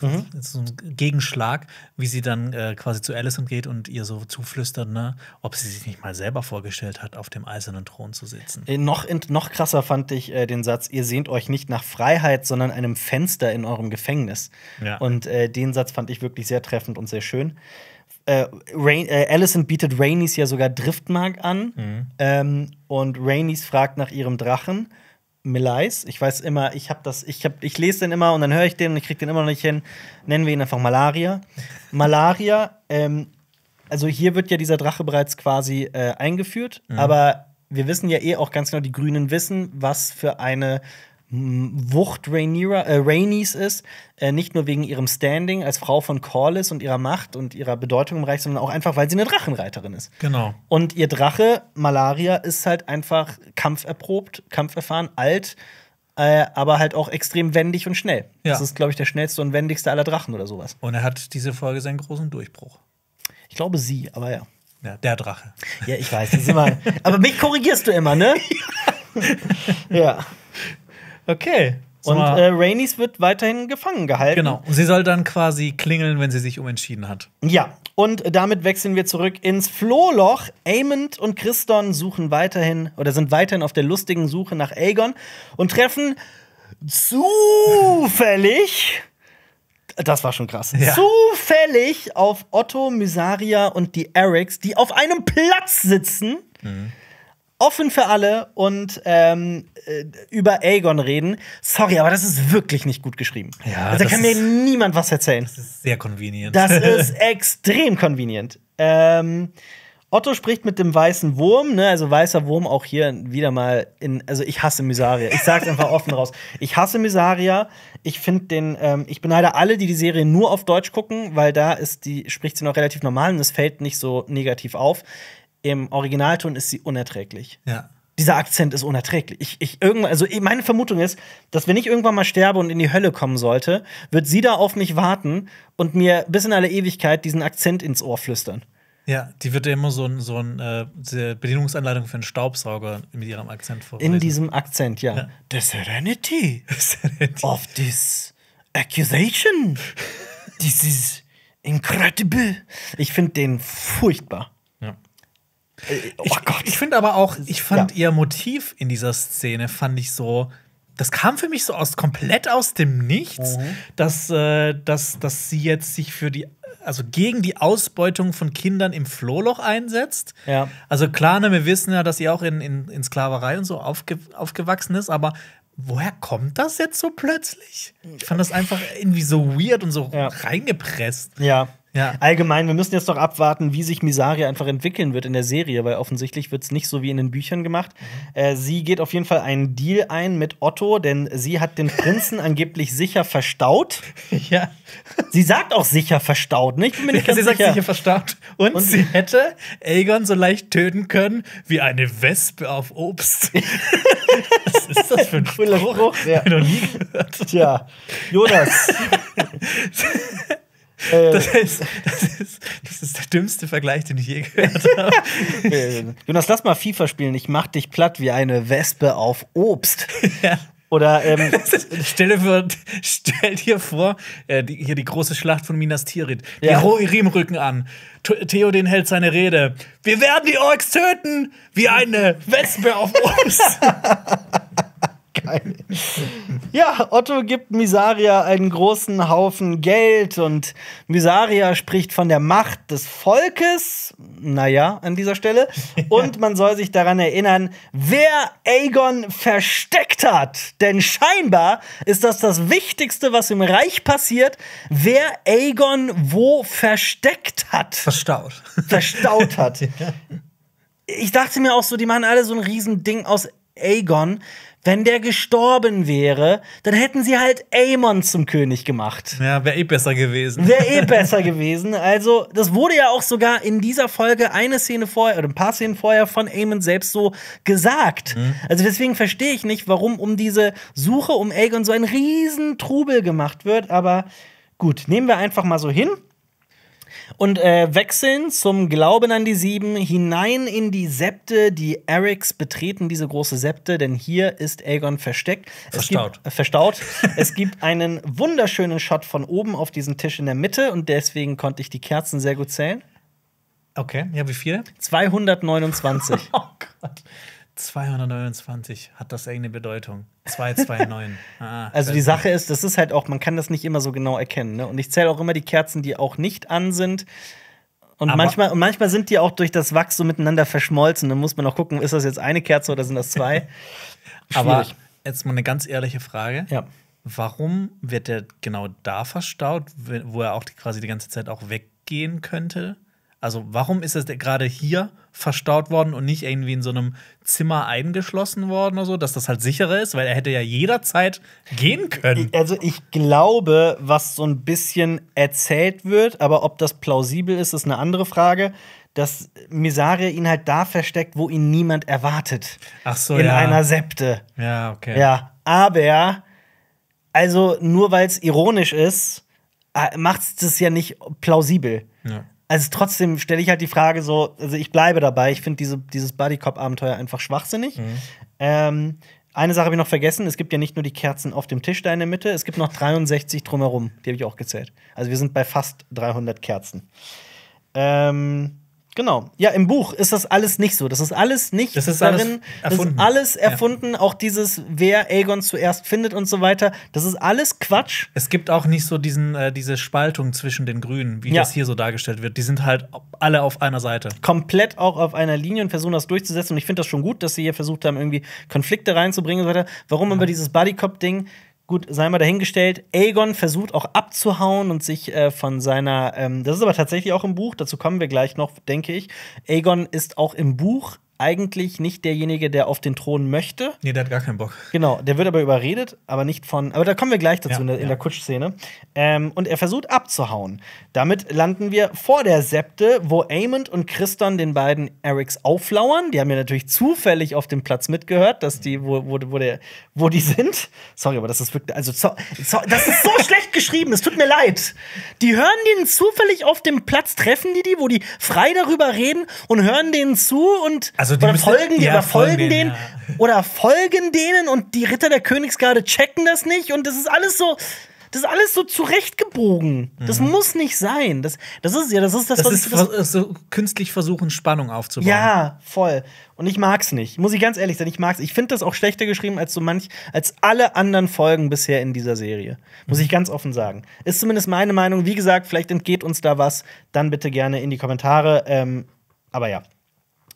Mhm. so ein Gegenschlag, wie sie dann äh, quasi zu Alison geht und ihr so zuflüstert, ne, ob sie sich nicht mal selber vorgestellt hat, auf dem eisernen Thron zu sitzen. Äh, noch, in, noch krasser fand ich äh, den Satz, ihr sehnt euch nicht nach Freiheit, sondern einem Fenster in eurem Gefängnis. Ja. Und äh, den Satz fand ich wirklich sehr treffend und sehr schön äh, Rain, äh, Allison bietet Rainies ja sogar Driftmark an. Mhm. Ähm, und Rainies fragt nach ihrem Drachen. Melais, ich weiß immer, ich habe das, ich hab, ich lese den immer und dann höre ich den und ich kriege den immer noch nicht hin. Nennen wir ihn einfach Malaria. Malaria, ähm, also hier wird ja dieser Drache bereits quasi äh, eingeführt, mhm. aber wir wissen ja eh auch ganz genau, die Grünen wissen, was für eine Wucht Rainier, äh, Rainies ist, äh, nicht nur wegen ihrem Standing als Frau von Corliss und ihrer Macht und ihrer Bedeutung im Reich, sondern auch einfach, weil sie eine Drachenreiterin ist. Genau. Und ihr Drache, Malaria, ist halt einfach kampferprobt, kampferfahren, alt, äh, aber halt auch extrem wendig und schnell. Ja. Das ist, glaube ich, der schnellste und wendigste aller Drachen oder sowas. Und er hat diese Folge seinen großen Durchbruch. Ich glaube sie, aber ja. Ja, der Drache. Ja, ich weiß, das ist immer. aber mich korrigierst du immer, ne? ja. Okay. Und äh, Rainies wird weiterhin gefangen gehalten. Genau. Und sie soll dann quasi klingeln, wenn sie sich umentschieden hat. Ja. Und damit wechseln wir zurück ins Flohloch. Amond und Christon suchen weiterhin oder sind weiterhin auf der lustigen Suche nach Aegon und treffen zufällig. Das war schon krass. Ja. Zufällig auf Otto, Mysaria und die Erics, die auf einem Platz sitzen. Mhm offen für alle und ähm, äh, über Aegon reden. Sorry, aber das ist wirklich nicht gut geschrieben. Ja, also, da kann mir niemand was erzählen. Das ist sehr convenient. Das ist extrem convenient. Ähm, Otto spricht mit dem weißen Wurm, ne? also weißer Wurm auch hier wieder mal in, also ich hasse Misaria. Ich sag's einfach offen raus. Ich hasse Misaria. Ich finde den, ähm, ich beneide alle, die die Serie nur auf Deutsch gucken, weil da ist die, spricht sie noch relativ normal und es fällt nicht so negativ auf im Originalton ist sie unerträglich. Ja. Dieser Akzent ist unerträglich. Ich, ich, also meine Vermutung ist, dass wenn ich irgendwann mal sterbe und in die Hölle kommen sollte, wird sie da auf mich warten und mir bis in alle Ewigkeit diesen Akzent ins Ohr flüstern. Ja, die wird ja immer so, ein, so ein, äh, eine Bedienungsanleitung für einen Staubsauger mit ihrem Akzent vorlesen. In diesem Akzent, ja. ja. The serenity, serenity of this accusation. this is incredible. Ich finde den furchtbar. Äh, äh, oh ich, ich finde aber auch, ich fand ja. ihr Motiv in dieser Szene, fand ich so. Das kam für mich so aus komplett aus dem Nichts, mhm. dass, äh, dass, dass sie jetzt sich für die, also gegen die Ausbeutung von Kindern im Flohloch einsetzt. Ja. Also klar, ne, wir wissen ja, dass sie auch in, in, in Sklaverei und so aufge, aufgewachsen ist, aber woher kommt das jetzt so plötzlich? Ich fand das einfach irgendwie so weird und so ja. reingepresst. Ja. Ja. Allgemein, wir müssen jetzt noch abwarten, wie sich Misaria einfach entwickeln wird in der Serie, weil offensichtlich wird es nicht so wie in den Büchern gemacht. Mhm. Äh, sie geht auf jeden Fall einen Deal ein mit Otto, denn sie hat den Prinzen angeblich sicher verstaut. Ja. Sie sagt auch sicher verstaut, ne? nicht? Ne? sie sicher. sagt sicher verstaut. Und, Und, sie hätte Aegon so leicht töten können wie eine Wespe auf Obst. Was ist das für ein cooler Spruch? Spruch ja. ich noch nie gehört. Tja, Jonas. Äh. Das, ist, das, ist, das, ist, der dümmste Vergleich, den ich je gehört habe. Jonas, lass mal FIFA spielen. Ich mach dich platt wie eine Wespe auf Obst. Ja. Oder ähm, stell, dir vor, stell dir vor äh, hier die große Schlacht von Minas Tirith. Die ja. Rohirrim rücken an. Theoden hält seine Rede. Wir werden die Orks töten wie eine Wespe auf Obst. Nein. Ja, Otto gibt Misaria einen großen Haufen Geld und Misaria spricht von der Macht des Volkes. Naja, an dieser Stelle. Und man soll sich daran erinnern, wer Aegon versteckt hat. Denn scheinbar ist das das Wichtigste, was im Reich passiert, wer Aegon wo versteckt hat. Verstaut. Verstaut hat. Ich dachte mir auch so, die machen alle so ein Riesending aus Aegon. Wenn der gestorben wäre, dann hätten sie halt Aemon zum König gemacht. Ja, wäre eh besser gewesen. Wäre eh besser gewesen. Also, das wurde ja auch sogar in dieser Folge eine Szene vorher oder ein paar Szenen vorher von Aemon selbst so gesagt. Mhm. Also deswegen verstehe ich nicht, warum um diese Suche um Aegon so ein riesen Trubel gemacht wird, aber gut, nehmen wir einfach mal so hin und äh, wechseln zum Glauben an die Sieben hinein in die Septe. Die Erics betreten diese große Septe, denn hier ist Aegon versteckt. Verstaut. Es gibt, äh, verstaut. es gibt einen wunderschönen Shot von oben auf diesem Tisch in der Mitte und deswegen konnte ich die Kerzen sehr gut zählen. Okay, ja, wie viele? 229. oh Gott. 229 hat das irgendeine Bedeutung. 229. Ah, ah, also die Sache ist, das ist halt auch, man kann das nicht immer so genau erkennen. Ne? Und ich zähle auch immer die Kerzen, die auch nicht an sind. Und manchmal, und manchmal sind die auch durch das Wachs so miteinander verschmolzen. Dann muss man auch gucken, ist das jetzt eine Kerze oder sind das zwei? Aber jetzt mal eine ganz ehrliche Frage. Ja. Warum wird der genau da verstaut, wo er auch quasi die ganze Zeit auch weggehen könnte? Also warum ist es gerade hier verstaut worden und nicht irgendwie in so einem Zimmer eingeschlossen worden oder so, dass das halt sicherer ist, weil er hätte ja jederzeit gehen können. Also ich glaube, was so ein bisschen erzählt wird, aber ob das plausibel ist, ist eine andere Frage dass Misare ihn halt da versteckt, wo ihn niemand erwartet. Ach so, In ja. einer Septe. Ja, okay. Ja, aber, also nur weil es ironisch ist, äh, macht es das ja nicht plausibel. Ja also trotzdem stelle ich halt die Frage so, also ich bleibe dabei, ich finde diese, dieses Buddy-Cop-Abenteuer einfach schwachsinnig. Mhm. Ähm, eine Sache habe ich noch vergessen: Es gibt ja nicht nur die Kerzen auf dem Tisch da in der Mitte, es gibt noch 63 drumherum. Die habe ich auch gezählt. Also wir sind bei fast 300 Kerzen. Ähm, Genau. Ja, im Buch ist das alles nicht so. Das ist alles nicht das ist darin. Alles erfunden. Das ist alles erfunden. Ja. Auch dieses, wer Aegon zuerst findet und so weiter. Das ist alles Quatsch. Es gibt auch nicht so diesen, äh, diese Spaltung zwischen den Grünen, wie ja. das hier so dargestellt wird. Die sind halt alle auf einer Seite. Komplett auch auf einer Linie und versuchen das durchzusetzen. Und ich finde das schon gut, dass sie hier versucht haben, irgendwie Konflikte reinzubringen und so weiter. Warum ja. aber dieses Bodycop-Ding? Gut, sei mal dahingestellt. Aegon versucht auch abzuhauen und sich äh, von seiner, ähm, das ist aber tatsächlich auch im Buch, dazu kommen wir gleich noch, denke ich. Aegon ist auch im Buch eigentlich nicht derjenige, der auf den Thron möchte. Nee, der hat gar keinen Bock. Genau, der wird aber überredet, aber nicht von. Aber da kommen wir gleich dazu ja, in der, ja. der Kutschszene. Ähm, und er versucht abzuhauen. Damit landen wir vor der Septe, wo Amond und Christon den beiden Erics auflauern. Die haben ja natürlich zufällig auf dem Platz mitgehört, dass die, wo, wo, wo, der, wo die sind. Sorry, aber das ist wirklich. Also, so, so, das ist so schlecht geschrieben, es tut mir leid. Die hören den zufällig auf dem Platz, treffen die die, wo die frei darüber reden und hören denen zu und. Also also die oder folgen, die, ja, oder folgen denen, denen ja. oder folgen denen und die Ritter der Königsgarde checken das nicht und das ist alles so. Das ist alles so zurechtgebogen. Das mhm. muss nicht sein. Das, das ist ja, das ist das, das was ist ich, das so künstlich versuchen, Spannung aufzubauen. Ja, voll. Und ich mag's nicht. Muss ich ganz ehrlich sein, ich mag's. Ich finde das auch schlechter geschrieben als so manch, als alle anderen Folgen bisher in dieser Serie. Muss mhm. ich ganz offen sagen. Ist zumindest meine Meinung. Wie gesagt, vielleicht entgeht uns da was. Dann bitte gerne in die Kommentare. Ähm, aber ja.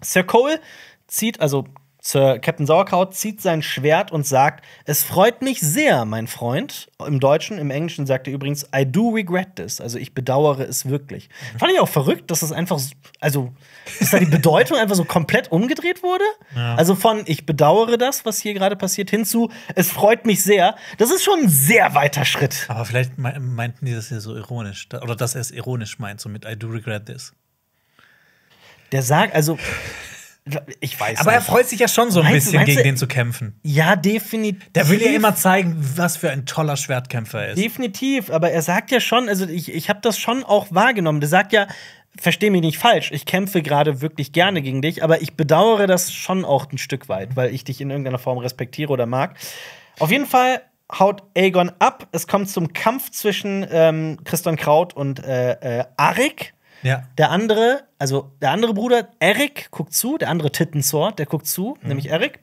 Sir Cole zieht, also Sir Captain Sauerkraut zieht sein Schwert und sagt, es freut mich sehr, mein Freund. Im Deutschen, im Englischen sagt er übrigens, I do regret this. Also ich bedauere es wirklich. Mhm. Fand ich auch verrückt, dass das einfach, also, dass da die Bedeutung einfach so komplett umgedreht wurde. Ja. Also von ich bedauere das, was hier gerade passiert, hinzu, es freut mich sehr. Das ist schon ein sehr weiter Schritt. Aber vielleicht meinten die das ja so ironisch. Oder dass er es ironisch meint, so mit I do regret this. Der sagt, also. Ich weiß Aber nicht. er freut sich ja schon so ein meinst, bisschen, meinst gegen du, den zu kämpfen. Ja, definitiv. Der will ja immer zeigen, was für ein toller Schwertkämpfer er ist. Definitiv, aber er sagt ja schon, also ich, ich habe das schon auch wahrgenommen. Der sagt ja, verstehe mich nicht falsch, ich kämpfe gerade wirklich gerne gegen dich, aber ich bedauere das schon auch ein Stück weit, weil ich dich in irgendeiner Form respektiere oder mag. Auf jeden Fall haut Aegon ab. Es kommt zum Kampf zwischen ähm, Christian Kraut und äh, äh, Arik. Ja. Der andere, also der andere Bruder, Eric, guckt zu, der andere Tittensort, der guckt zu, mhm. nämlich Eric.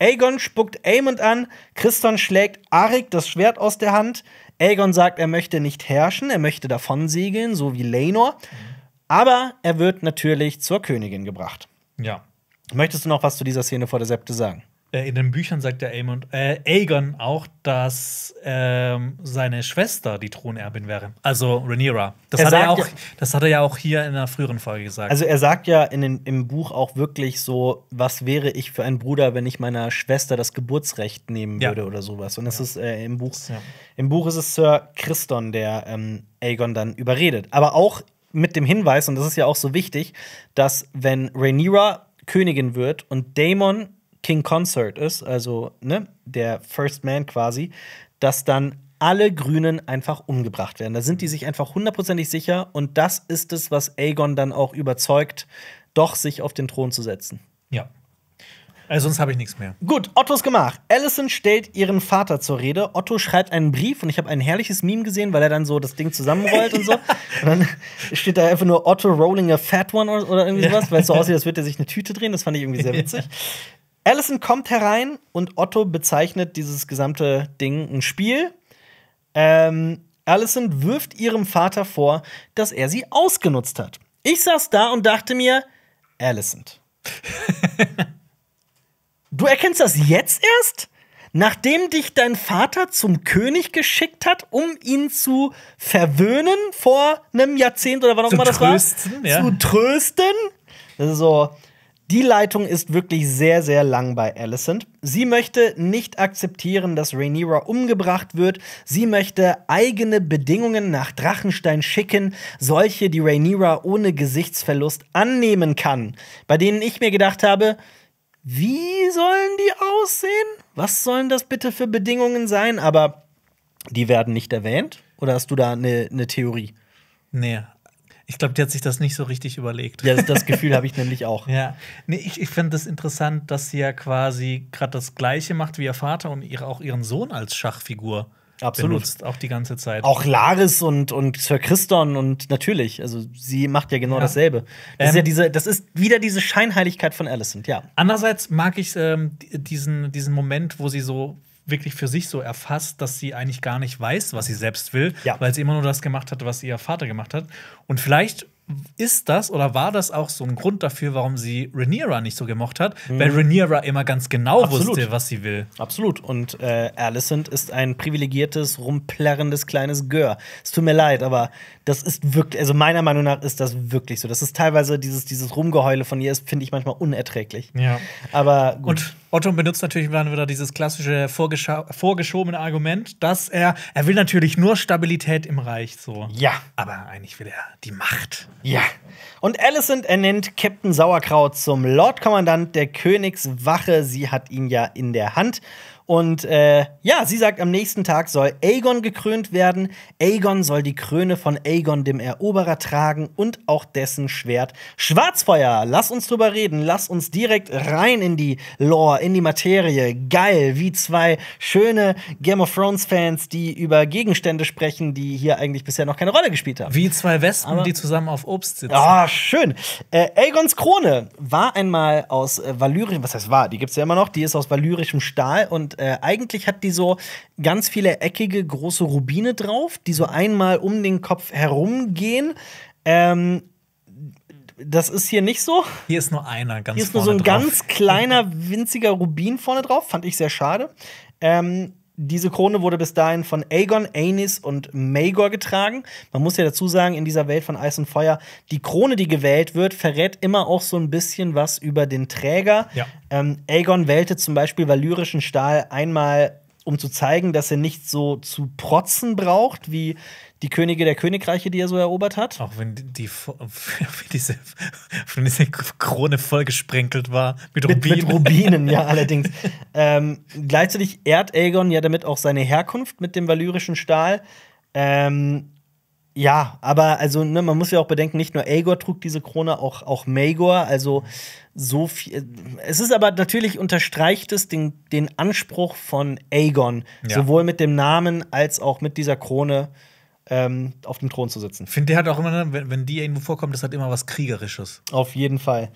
Aegon spuckt Aemond an, Christon schlägt Arik das Schwert aus der Hand. Aegon sagt, er möchte nicht herrschen, er möchte davon segeln, so wie Lenor. Mhm. Aber er wird natürlich zur Königin gebracht. Ja. Möchtest du noch was zu dieser Szene vor der Septe sagen? Äh, in den Büchern sagt der Aemond, äh, Aegon auch, dass ähm, seine Schwester die Thronerbin wäre. Also Rhaenyra. Das er hat, er auch, ja, das hat er ja auch hier in einer früheren Folge gesagt. Also er sagt ja in den, im Buch auch wirklich so, was wäre ich für ein Bruder, wenn ich meiner Schwester das Geburtsrecht nehmen würde ja. oder sowas. Und das ja. ist äh, im Buch. Im Buch ist es Sir Christon, der ähm, Aegon dann überredet. Aber auch mit dem Hinweis, und das ist ja auch so wichtig, dass wenn Rhaenyra Königin wird und Daemon King Concert ist, also ne, der First Man quasi, dass dann alle Grünen einfach umgebracht werden. Da sind die sich einfach hundertprozentig sicher und das ist es, was Aegon dann auch überzeugt, doch sich auf den Thron zu setzen. Ja. Also sonst habe ich nichts mehr. Gut, Ottos gemacht. Allison stellt ihren Vater zur Rede. Otto schreibt einen Brief und ich habe ein herrliches Meme gesehen, weil er dann so das Ding zusammenrollt und so. Und dann steht da einfach nur Otto rolling a fat one oder irgendwie sowas, weil es so aussieht, als würde er sich eine Tüte drehen. Das fand ich irgendwie sehr witzig. Allison kommt herein und Otto bezeichnet dieses gesamte Ding ein Spiel. Ähm, Allison wirft ihrem Vater vor, dass er sie ausgenutzt hat. Ich saß da und dachte mir, Allison. du erkennst das jetzt erst? Nachdem dich dein Vater zum König geschickt hat, um ihn zu verwöhnen vor einem Jahrzehnt oder wann auch immer das war, ja. zu trösten. Das ist so, die Leitung ist wirklich sehr, sehr lang bei Alicent. Sie möchte nicht akzeptieren, dass Rhaenyra umgebracht wird. Sie möchte eigene Bedingungen nach Drachenstein schicken, solche, die Rhaenyra ohne Gesichtsverlust annehmen kann. Bei denen ich mir gedacht habe, wie sollen die aussehen? Was sollen das bitte für Bedingungen sein? Aber die werden nicht erwähnt? Oder hast du da eine ne Theorie? Nee, ich glaube, die hat sich das nicht so richtig überlegt. Ja, das Gefühl habe ich nämlich auch. Ja. Nee, ich, ich finde das interessant, dass sie ja quasi gerade das Gleiche macht wie ihr Vater und ihre, auch ihren Sohn als Schachfigur. Absolut. Benutzt, auch die ganze Zeit. Auch Laris und, und Sir Christon und natürlich, also sie macht ja genau ja. dasselbe. Das, ähm, ist ja ähm, diese, das ist wieder diese Scheinheiligkeit von Alicent, ja. Andererseits mag ich ähm, diesen, diesen Moment, wo sie so wirklich für sich so erfasst, dass sie eigentlich gar nicht weiß, was sie selbst will, ja. weil sie immer nur das gemacht hat, was ihr Vater gemacht hat. Und vielleicht ist das oder war das auch so ein Grund dafür, warum sie Rhaenyra nicht so gemocht hat? Mhm. Weil Rhaenyra immer ganz genau Absolut. wusste, was sie will. Absolut. Und äh, Alicent ist ein privilegiertes, rumplärrendes kleines Gör. Es tut mir leid, aber das ist wirklich, also meiner Meinung nach ist das wirklich so. Das ist teilweise dieses, dieses Rumgeheule von ihr, finde ich manchmal unerträglich. Ja. Aber gut. Und Otto benutzt natürlich dann wieder dieses klassische vorgeschobene Argument, dass er, er will natürlich nur Stabilität im Reich, so. Ja. Aber eigentlich will er die Macht. Ja. Und Alicent ernennt Captain Sauerkraut zum Lordkommandant der Königswache. Sie hat ihn ja in der Hand und äh, ja, sie sagt, am nächsten Tag soll Aegon gekrönt werden. Aegon soll die Krone von Aegon dem Eroberer tragen und auch dessen Schwert Schwarzfeuer. Lass uns drüber reden, lass uns direkt rein in die Lore, in die Materie. Geil, wie zwei schöne Game of Thrones Fans, die über Gegenstände sprechen, die hier eigentlich bisher noch keine Rolle gespielt haben. Wie zwei Wespen, Aber die zusammen auf Obst sitzen. Ah, oh, schön. Äh, Aegons Krone war einmal aus äh, Valyrien, was heißt war, die gibt's ja immer noch, die ist aus valyrischem Stahl und äh, eigentlich hat die so ganz viele eckige, große Rubine drauf, die so einmal um den Kopf herumgehen. Ähm, das ist hier nicht so. Hier ist nur einer ganz Hier ist nur so ein drauf. ganz kleiner, winziger Rubin vorne drauf. Fand ich sehr schade. Ähm, diese Krone wurde bis dahin von Aegon, Aenys und Maegor getragen. Man muss ja dazu sagen, in dieser Welt von Eis und Feuer, die Krone, die gewählt wird, verrät immer auch so ein bisschen was über den Träger. Ja. Ähm, Aegon wählte zum Beispiel valyrischen Stahl einmal um zu zeigen, dass er nicht so zu protzen braucht, wie die Könige der Königreiche, die er so erobert hat. Auch wenn die, wenn diese, wenn diese Krone vollgesprenkelt war mit Rubinen. Mit, mit Rubinen, ja, allerdings. Ähm, gleichzeitig ehrt Aegon ja damit auch seine Herkunft mit dem valyrischen Stahl. Ähm, ja, aber also ne, man muss ja auch bedenken, nicht nur Aegor trug diese Krone, auch, auch Maegor. Also so viel. Es ist aber natürlich unterstreicht es den, den Anspruch von Aegon, ja. sowohl mit dem Namen als auch mit dieser Krone ähm, auf dem Thron zu sitzen. Ich finde, der hat auch immer, wenn, wenn die irgendwo vorkommt, das hat immer was Kriegerisches. Auf jeden Fall.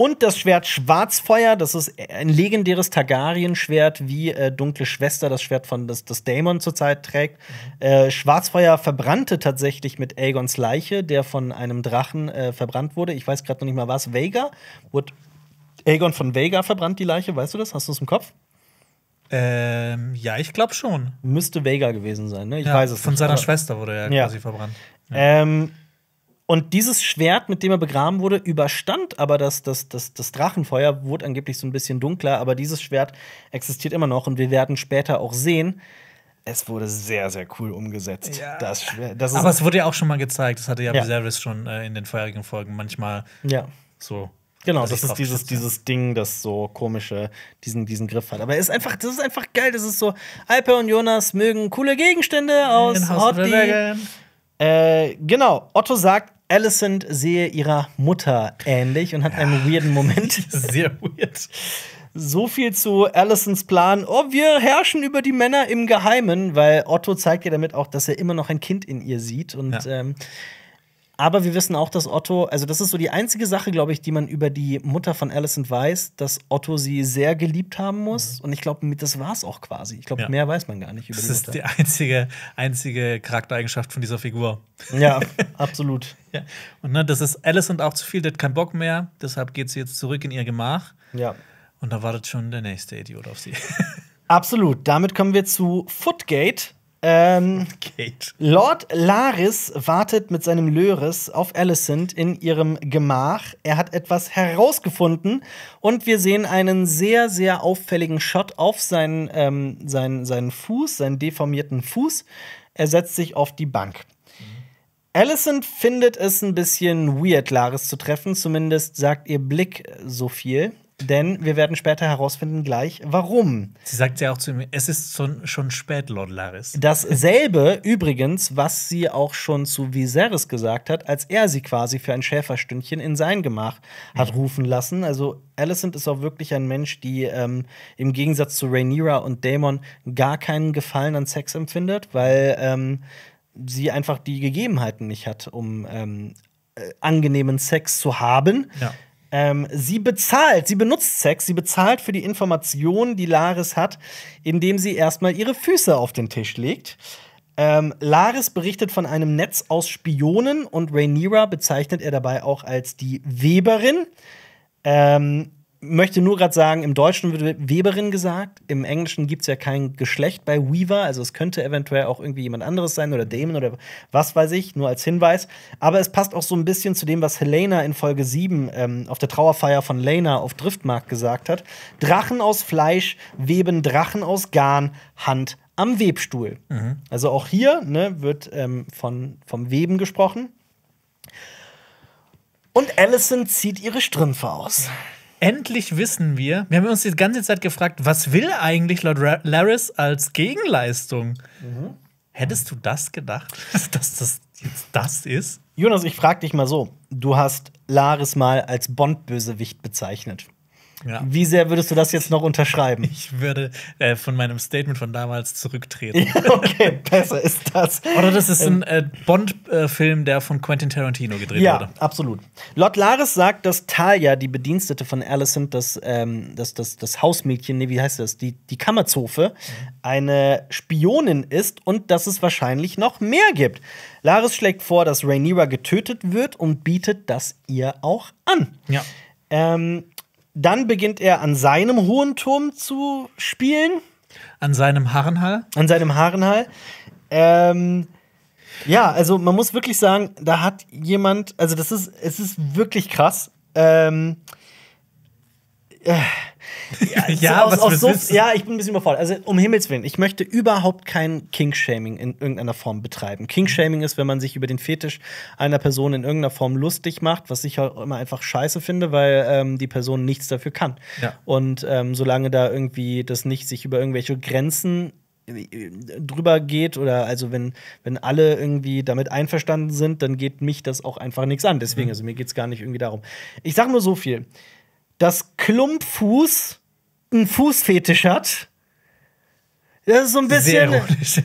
Und das Schwert Schwarzfeuer, das ist ein legendäres Targaryen-Schwert, wie äh, Dunkle Schwester das Schwert von das, das Daemon zurzeit trägt. Mhm. Äh, Schwarzfeuer verbrannte tatsächlich mit Aegons Leiche, der von einem Drachen äh, verbrannt wurde. Ich weiß gerade noch nicht mal was. Vega? Wurde Aegon von Vega verbrannt, die Leiche? Weißt du das? Hast du es im Kopf? Ähm, ja, ich glaube schon. Müsste Vega gewesen sein, ne? Ich ja, weiß es von nicht. Von seiner Schwester wurde er ja. quasi verbrannt. Ja. Ähm, und dieses Schwert, mit dem er begraben wurde, überstand aber das, das, das, das Drachenfeuer, wurde angeblich so ein bisschen dunkler, aber dieses Schwert existiert immer noch und wir werden später auch sehen, es wurde sehr, sehr cool umgesetzt. Ja. Das, das aber es wurde ja auch schon mal gezeigt, das hatte ja, ja. Viserys schon äh, in den vorherigen Folgen manchmal ja. so Genau, das ist dieses, dieses Ding, das so komische, diesen, diesen Griff hat. Aber ist einfach, das ist einfach geil. Das ist so, Alpe und Jonas mögen coole Gegenstände aus Hotty. Äh, genau, Otto sagt, Alicent sehe ihrer Mutter ähnlich und hat ja. einen weirden Moment. Sehr weird. So viel zu Allisons Plan. Oh, wir herrschen über die Männer im Geheimen, weil Otto zeigt ihr damit auch, dass er immer noch ein Kind in ihr sieht. Und ja. ähm, aber wir wissen auch, dass Otto, also das ist so die einzige Sache, glaube ich, die man über die Mutter von Alicent weiß, dass Otto sie sehr geliebt haben muss. Mhm. Und ich glaube, das war es auch quasi. Ich glaube, ja. mehr weiß man gar nicht über das die Mutter. Das ist die einzige, einzige Charaktereigenschaft von dieser Figur. Ja, absolut. Ja. Und ne, das ist Alicent auch zu viel, die hat keinen Bock mehr. Deshalb geht sie jetzt zurück in ihr Gemach. Ja. Und da wartet schon der nächste Idiot auf sie. Absolut. Damit kommen wir zu Footgate. Ähm, Kate. Lord Laris wartet mit seinem Löris auf Alicent in ihrem Gemach. Er hat etwas herausgefunden und wir sehen einen sehr, sehr auffälligen Shot auf seinen, ähm, seinen, seinen Fuß, seinen deformierten Fuß. Er setzt sich auf die Bank. Alicent findet es ein bisschen weird, Laris zu treffen. Zumindest sagt ihr Blick so viel. Denn wir werden später herausfinden gleich, warum. Sie sagt ja auch zu mir, es ist schon, schon spät, Lord Laris. Dasselbe übrigens, was sie auch schon zu Viserys gesagt hat, als er sie quasi für ein Schäferstündchen in sein Gemach hat mhm. rufen lassen. Also Alicent ist auch wirklich ein Mensch, die ähm, im Gegensatz zu Rhaenyra und Daemon gar keinen Gefallen an Sex empfindet, weil ähm, sie einfach die Gegebenheiten nicht hat, um ähm, äh, angenehmen Sex zu haben. Ja. Ähm, sie bezahlt, sie benutzt Sex, sie bezahlt für die Informationen, die Laris hat, indem sie erstmal ihre Füße auf den Tisch legt. Ähm, Laris berichtet von einem Netz aus Spionen und Rhaenyra bezeichnet er dabei auch als die Weberin. Ähm, möchte nur gerade sagen, im Deutschen wird Weberin gesagt, im Englischen gibt es ja kein Geschlecht bei Weaver, also es könnte eventuell auch irgendwie jemand anderes sein oder Damon oder was weiß ich, nur als Hinweis. Aber es passt auch so ein bisschen zu dem, was Helena in Folge 7 ähm, auf der Trauerfeier von Lena auf Driftmarkt gesagt hat. Drachen aus Fleisch weben Drachen aus Garn, Hand am Webstuhl. Mhm. Also auch hier ne, wird ähm, von, vom Weben gesprochen. Und Allison zieht ihre Strümpfe aus endlich wissen wir, wir haben uns die ganze Zeit gefragt, was will eigentlich Lord Laris als Gegenleistung? Mhm. Hättest du das gedacht, dass das jetzt das ist? Jonas, ich frag dich mal so. Du hast Laris mal als Bond-Bösewicht bezeichnet. Ja. Wie sehr würdest du das jetzt noch unterschreiben? Ich würde äh, von meinem Statement von damals zurücktreten. okay, besser ist das. Oder das ist ein ähm, äh, Bond-Film, der von Quentin Tarantino gedreht ja, wurde. Ja, absolut. Lord Laris sagt, dass Talia, die Bedienstete von Alicent, das, ähm, das, das, das Hausmädchen, nee, wie heißt das, die, die Kammerzofe, mhm. eine Spionin ist und dass es wahrscheinlich noch mehr gibt. Laris schlägt vor, dass Rhaenyra getötet wird und bietet das ihr auch an. Ja. Ähm, dann beginnt er an seinem hohen Turm zu spielen. An seinem Harrenhall? An seinem Harrenhall. Ähm, ja, also man muss wirklich sagen, da hat jemand, also das ist, es ist wirklich krass. Ähm, äh, ja, ja, aus, aus so, ja, ich bin ein bisschen überfordert. Also um Himmels Willen, ich möchte überhaupt kein King-Shaming in irgendeiner Form betreiben. King-Shaming ist, wenn man sich über den Fetisch einer Person in irgendeiner Form lustig macht, was ich auch halt immer einfach scheiße finde, weil ähm, die Person nichts dafür kann. Ja. Und ähm, solange da irgendwie das nicht sich über irgendwelche Grenzen äh, drüber geht oder also wenn, wenn alle irgendwie damit einverstanden sind, dann geht mich das auch einfach nichts an. Deswegen, mhm. also mir geht es gar nicht irgendwie darum. Ich sage nur so viel dass Klumpfuß einen Fußfetisch hat. Das ist so ein bisschen. Sehr ironisch.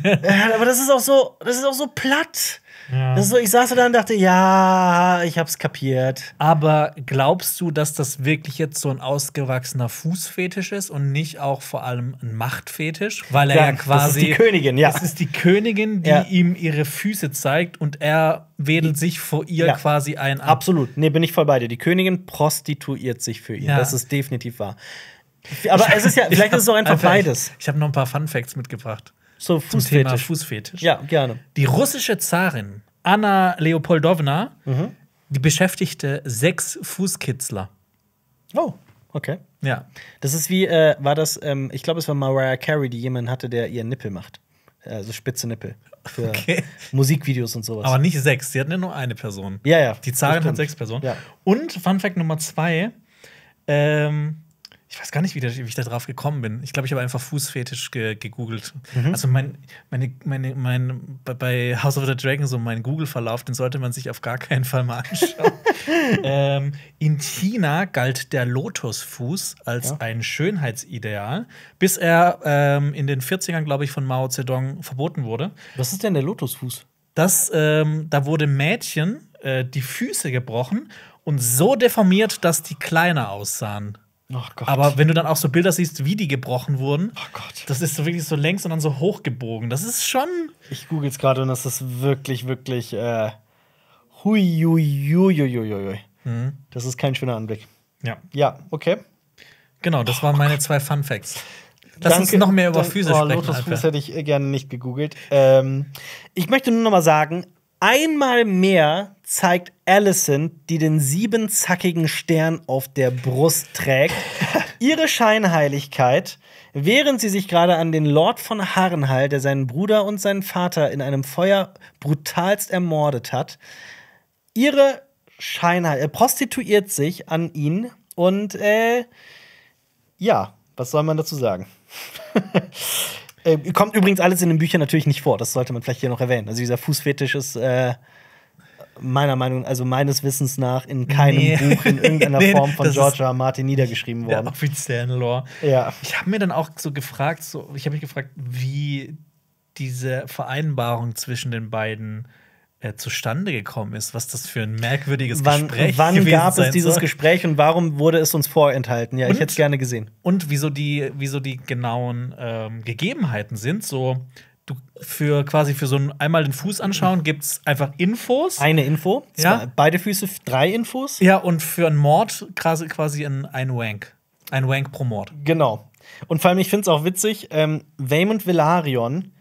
aber das ist auch so, das ist auch so platt. Ja. Das so, ich saß da und dachte, ja, ich hab's kapiert. Aber glaubst du, dass das wirklich jetzt so ein ausgewachsener Fußfetisch ist und nicht auch vor allem ein Machtfetisch? Weil er ja, ja quasi. Das ist die Königin, ja. Das ist die Königin, die ja. ihm ihre Füße zeigt und er wedelt sich vor ihr ja. quasi ein ab. Absolut. Nee, bin ich voll bei dir. Die Königin prostituiert sich für ihn. Das ist definitiv wahr. Aber es ist ja, vielleicht ist es auch einfach beides. Ich habe noch ein paar Fun Facts mitgebracht. So Fußfetisch. Thema Fußfetisch. Ja, gerne. Die russische Zarin Anna Leopoldowna, mhm. die beschäftigte sechs Fußkitzler. Oh, okay. Ja. Das ist wie, äh, war das, ähm, ich glaube, es war Mariah Carey, die jemanden hatte, der ihren Nippel macht. Also spitze Nippel. Für okay. Musikvideos und sowas. Aber nicht sechs, sie hatten ja nur eine Person. Ja, ja. Die Zarin hat sechs Personen. Ja. Und Fun Fact Nummer zwei: ähm, ich weiß gar nicht, wie, ich da drauf gekommen bin. Ich glaube, ich habe einfach Fußfetisch ge gegoogelt. Mhm. Also mein, meine, meine, mein, bei House of the Dragon, so mein Google-Verlauf, den sollte man sich auf gar keinen Fall mal anschauen. ähm, in China galt der Lotusfuß als ja. ein Schönheitsideal, bis er ähm, in den 40ern, glaube ich, von Mao Zedong verboten wurde. Was ist denn der Lotusfuß? Das, ähm, da wurde Mädchen äh, die Füße gebrochen und so deformiert, dass die kleiner aussahen. Aber wenn du dann auch so Bilder siehst, wie die gebrochen wurden, oh das ist so wirklich so längs und dann so hochgebogen. Das ist schon. Ich google es gerade und das ist wirklich, wirklich. Äh, hui, hui, hui, hui, hm. Das ist kein schöner Anblick. Ja. Ja, okay. Genau, das waren meine zwei Fun Facts. Lass Danke, uns noch mehr über Physik oh, sprechen. Lotus Fuß hätte ich gerne nicht gegoogelt. Ähm, ich möchte nur noch mal sagen, Einmal mehr zeigt Allison, die den siebenzackigen Stern auf der Brust trägt, ihre Scheinheiligkeit, während sie sich gerade an den Lord von Harrenhal, der seinen Bruder und seinen Vater in einem Feuer brutalst ermordet hat, ihre Scheinheiligkeit, er prostituiert sich an ihn und, äh, ja, was soll man dazu sagen? Äh, kommt übrigens alles in den Büchern natürlich nicht vor, das sollte man vielleicht hier noch erwähnen. Also dieser Fußfetisch ist äh, meiner Meinung, also meines Wissens nach in keinem nee. Buch in irgendeiner nee, Form von George R. Martin niedergeschrieben worden. Ja, offiziellen Lore. Ja. Ich habe mir dann auch so gefragt, so, ich habe mich gefragt, wie diese Vereinbarung zwischen den beiden äh, äh, zustande gekommen ist, was das für ein merkwürdiges wann, Gespräch wann gewesen gab es dieses soll. Gespräch und warum wurde es uns vorenthalten? Ja, und, ich hätte es gerne gesehen. Und wieso die, wieso die genauen ähm, Gegebenheiten sind, so du für quasi für so ein einmal den Fuß anschauen gibt es einfach Infos. Eine Info, ja. beide Füße, drei Infos. Ja, und für einen Mord quasi, quasi ein, ein Wank. Ein Wank pro Mord. Genau. Und vor allem, ich finde es auch witzig, ähm, Waymond Velaryon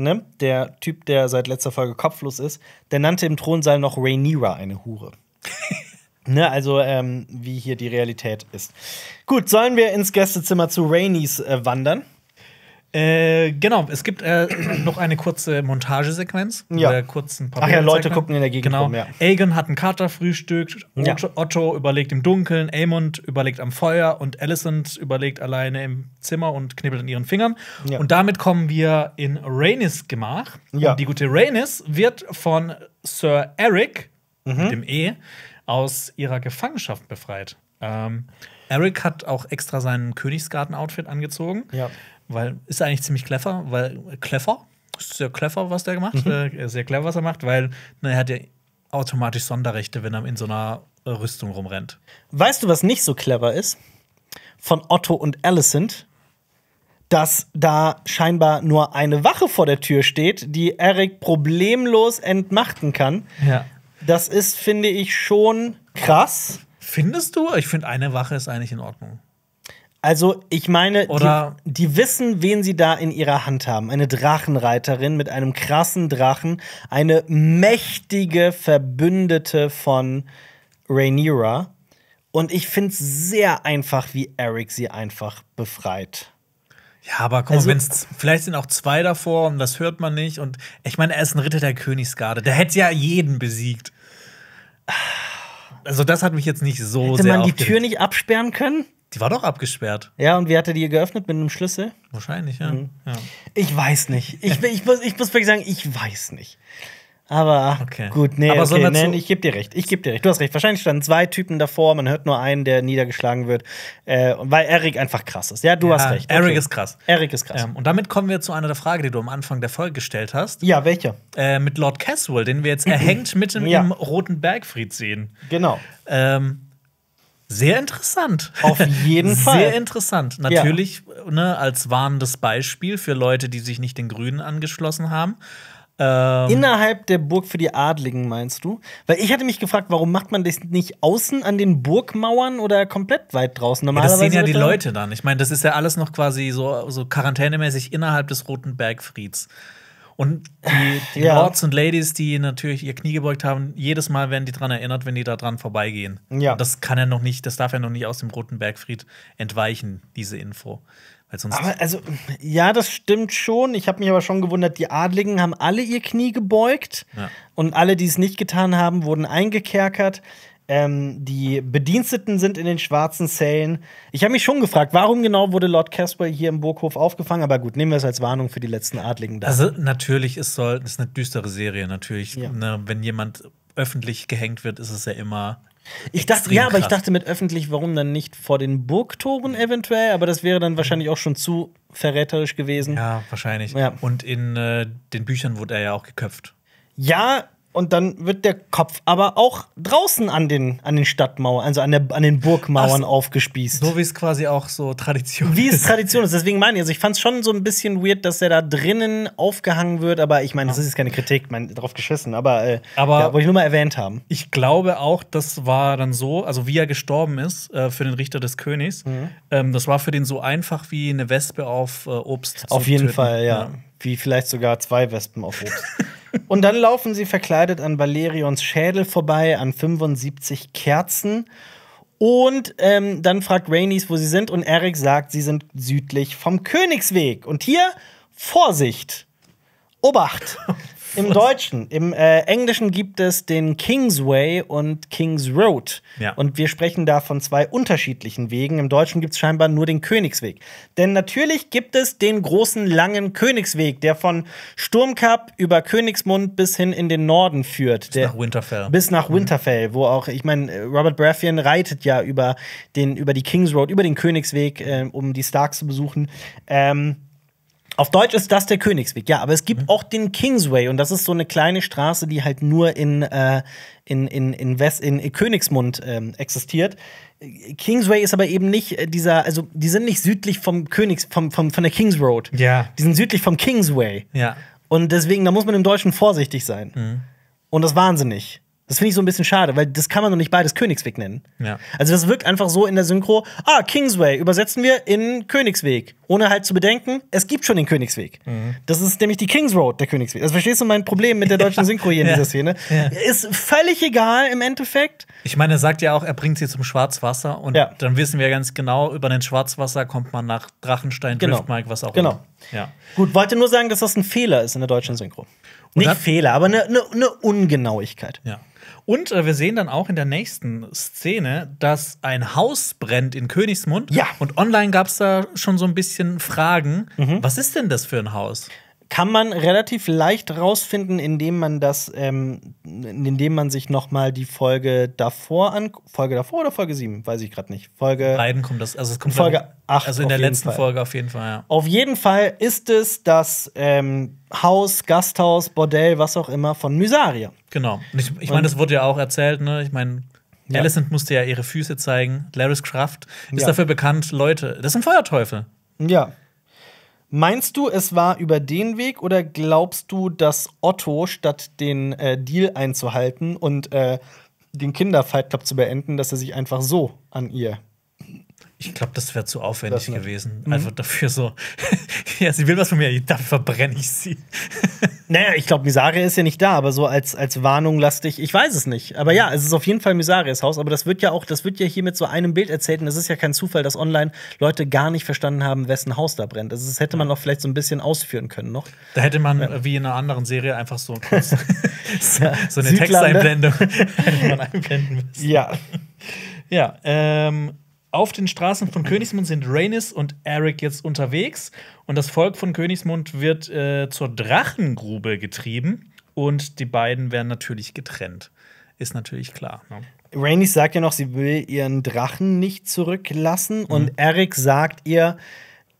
ne, der Typ, der seit letzter Folge kopflos ist, der nannte im Thronsaal noch Rhaenyra eine Hure. ne, also ähm, wie hier die Realität ist. Gut, sollen wir ins Gästezimmer zu Rainys äh, wandern? Äh, genau, es gibt äh, noch eine kurze Montagesequenz. Ja. kurzen Ach ja, Leute gucken in der Gegend. Genau. Rum, ja. Aegon hat einen Katerfrühstück, ja. Otto überlegt im Dunkeln, Amond überlegt am Feuer und Alicent überlegt alleine im Zimmer und knibbelt an ihren Fingern. Ja. Und damit kommen wir in Rhaenys Gemach. Ja. Und die gute Rhaenys wird von Sir Eric, mhm. mit dem E, aus ihrer Gefangenschaft befreit. Ähm, Eric hat auch extra seinen Königsgarten-Outfit angezogen. Ja weil ist eigentlich ziemlich clever, weil clever ist sehr clever, was der gemacht, mhm. Äh, sehr clever, was er macht, weil na, ne, er hat ja automatisch Sonderrechte, wenn er in so einer Rüstung rumrennt. Weißt du, was nicht so clever ist? Von Otto und Alicent, dass da scheinbar nur eine Wache vor der Tür steht, die Eric problemlos entmachten kann. Ja. Das ist, finde ich, schon krass. Findest du? Ich finde, eine Wache ist eigentlich in Ordnung. Also, ich meine, Oder die, die, wissen, wen sie da in ihrer Hand haben. Eine Drachenreiterin mit einem krassen Drachen, eine mächtige Verbündete von Rhaenyra. Und ich finde es sehr einfach, wie Eric sie einfach befreit. Ja, aber guck mal, also, wenn's, vielleicht sind auch zwei davor und das hört man nicht. Und ich meine, er ist ein Ritter der Königsgarde. Der hätte ja jeden besiegt. Also, das hat mich jetzt nicht so hätte sehr. Hätte man die Tür nicht absperren können? Die war doch abgesperrt. Ja, und wie hat er die geöffnet? Mit einem Schlüssel? Wahrscheinlich, ja. Mhm. ja. Ich weiß nicht. Ich, ich, muss, ich muss wirklich sagen, ich weiß nicht. Aber okay. gut, nee, Aber okay, nee, ich gebe dir recht. Ich gebe dir recht. Du hast recht. Wahrscheinlich standen zwei Typen davor, man hört nur einen, der niedergeschlagen wird, äh, weil Eric einfach krass ist. Ja, du ja, hast recht. Okay. Eric ist krass. Eric ist krass. Ähm, und damit kommen wir zu einer der Fragen, die du am Anfang der Folge gestellt hast. Ja, welche? Äh, mit Lord Caswell, den wir jetzt erhängt mitten ja. im Roten Bergfried sehen. Genau. Ähm, sehr interessant. Auf jeden Fall. Sehr interessant. Natürlich ja. ne, als warnendes Beispiel für Leute, die sich nicht den Grünen angeschlossen haben. Ähm Innerhalb der Burg für die Adligen, meinst du? Weil ich hatte mich gefragt, warum macht man das nicht außen an den Burgmauern oder komplett weit draußen? Normalerweise ja, das sehen ja die Leute dann. Ich meine, das ist ja alles noch quasi so, so quarantänemäßig innerhalb des Roten Bergfrieds. Und die, die ja. Lords und Ladies, die natürlich ihr Knie gebeugt haben, jedes Mal werden die daran erinnert, wenn die da dran vorbeigehen. Ja. das kann er noch nicht, das darf er noch nicht aus dem Roten Bergfried entweichen, diese Info. Weil sonst aber also, ja, das stimmt schon. Ich habe mich aber schon gewundert, die Adligen haben alle ihr Knie gebeugt ja. und alle, die es nicht getan haben, wurden eingekerkert. Ähm, die Bediensteten sind in den schwarzen Zellen. Ich habe mich schon gefragt, warum genau wurde Lord Casper hier im Burghof aufgefangen? Aber gut, nehmen wir es als Warnung für die letzten Adligen da. Also natürlich ist es eine düstere Serie natürlich. Ja. Ne, wenn jemand öffentlich gehängt wird, ist es ja immer ich dachte, ja, aber ich dachte mit öffentlich, warum dann nicht vor den Burgtoren eventuell? Aber das wäre dann wahrscheinlich auch schon zu verräterisch gewesen. Ja, wahrscheinlich. Ja. Und in äh, den Büchern wurde er ja auch geköpft. Ja, und dann wird der Kopf aber auch draußen an den, an den Stadtmauern, also an, der, an den Burgmauern Ach, aufgespießt. So wie es quasi auch so Tradition wie ist. Wie es Tradition ist. Deswegen meine ich, also ich fand es schon so ein bisschen weird, dass er da drinnen aufgehangen wird, aber ich meine, das ist jetzt keine Kritik, mein, drauf geschissen, aber, äh, aber ja, wollte ich nur mal erwähnt haben. Ich glaube auch, das war dann so, also wie er gestorben ist äh, für den Richter des Königs, mhm. ähm, das war für den so einfach wie eine Wespe auf äh, Obst. Auf jeden töten. Fall, ja. ja. Wie vielleicht sogar zwei Wespen auf Obst. Und dann laufen sie verkleidet an Valerions Schädel vorbei, an 75 Kerzen. Und ähm, dann fragt Rainies, wo sie sind, und Eric sagt, sie sind südlich vom Königsweg. Und hier, Vorsicht! Obacht! Im Deutschen, im äh, Englischen gibt es den Kingsway und Kings Road. Ja. Und wir sprechen da von zwei unterschiedlichen Wegen. Im Deutschen gibt es scheinbar nur den Königsweg. Denn natürlich gibt es den großen langen Königsweg, der von Sturmkap über Königsmund bis hin in den Norden führt. Bis der, nach Winterfell. Bis nach mhm. Winterfell, mhm. wo auch, ich meine, äh, Robert Baratheon reitet ja über, den, über die Kings Road, über den Königsweg, äh, um die Starks zu besuchen. Ähm, auf Deutsch ist das der Königsweg, ja, aber es gibt mhm. auch den Kingsway und das ist so eine kleine Straße, die halt nur in, äh, in, in, in, West, in, Königsmund ähm, existiert. Kingsway ist aber eben nicht äh, dieser, also die sind nicht südlich vom Königs, vom, vom, von der Kings Road. Ja. Die sind südlich vom Kingsway. Ja. Und deswegen, da muss man im Deutschen vorsichtig sein. Mhm. Und das wahnsinnig. Das finde ich so ein bisschen schade, weil das kann man doch nicht beides Königsweg nennen. Ja. Also das wirkt einfach so in der Synchro, ah, Kingsway übersetzen wir in Königsweg, ohne halt zu bedenken, es gibt schon den Königsweg. Mhm. Das ist nämlich die Kings Road, der Königsweg. Also verstehst du mein Problem mit der deutschen Synchro hier in dieser Szene? Ist völlig egal im Endeffekt. Ich meine, er sagt ja auch, er bringt sie zum Schwarzwasser und dann wissen wir ganz genau, über den Schwarzwasser kommt man nach Drachenstein, genau. Driftmark, was auch genau. immer. Genau. Ja. Gut, wollte nur sagen, dass das ein Fehler ist in der deutschen Synchro. Nicht Fehler, aber eine ne, ne Ungenauigkeit. Ja. Und äh, wir sehen dann auch in der nächsten Szene, dass ein Haus brennt in Königsmund. Ja. Und online gab es da schon so ein bisschen Fragen. Mhm. Was ist denn das für ein Haus? kann man relativ leicht rausfinden, indem man das, ähm, indem man sich noch mal die Folge davor an Folge davor oder Folge 7? Weiß ich gerade nicht. Folge Beiden kommt das, also es kommt Folge dann, Also in der letzten Fall. Folge auf jeden Fall, ja. Auf jeden Fall ist es das ähm, Haus, Gasthaus, Bordell, was auch immer von Mysaria. Genau. Und ich, ich meine, das wurde ja auch erzählt, ne? Ich meine, ja. Alicent musste ja ihre Füße zeigen. Laris Kraft ist ja. dafür bekannt, Leute, das sind Feuerteufel. Ja. Meinst du, es war über den Weg oder glaubst du, dass Otto statt den äh, Deal einzuhalten und äh, den Kinderfight Club zu beenden, dass er sich einfach so an ihr ich glaube, das wäre zu aufwendig gewesen. Mhm. Einfach dafür so, ja, sie will was von mir, dann verbrenne ich sie. naja, ich glaube, Misare ist ja nicht da, aber so als, als Warnung lastig, ich weiß es nicht. Aber ja, es ist auf jeden Fall Misares Haus, aber das wird ja auch, das wird ja hier mit so einem Bild erzählt und es ist ja kein Zufall, dass online Leute gar nicht verstanden haben, wessen Haus da brennt. Also, das hätte man auch vielleicht so ein bisschen ausführen können noch. Da hätte man ja. wie in einer anderen Serie einfach so, kurz, so, so eine Texteinblendung hätte man einblenden müssen. Ja. Ja, ähm, auf den Straßen von Königsmund sind Rhaenys und Eric jetzt unterwegs und das Volk von Königsmund wird äh, zur Drachengrube getrieben und die beiden werden natürlich getrennt. Ist natürlich klar. Ne? Rhaenys sagt ja noch, sie will ihren Drachen nicht zurücklassen mhm. und Eric sagt ihr,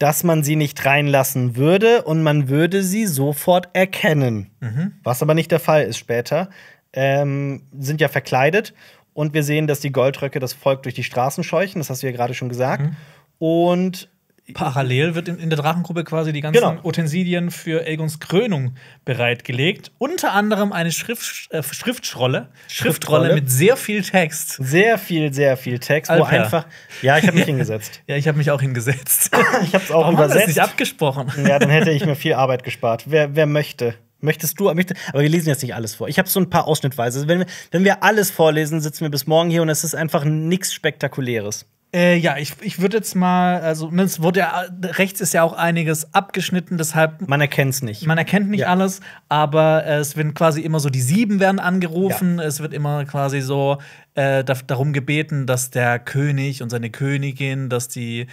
dass man sie nicht reinlassen würde und man würde sie sofort erkennen. Mhm. Was aber nicht der Fall ist später. Ähm, sind ja verkleidet und wir sehen, dass die Goldröcke das Volk durch die Straßen scheuchen, das hast du ja gerade schon gesagt. Mhm. Und Parallel wird in, der Drachengruppe quasi die ganzen genau. Utensilien für Elgons Krönung bereitgelegt. Unter anderem eine Schrift, äh, Schriftrolle, Schriftrolle mit sehr viel Text. Sehr viel, sehr viel Text, Alper. wo einfach. Ja, ich habe mich hingesetzt. ja, ich habe mich auch hingesetzt. ich habe es auch Warum übersetzt. Haben wir das nicht abgesprochen. ja, dann hätte ich mir viel Arbeit gespart. Wer, wer möchte. Möchtest du, möchte, aber wir lesen jetzt nicht alles vor. Ich habe so ein paar ausschnittweise. Also wenn wir, wenn wir alles vorlesen, sitzen wir bis morgen hier und es ist einfach nichts Spektakuläres. Äh, ja, ich, ich würde jetzt mal, also ne, es wurde ja, rechts ist ja auch einiges abgeschnitten, deshalb. Man erkennt es nicht. Man erkennt nicht ja. alles, aber äh, es werden quasi immer so die Sieben werden angerufen. Ja. Es wird immer quasi so äh, darum gebeten, dass der König und seine Königin, dass die,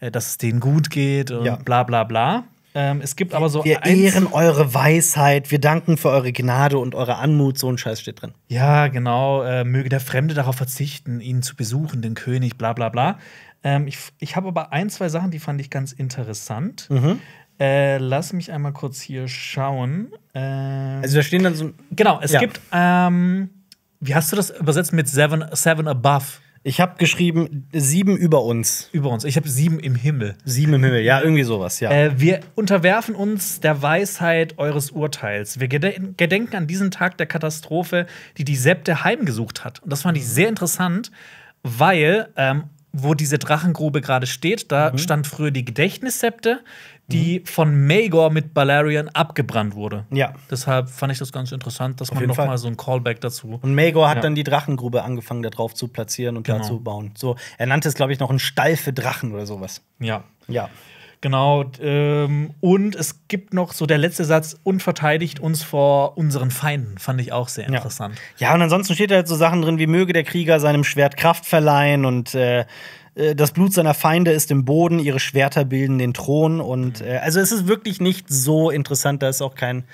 äh, dass es denen gut geht und ja. bla bla bla. Ähm, es gibt aber so. Wir ehren eure Weisheit, wir danken für eure Gnade und eure Anmut, so ein Scheiß steht drin. Ja, genau. Äh, möge der Fremde darauf verzichten, ihn zu besuchen, den König, bla bla bla. Ähm, ich ich habe aber ein, zwei Sachen, die fand ich ganz interessant. Mhm. Äh, lass mich einmal kurz hier schauen. Äh, also da stehen dann so. Genau, es ja. gibt. Ähm, wie hast du das übersetzt mit Seven, seven Above? Ich habe geschrieben sieben über uns. Über uns. Ich habe sieben im Himmel. Sieben im Himmel, ja, irgendwie sowas, ja. Äh, wir unterwerfen uns der Weisheit eures Urteils. Wir gedenken an diesen Tag der Katastrophe, die die Septe heimgesucht hat. Und das fand ich sehr interessant, weil ähm, wo diese Drachengrube gerade steht, da mhm. stand früher die Gedächtnissepte die mhm. von Magor mit Balerion abgebrannt wurde. Ja. Deshalb fand ich das ganz interessant, dass Auf man nochmal so ein Callback dazu. Und Magor hat ja. dann die Drachengrube angefangen, da drauf zu platzieren und genau. da zu bauen. So, er nannte es, glaube ich, noch einen Stall für Drachen oder sowas. Ja. Ja. Genau. Ähm, und es gibt noch so der letzte Satz: unverteidigt uns vor unseren Feinden. Fand ich auch sehr interessant. Ja, ja und ansonsten steht da halt so Sachen drin wie: möge der Krieger seinem Schwert Kraft verleihen und äh, äh, das Blut seiner Feinde ist im Boden, ihre Schwerter bilden den Thron. Und mhm. äh, also es ist wirklich nicht so interessant, da ist auch kein,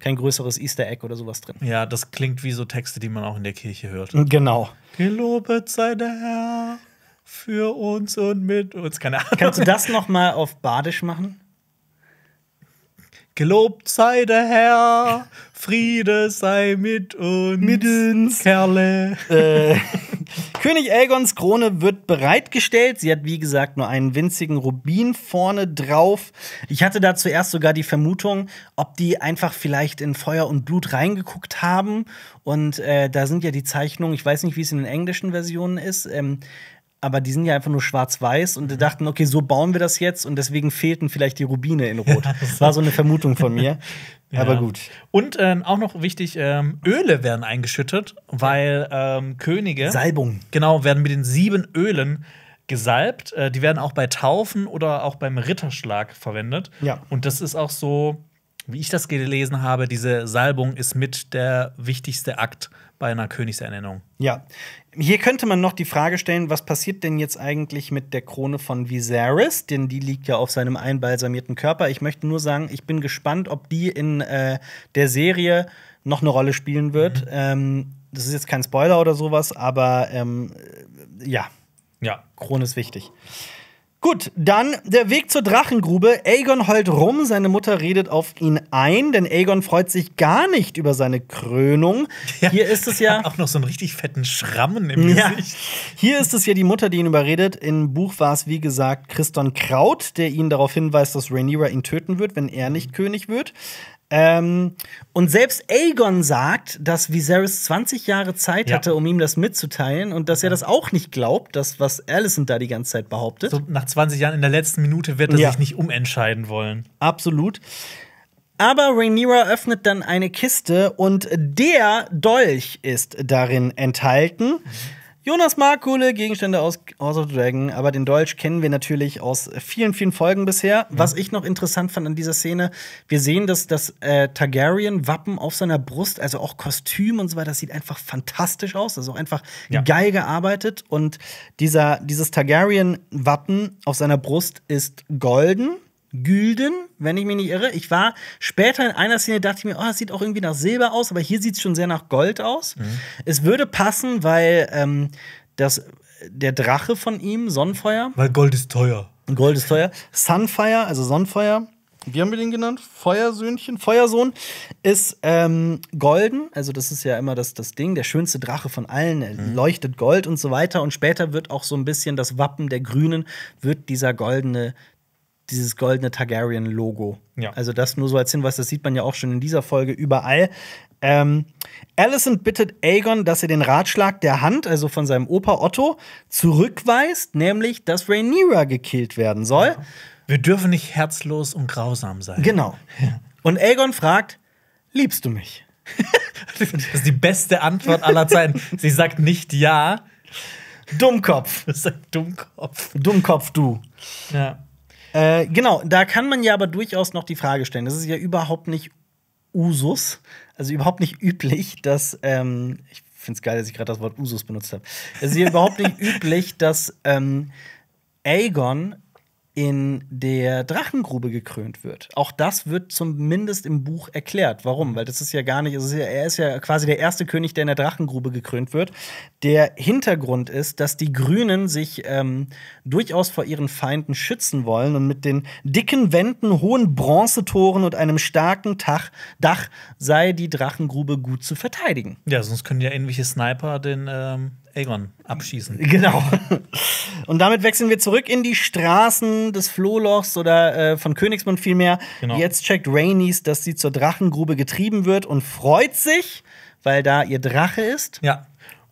kein größeres Easter Egg oder sowas drin. Ja, das klingt wie so Texte, die man auch in der Kirche hört. Mhm, genau. Gelobet sei der Herr für uns und mit uns. Keine Ahnung. Kannst du das noch mal auf Badisch machen? Gelobt sei der Herr, Friede sei mit uns, mit uns. Kerle. Äh, König Elgons Krone wird bereitgestellt. Sie hat, wie gesagt, nur einen winzigen Rubin vorne drauf. Ich hatte da zuerst sogar die Vermutung, ob die einfach vielleicht in Feuer und Blut reingeguckt haben. Und äh, da sind ja die Zeichnungen, ich weiß nicht, wie es in den englischen Versionen ist, ähm, aber die sind ja einfach nur schwarz-weiß und mhm. dachten, okay, so bauen wir das jetzt und deswegen fehlten vielleicht die Rubine in Rot. Ja, War so eine Vermutung von mir. ja. Aber gut. Und ähm, auch noch wichtig, ähm, Öle werden eingeschüttet, weil ähm, Könige. Salbung. Genau, werden mit den sieben Ölen gesalbt. Äh, die werden auch bei Taufen oder auch beim Ritterschlag verwendet. Ja. Und das ist auch so, wie ich das gelesen habe, diese Salbung ist mit der wichtigste Akt bei einer Königsernennung. Ja, hier könnte man noch die Frage stellen, was passiert denn jetzt eigentlich mit der Krone von Viserys? Denn die liegt ja auf seinem einbalsamierten Körper. Ich möchte nur sagen, ich bin gespannt, ob die in äh, der Serie noch eine Rolle spielen wird. Mhm. Ähm, das ist jetzt kein Spoiler oder sowas, aber ähm, ja. Ja. Krone ist wichtig. Gut, dann der Weg zur Drachengrube. Aegon heult rum, seine Mutter redet auf ihn ein, denn Aegon freut sich gar nicht über seine Krönung. Ja, Hier ist es ja. Auch noch so einen richtig fetten Schrammen im ja. Gesicht. Hier ist es ja die Mutter, die ihn überredet. Im Buch war es, wie gesagt, Christon Kraut, der ihn darauf hinweist, dass Rhaenyra ihn töten wird, wenn er nicht König wird. Ähm, und selbst Aegon sagt, dass Viserys 20 Jahre Zeit ja. hatte, um ihm das mitzuteilen und dass er das auch nicht glaubt, das, was Alicent da die ganze Zeit behauptet. So, nach 20 Jahren in der letzten Minute wird er ja. sich nicht umentscheiden wollen. Absolut. Aber Rhaenyra öffnet dann eine Kiste und der Dolch ist darin enthalten. Mhm. Jonas mag coole Gegenstände aus House of Dragon, aber den Dolch kennen wir natürlich aus vielen, vielen Folgen bisher. Mhm. Was ich noch interessant fand an dieser Szene, wir sehen dass das äh, Targaryen-Wappen auf seiner Brust, also auch Kostüm und so weiter, das sieht einfach fantastisch aus. Also auch einfach ja. geil gearbeitet. Und dieser, dieses Targaryen-Wappen auf seiner Brust ist golden Gülden, wenn ich mich nicht irre. Ich war später in einer Szene, dachte ich mir, oh, es sieht auch irgendwie nach Silber aus, aber hier sieht es schon sehr nach Gold aus. Mhm. Es würde passen, weil ähm, das, der Drache von ihm, Sonnenfeuer. Weil Gold ist teuer. Gold ist teuer. Sunfire, also Sonnenfeuer, wie haben wir den genannt? Feuersöhnchen, Feuersohn, ist ähm, golden. Also, das ist ja immer das, das Ding, der schönste Drache von allen, mhm. leuchtet Gold und so weiter. Und später wird auch so ein bisschen das Wappen der Grünen, wird dieser goldene dieses goldene Targaryen-Logo. Ja. Also das nur so als Hinweis, das sieht man ja auch schon in dieser Folge überall. Ähm, Alicent bittet Aegon, dass er den Ratschlag der Hand, also von seinem Opa Otto, zurückweist, nämlich, dass Rhaenyra gekillt werden soll. Ja. Wir dürfen nicht herzlos und grausam sein. Genau. Und Aegon fragt, liebst du mich? das ist die beste Antwort aller Zeiten. Sie sagt nicht ja. Dummkopf. Das ist ein Dummkopf. Dummkopf, du. Ja. Äh, genau, da kann man ja aber durchaus noch die Frage stellen. Das ist ja überhaupt nicht Usus, also überhaupt nicht üblich, dass ähm, ich finde es geil, dass ich gerade das Wort Usus benutzt habe. Es ist ja überhaupt nicht üblich, dass ähm, Aegon in der Drachengrube gekrönt wird. Auch das wird zumindest im Buch erklärt. Warum? Weil das ist ja gar nicht, ist er ist ja quasi der erste König, der in der Drachengrube gekrönt wird. Der Hintergrund ist, dass die Grünen sich ähm, durchaus vor ihren Feinden schützen wollen und mit den dicken Wänden, hohen Bronzetoren und einem starken Dach, Dach sei die Drachengrube gut zu verteidigen. Ja, sonst können ja irgendwelche Sniper den ähm, Aegon abschießen. Genau. Und damit wechseln wir zurück in die Straßen des Flohlochs oder äh, von Königsmund vielmehr. Genau. Jetzt checkt Rainies, dass sie zur Drachengrube getrieben wird und freut sich, weil da ihr Drache ist. Ja.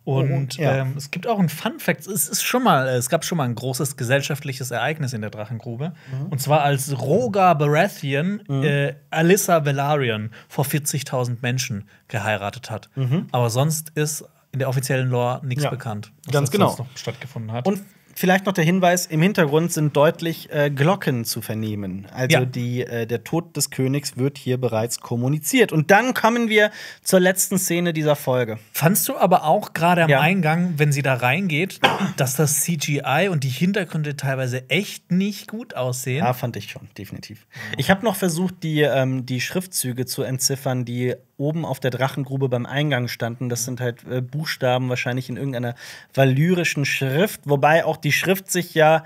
Und oh, ja. Ähm, es gibt auch ein Fun Fact. Es ist schon mal, äh, es gab schon mal ein großes gesellschaftliches Ereignis in der Drachengrube. Mhm. Und zwar als Rogar Baratheon mhm. äh, Alyssa Velaryon vor 40.000 Menschen geheiratet hat. Mhm. Aber sonst ist in der offiziellen Lore nichts ja, bekannt. Was ganz genau. Noch stattgefunden hat. Und vielleicht noch der Hinweis: Im Hintergrund sind deutlich äh, Glocken zu vernehmen. Also ja. die, äh, der Tod des Königs wird hier bereits kommuniziert. Und dann kommen wir zur letzten Szene dieser Folge. Fandst du aber auch gerade am ja. Eingang, wenn sie da reingeht, dass das CGI und die Hintergründe teilweise echt nicht gut aussehen? Ja, fand ich schon, definitiv. Ich habe noch versucht, die, ähm, die Schriftzüge zu entziffern, die oben auf der Drachengrube beim Eingang standen. Das sind halt äh, Buchstaben wahrscheinlich in irgendeiner valyrischen Schrift, wobei auch die Schrift sich ja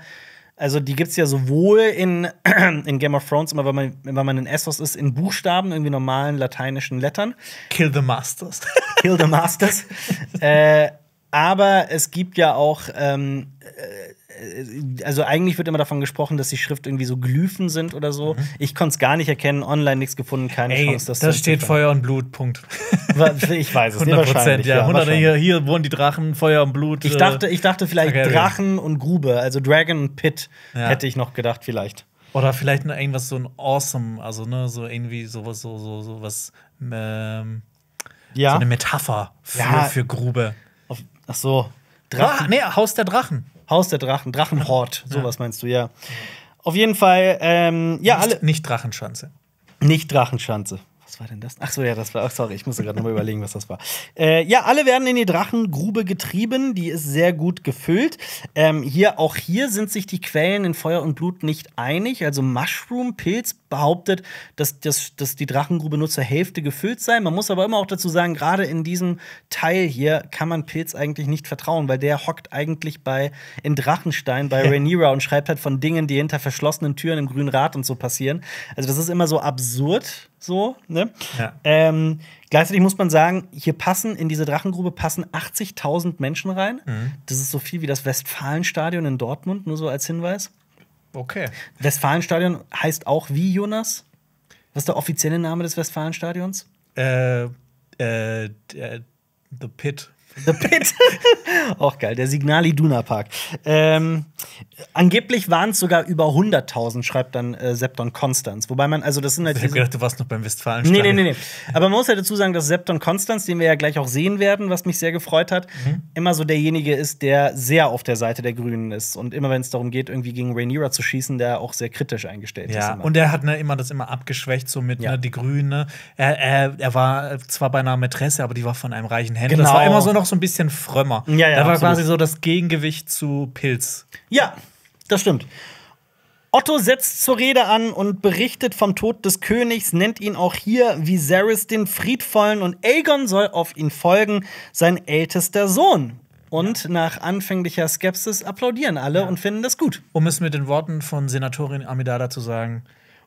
also die gibt es ja sowohl in, in Game of Thrones, immer wenn man, wenn man in Essos ist, in Buchstaben, irgendwie normalen lateinischen Lettern. Kill the Masters. Kill the Masters. äh, aber es gibt ja auch ähm, äh, äh, also eigentlich wird immer davon gesprochen, dass die Schrift irgendwie so Glyphen sind oder so. Mhm. Ich konnte es gar nicht erkennen, online nichts gefunden, keine Ey, Chance, das Das steht Feuer und Blut, Punkt. Ich weiß es 100%, nicht. Wahrscheinlich, ja. 100, ja, hier, hier wohnen die Drachen, Feuer und Blut. Ich äh, dachte, ich dachte vielleicht Targaryen. Drachen und Grube, also Dragon und Pit, ja. hätte ich noch gedacht, vielleicht. Oder vielleicht noch irgendwas so ein Awesome, also ne, so irgendwie sowas, so, so, so was, ähm, ja. so eine Metapher für, ja. für Grube. Ach so. Drachen. Ah, nee, Haus der Drachen. Haus der Drachen, Drachenhort, sowas ja. meinst du, ja. Auf jeden Fall, ähm, ja, nicht, alle. Nicht Drachenschanze. Nicht Drachenschanze war denn das? Ach so, ja, das war, ach, oh, sorry, ich musste gerade nochmal überlegen, was das war. Äh, ja, alle werden in die Drachengrube getrieben, die ist sehr gut gefüllt. Ähm, hier, auch hier sind sich die Quellen in Feuer und Blut nicht einig. Also Mushroom Pilz behauptet, dass, dass, dass die Drachengrube nur zur Hälfte gefüllt sei. Man muss aber immer auch dazu sagen, gerade in diesem Teil hier kann man Pilz eigentlich nicht vertrauen, weil der hockt eigentlich bei in Drachenstein bei ja. Rhaenyra und schreibt halt von Dingen, die hinter verschlossenen Türen im Grünen Rat und so passieren. Also das ist immer so absurd. So, ne? Ja. Ähm, gleichzeitig muss man sagen, hier passen in diese Drachengrube passen 80.000 Menschen rein. Mhm. Das ist so viel wie das Westfalenstadion in Dortmund, nur so als Hinweis. Okay. Westfalenstadion heißt auch wie Jonas? Was ist der offizielle Name des Westfalenstadions? Äh, äh, äh The Pit. The Pit. Auch geil, der Signal Iduna Park. Ähm, angeblich waren es sogar über 100.000, schreibt dann äh, Septon Konstanz. Wobei man, also das sind halt. Ich hab gedacht, du warst noch beim Westfalen. Nee, nee, nee, nee. Aber man muss ja dazu sagen, dass Septon Konstanz, den wir ja gleich auch sehen werden, was mich sehr gefreut hat, mhm. immer so derjenige ist, der sehr auf der Seite der Grünen ist. Und immer wenn es darum geht, irgendwie gegen Rhaenyra zu schießen, der auch sehr kritisch eingestellt ja. ist. Ja, und er hat ne, immer das immer abgeschwächt, so mit ja. ne, die Grünen. Ne. Er, er, er, war zwar bei einer Mätresse, aber die war von einem reichen Händler. Genau. Das war genau. immer so eine noch so ein bisschen frömmer. Ja, ja, da war absolut. quasi so das Gegengewicht zu Pilz. Ja, das stimmt. Otto setzt zur Rede an und berichtet vom Tod des Königs, nennt ihn auch hier Viserys den Friedvollen und Aegon soll auf ihn folgen, sein ältester Sohn. Und ja. nach anfänglicher Skepsis applaudieren alle ja. und finden das gut. Um es mit den Worten von Senatorin Amidala zu sagen,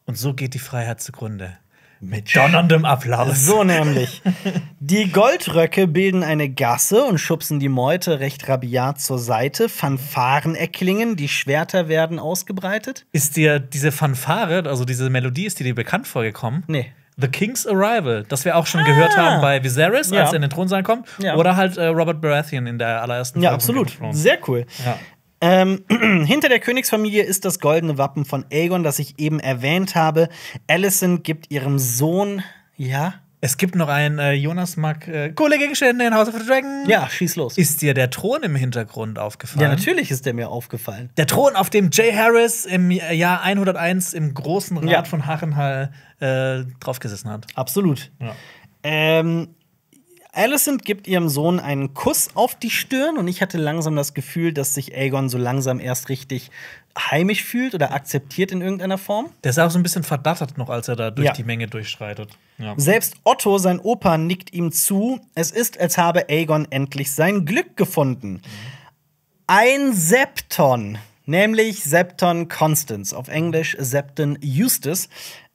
und so geht die Freiheit zugrunde. Mit donnerndem Applaus. So nämlich. Die Goldröcke bilden eine Gasse und schubsen die Meute recht rabiat zur Seite. Fanfaren erklingen, die Schwerter werden ausgebreitet. Ist dir diese Fanfare, also diese Melodie, ist dir die bekannt vorgekommen? Nee. The King's Arrival, das wir auch schon ah. gehört haben bei Viserys, ja. als er in den Thronsaal kommt, ja. oder halt äh, Robert Baratheon in der allerersten Folge. Ja, absolut. Sehr cool. Ja. Ähm, hinter der Königsfamilie ist das goldene Wappen von Aegon, das ich eben erwähnt habe. Allison gibt ihrem Sohn, ja, es gibt noch ein äh, Jonas mag äh, coole Gegenstände in House of the Dragon. Ja, schieß los. Ist dir der Thron im Hintergrund aufgefallen? Ja, natürlich ist der mir aufgefallen. Der Thron, auf dem Jay Harris im Jahr 101 im großen Rat ja. von Hachenhall äh, draufgesessen hat. Absolut. Ja. Ähm, Alicent gibt ihrem Sohn einen Kuss auf die Stirn und ich hatte langsam das Gefühl, dass sich Aegon so langsam erst richtig heimisch fühlt oder akzeptiert in irgendeiner Form. Der ist auch so ein bisschen verdattert noch, als er da durch ja. die Menge durchschreitet. Ja. Selbst Otto, sein Opa, nickt ihm zu. Es ist, als habe Aegon endlich sein Glück gefunden. Mhm. Ein Septon, nämlich Septon Constance, auf Englisch Septon Eustace,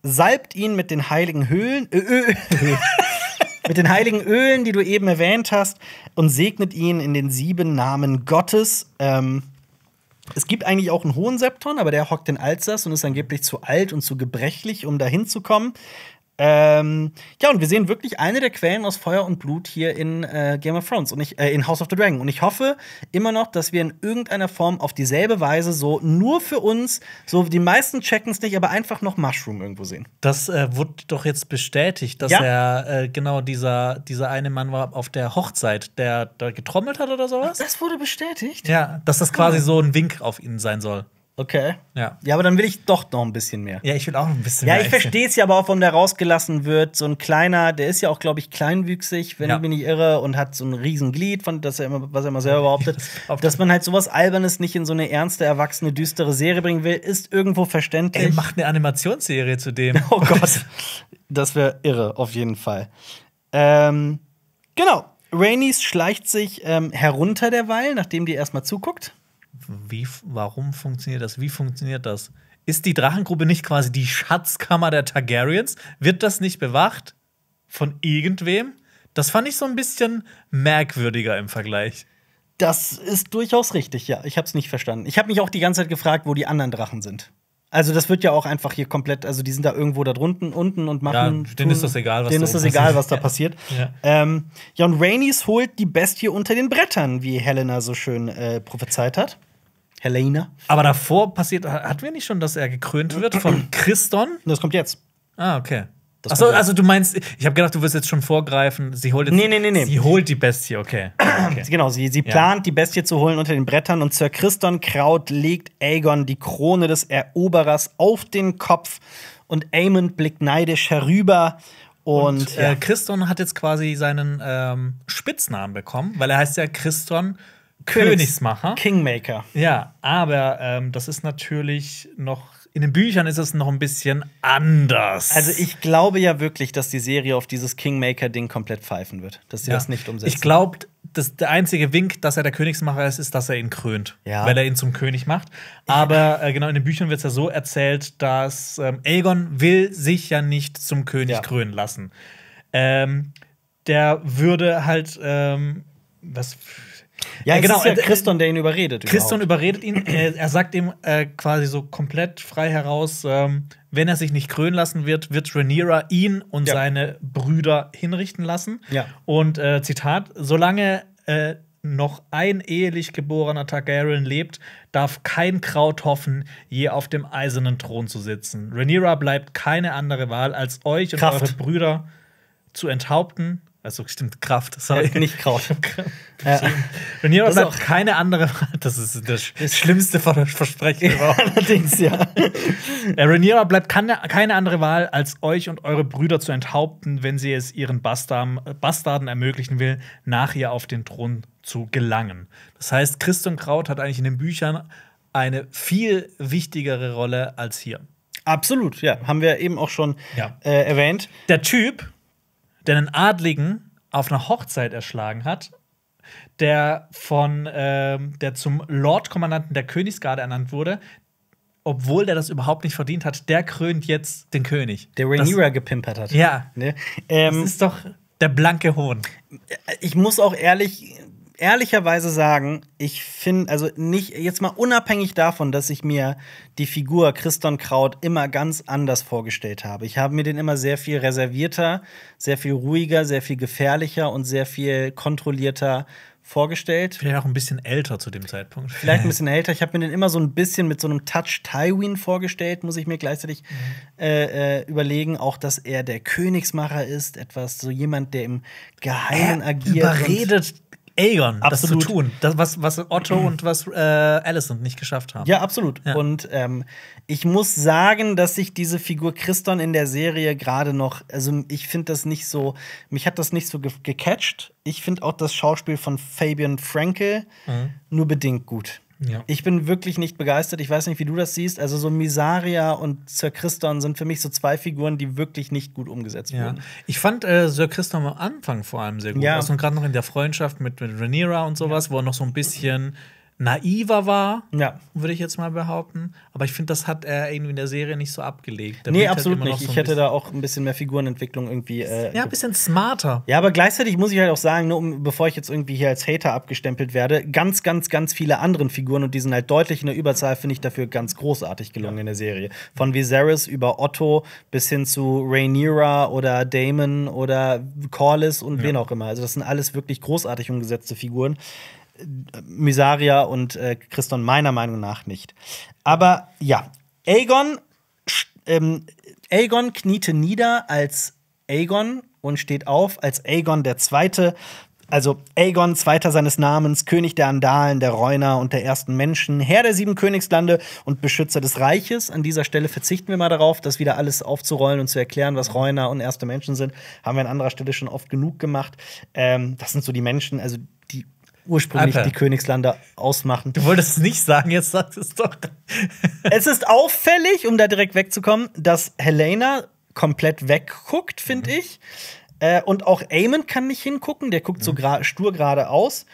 salbt ihn mit den heiligen Höhlen. Ö, ö mit den heiligen Ölen, die du eben erwähnt hast, und segnet ihn in den sieben Namen Gottes. Ähm, es gibt eigentlich auch einen hohen Septon, aber der hockt in Alsace und ist angeblich zu alt und zu gebrechlich, um dahin zu kommen. Ähm, ja, und wir sehen wirklich eine der Quellen aus Feuer und Blut hier in äh, Game of Thrones und ich, äh, in House of the Dragon. Und ich hoffe immer noch, dass wir in irgendeiner Form auf dieselbe Weise so nur für uns, so die meisten checken es nicht, aber einfach noch Mushroom irgendwo sehen. Das äh, wurde doch jetzt bestätigt, dass ja? er äh, genau dieser, dieser eine Mann war auf der Hochzeit, der da getrommelt hat oder sowas. Das wurde bestätigt. Ja, dass das quasi ah. so ein Wink auf ihn sein soll. Okay. Ja. ja, aber dann will ich doch noch ein bisschen mehr. Ja, ich will auch ein bisschen mehr. Ja, ich verstehe es ja aber auch, warum der rausgelassen wird. So ein kleiner, der ist ja auch, glaube ich, kleinwüchsig, wenn ja. ich mich nicht irre, und hat so ein riesen Glied, von, das er immer, was er immer selber behauptet. das dass man halt sowas Albernes nicht in so eine ernste, erwachsene, düstere Serie bringen will, ist irgendwo verständlich. Er macht eine Animationsserie zu dem. Oh Gott. das wäre irre, auf jeden Fall. Ähm, genau. Rainies schleicht sich ähm, herunter derweil, nachdem die erstmal zuguckt wie, warum funktioniert das? Wie funktioniert das? Ist die Drachengruppe nicht quasi die Schatzkammer der Targaryens? Wird das nicht bewacht? Von irgendwem? Das fand ich so ein bisschen merkwürdiger im Vergleich. Das ist durchaus richtig, ja. Ich habe es nicht verstanden. Ich habe mich auch die ganze Zeit gefragt, wo die anderen Drachen sind. Also das wird ja auch einfach hier komplett, also die sind da irgendwo da drunten, unten und machen. Ja, denen ist das egal, was, denen da, ist das egal, was da passiert. Ja, ähm, ja und Rainies holt die Bestie unter den Brettern, wie Helena so schön äh, prophezeit hat. Helena. Aber davor passiert, hatten wir nicht schon, dass er gekrönt wird von Christon? Das kommt jetzt. Ah, okay. Das Achso, also du meinst, ich habe gedacht, du wirst jetzt schon vorgreifen. Sie holt, jetzt, nee, nee, nee, nee. Sie holt die Bestie, okay. okay. Genau, sie, sie plant, die Bestie zu holen unter den Brettern und Sir Christon Kraut legt Aegon die Krone des Eroberers auf den Kopf und Aemon blickt neidisch herüber. Und, und äh, ja. Christon hat jetzt quasi seinen ähm, Spitznamen bekommen, weil er heißt ja Christon Königsmacher. Kingmaker. Ja, aber ähm, das ist natürlich noch in den Büchern ist es noch ein bisschen anders. Also ich glaube ja wirklich, dass die Serie auf dieses Kingmaker-Ding komplett pfeifen wird, dass sie ja. das nicht umsetzen. Ich glaube, der einzige Wink, dass er der Königsmacher ist, ist, dass er ihn krönt, ja. weil er ihn zum König macht. Aber äh, genau in den Büchern wird es ja so erzählt, dass ähm, Aegon will sich ja nicht zum König ja. krönen lassen. Ähm, der würde halt ähm, was ja, es genau. Ist ja äh, äh, Christon, der ihn überredet. Christon überredet ihn. Äh, er sagt ihm äh, quasi so komplett frei heraus, ähm, wenn er sich nicht krönen lassen wird, wird Rhaenyra ihn und ja. seine Brüder hinrichten lassen. Ja. Und äh, Zitat: Solange äh, noch ein ehelich geborener Targaryen lebt, darf kein Kraut hoffen, je auf dem eisernen Thron zu sitzen. Rhaenyra bleibt keine andere Wahl, als euch und Kraft. eure Brüder zu enthaupten also stimmt, Kraft, sorry. Ja, nicht Kraut. ja. Und hier bleibt keine andere. Das ist das, schlimmste Versprechen überhaupt. Allerdings, ja. Rhaenyra bleibt keine, keine andere Wahl, als euch und eure Brüder zu enthaupten, wenn sie es ihren Bastarden, Bastarden ermöglichen will, nach ihr auf den Thron zu gelangen. Das heißt, Christum Kraut hat eigentlich in den Büchern eine viel wichtigere Rolle als hier. Absolut, ja. Haben wir eben auch schon ja. äh, erwähnt. Der Typ, der einen Adligen auf einer Hochzeit erschlagen hat, der von ähm, der zum Lordkommandanten der Königsgarde ernannt wurde, obwohl der das überhaupt nicht verdient hat, der krönt jetzt den König. Der Rhaenyra gepimpert hat. Ja. Ne? Ähm, das ist doch der blanke Hohn. Ich muss auch ehrlich ehrlicherweise sagen, ich finde, also nicht, jetzt mal unabhängig davon, dass ich mir die Figur Christon Kraut immer ganz anders vorgestellt habe. Ich habe mir den immer sehr viel reservierter, sehr viel ruhiger, sehr viel gefährlicher und sehr viel kontrollierter vorgestellt. Vielleicht auch ein bisschen älter zu dem Zeitpunkt. Vielleicht ein bisschen älter. Ich habe mir den immer so ein bisschen mit so einem Touch Tywin vorgestellt, muss ich mir gleichzeitig mhm. äh, äh, überlegen. Auch, dass er der Königsmacher ist, etwas so jemand, der im Geheimen er agiert. Überredet Aegon das zu tun. Das, was, was Otto und was äh, Allison nicht geschafft haben. Ja, absolut. Ja. Und ähm, ich muss sagen, dass sich diese Figur Christon in der Serie gerade noch, also ich finde das nicht so, mich hat das nicht so ge gecatcht. Ich finde auch das Schauspiel von Fabian Frankel mhm. nur bedingt gut. Ja. Ich bin wirklich nicht begeistert. Ich weiß nicht, wie du das siehst. Also, so Misaria und Sir Christon sind für mich so zwei Figuren, die wirklich nicht gut umgesetzt ja. wurden. Ich fand äh, Sir Christon am Anfang vor allem sehr gut. Ja. Also, gerade noch in der Freundschaft mit, mit Rhaenyra und sowas, ja. wo er noch so ein bisschen naiver war, ja. würde ich jetzt mal behaupten. Aber ich finde, das hat er irgendwie in der Serie nicht so abgelegt. Da nee, halt absolut halt nicht. So ich hätte da auch ein bisschen mehr Figurenentwicklung irgendwie. Äh, ja, ein bisschen smarter. Ja, aber gleichzeitig muss ich halt auch sagen, ne, um, bevor ich jetzt irgendwie hier als Hater abgestempelt werde, ganz, ganz, ganz viele anderen Figuren und die sind halt deutlich in der Überzahl, finde ich dafür ganz großartig gelungen ja. in der Serie. Von Viserys über Otto bis hin zu Rhaenyra oder Damon oder Corlys und ja. wen auch immer. Also, das sind alles wirklich großartig umgesetzte Figuren. Mysaria und äh, Christon meiner Meinung nach nicht. Aber ja, Aegon, ähm, Aegon kniete nieder als Aegon und steht auf als Aegon der Zweite. Also Aegon, Zweiter seines Namens, König der Andalen, der Reuner und der ersten Menschen, Herr der sieben Königslande und Beschützer des Reiches. An dieser Stelle verzichten wir mal darauf, das wieder alles aufzurollen und zu erklären, was Reuner und erste Menschen sind. Haben wir an anderer Stelle schon oft genug gemacht. Ähm, das sind so die Menschen, also ursprünglich Alter. die Königslande ausmachen. Du wolltest es nicht sagen, jetzt sagst es doch. es ist auffällig, um da direkt wegzukommen, dass Helena komplett wegguckt, finde mhm. ich. Äh, und auch Eamon kann nicht hingucken, der guckt mhm. so stur geradeaus. aus.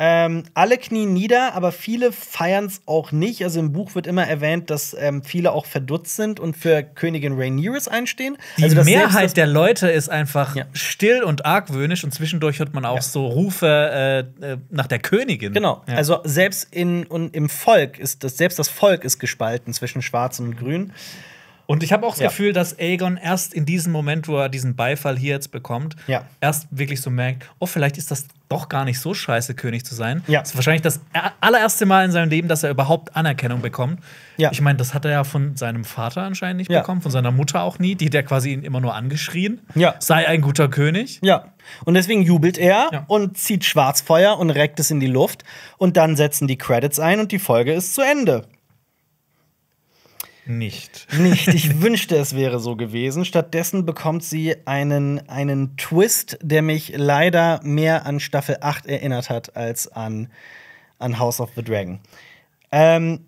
Ähm, alle knien nieder, aber viele feiern es auch nicht. Also im Buch wird immer erwähnt, dass ähm, viele auch verdutzt sind und für Königin Rhaenyra einstehen. Die also, Mehrheit der Leute ist einfach ja. still und argwöhnisch und zwischendurch hört man auch ja. so Rufe äh, äh, nach der Königin. Genau. Ja. Also selbst in, und im Volk ist das, selbst das Volk ist gespalten zwischen Schwarz und Grün. Und ich habe auch das ja. Gefühl, dass Aegon erst in diesem Moment, wo er diesen Beifall hier jetzt bekommt, ja. erst wirklich so merkt, oh, vielleicht ist das doch gar nicht so scheiße, König zu sein. Ja. Das ist wahrscheinlich das allererste Mal in seinem Leben, dass er überhaupt Anerkennung bekommt. Ja. Ich meine, das hat er ja von seinem Vater anscheinend nicht ja. bekommen, von seiner Mutter auch nie, die hat der quasi ihn immer nur angeschrien. Ja. Sei ein guter König. Ja. Und deswegen jubelt er ja. und zieht Schwarzfeuer und reckt es in die Luft. Und dann setzen die Credits ein und die Folge ist zu Ende. Nicht. Nicht. Ich wünschte, es wäre so gewesen. Stattdessen bekommt sie einen, einen Twist, der mich leider mehr an Staffel 8 erinnert hat als an, an House of the Dragon. Ähm,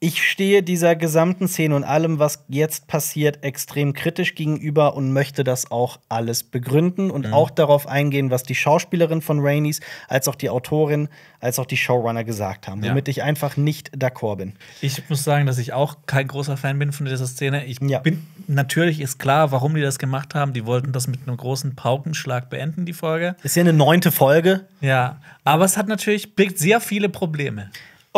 ich stehe dieser gesamten Szene und allem, was jetzt passiert, extrem kritisch gegenüber und möchte das auch alles begründen und mhm. auch darauf eingehen, was die Schauspielerin von Rainey's, als auch die Autorin, als auch die Showrunner gesagt haben, ja. womit ich einfach nicht d'accord bin. Ich muss sagen, dass ich auch kein großer Fan bin von dieser Szene. Ich ja. bin natürlich ist klar, warum die das gemacht haben. Die wollten das mit einem großen Paukenschlag beenden, die Folge. Ist ja eine neunte Folge. Ja, aber es hat natürlich sehr viele Probleme.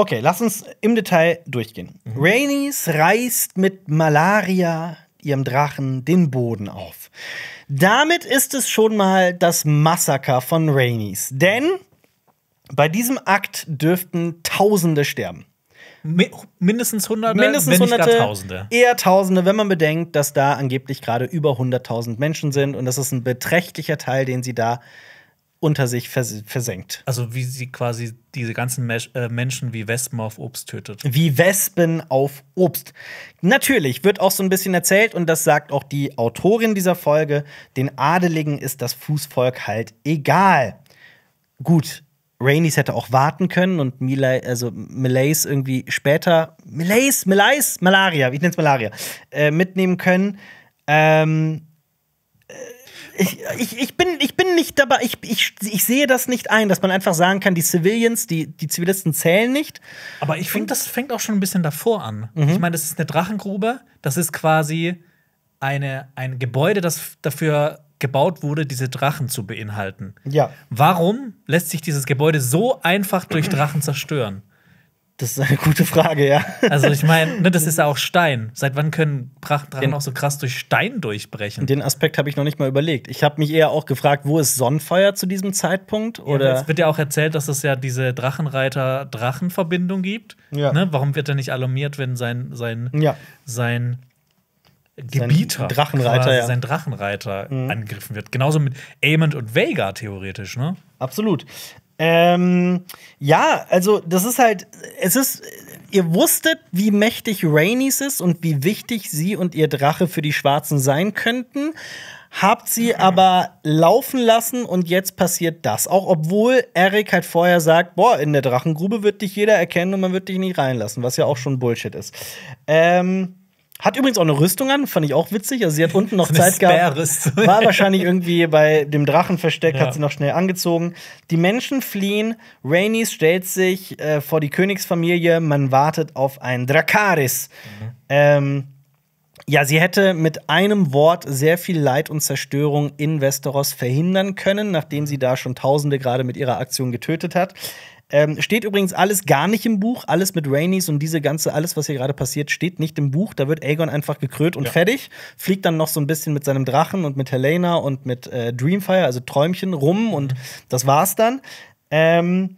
Okay, lass uns im Detail durchgehen. Mhm. Rainies reißt mit Malaria ihrem Drachen den Boden auf. Damit ist es schon mal das Massaker von Rainies. Denn bei diesem Akt dürften Tausende sterben. mindestens Hunderte, mindestens wenn Hunderte, Tausende. Eher Tausende, wenn man bedenkt, dass da angeblich gerade über 100.000 Menschen sind. Und das ist ein beträchtlicher Teil, den sie da unter sich vers versenkt. Also wie sie quasi diese ganzen Mesh äh, Menschen wie Wespen auf Obst tötet. Wie Wespen auf Obst. Natürlich wird auch so ein bisschen erzählt und das sagt auch die Autorin dieser Folge, den Adeligen ist das Fußvolk halt egal. Gut, Rainys hätte auch warten können und Milay, also Milays irgendwie später, Milays, Milays, Malaria, ich nenn's Malaria, äh, mitnehmen können. Ähm, äh, ich, ich, ich, bin, ich bin nicht dabei, ich, ich, ich sehe das nicht ein, dass man einfach sagen kann, die Civilians, die, die Zivilisten zählen nicht. Aber ich finde, das fängt auch schon ein bisschen davor an. Mhm. Ich meine, das ist eine Drachengrube, das ist quasi eine, ein Gebäude, das dafür gebaut wurde, diese Drachen zu beinhalten. Ja. Warum lässt sich dieses Gebäude so einfach durch Drachen zerstören? Das ist eine gute Frage, ja. Also ich meine, ne, das ist ja auch Stein. Seit wann können Prachtdrachen auch so krass durch Stein durchbrechen? Den Aspekt habe ich noch nicht mal überlegt. Ich habe mich eher auch gefragt, wo ist Sonnenfeuer zu diesem Zeitpunkt? Oder? Ja, es wird ja auch erzählt, dass es ja diese Drachenreiter-Drachenverbindung gibt. Ja. Ne? Warum wird er nicht alarmiert, wenn sein, sein, ja. sein Gebieter, sein Drachenreiter, quasi, ja. sein Drachenreiter mhm. angegriffen wird. Genauso mit Aemond und Vega theoretisch, ne? Absolut. Ähm, ja, also das ist halt, es ist, ihr wusstet, wie mächtig Rainies ist und wie wichtig sie und ihr Drache für die Schwarzen sein könnten. Habt sie mhm. aber laufen lassen und jetzt passiert das. Auch obwohl Eric halt vorher sagt, boah, in der Drachengrube wird dich jeder erkennen und man wird dich nicht reinlassen, was ja auch schon Bullshit ist. Ähm, hat übrigens auch eine Rüstung an, fand ich auch witzig. Also sie hat unten noch Zeit gehabt. War wahrscheinlich irgendwie bei dem Drachen versteckt, ja. hat sie noch schnell angezogen. Die Menschen fliehen. Rainey stellt sich äh, vor die Königsfamilie. Man wartet auf ein Drakaris. Mhm. Ähm, ja, sie hätte mit einem Wort sehr viel Leid und Zerstörung in Westeros verhindern können, nachdem sie da schon Tausende gerade mit ihrer Aktion getötet hat. Ähm, steht übrigens alles gar nicht im Buch, alles mit Rainies und diese ganze, alles, was hier gerade passiert, steht nicht im Buch. Da wird Aegon einfach gekrönt und ja. fertig. Fliegt dann noch so ein bisschen mit seinem Drachen und mit Helena und mit äh, Dreamfire, also Träumchen, rum und mhm. das war's dann. Ähm,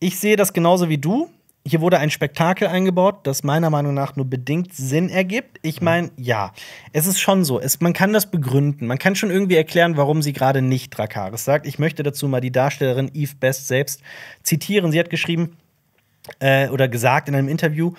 ich sehe das genauso wie du hier wurde ein Spektakel eingebaut, das meiner Meinung nach nur bedingt Sinn ergibt. Ich mhm. meine, ja, es ist schon so. Es, man kann das begründen. Man kann schon irgendwie erklären, warum sie gerade nicht Drakaris sagt. Ich möchte dazu mal die Darstellerin Eve Best selbst zitieren. Sie hat geschrieben, äh, oder gesagt in einem Interview,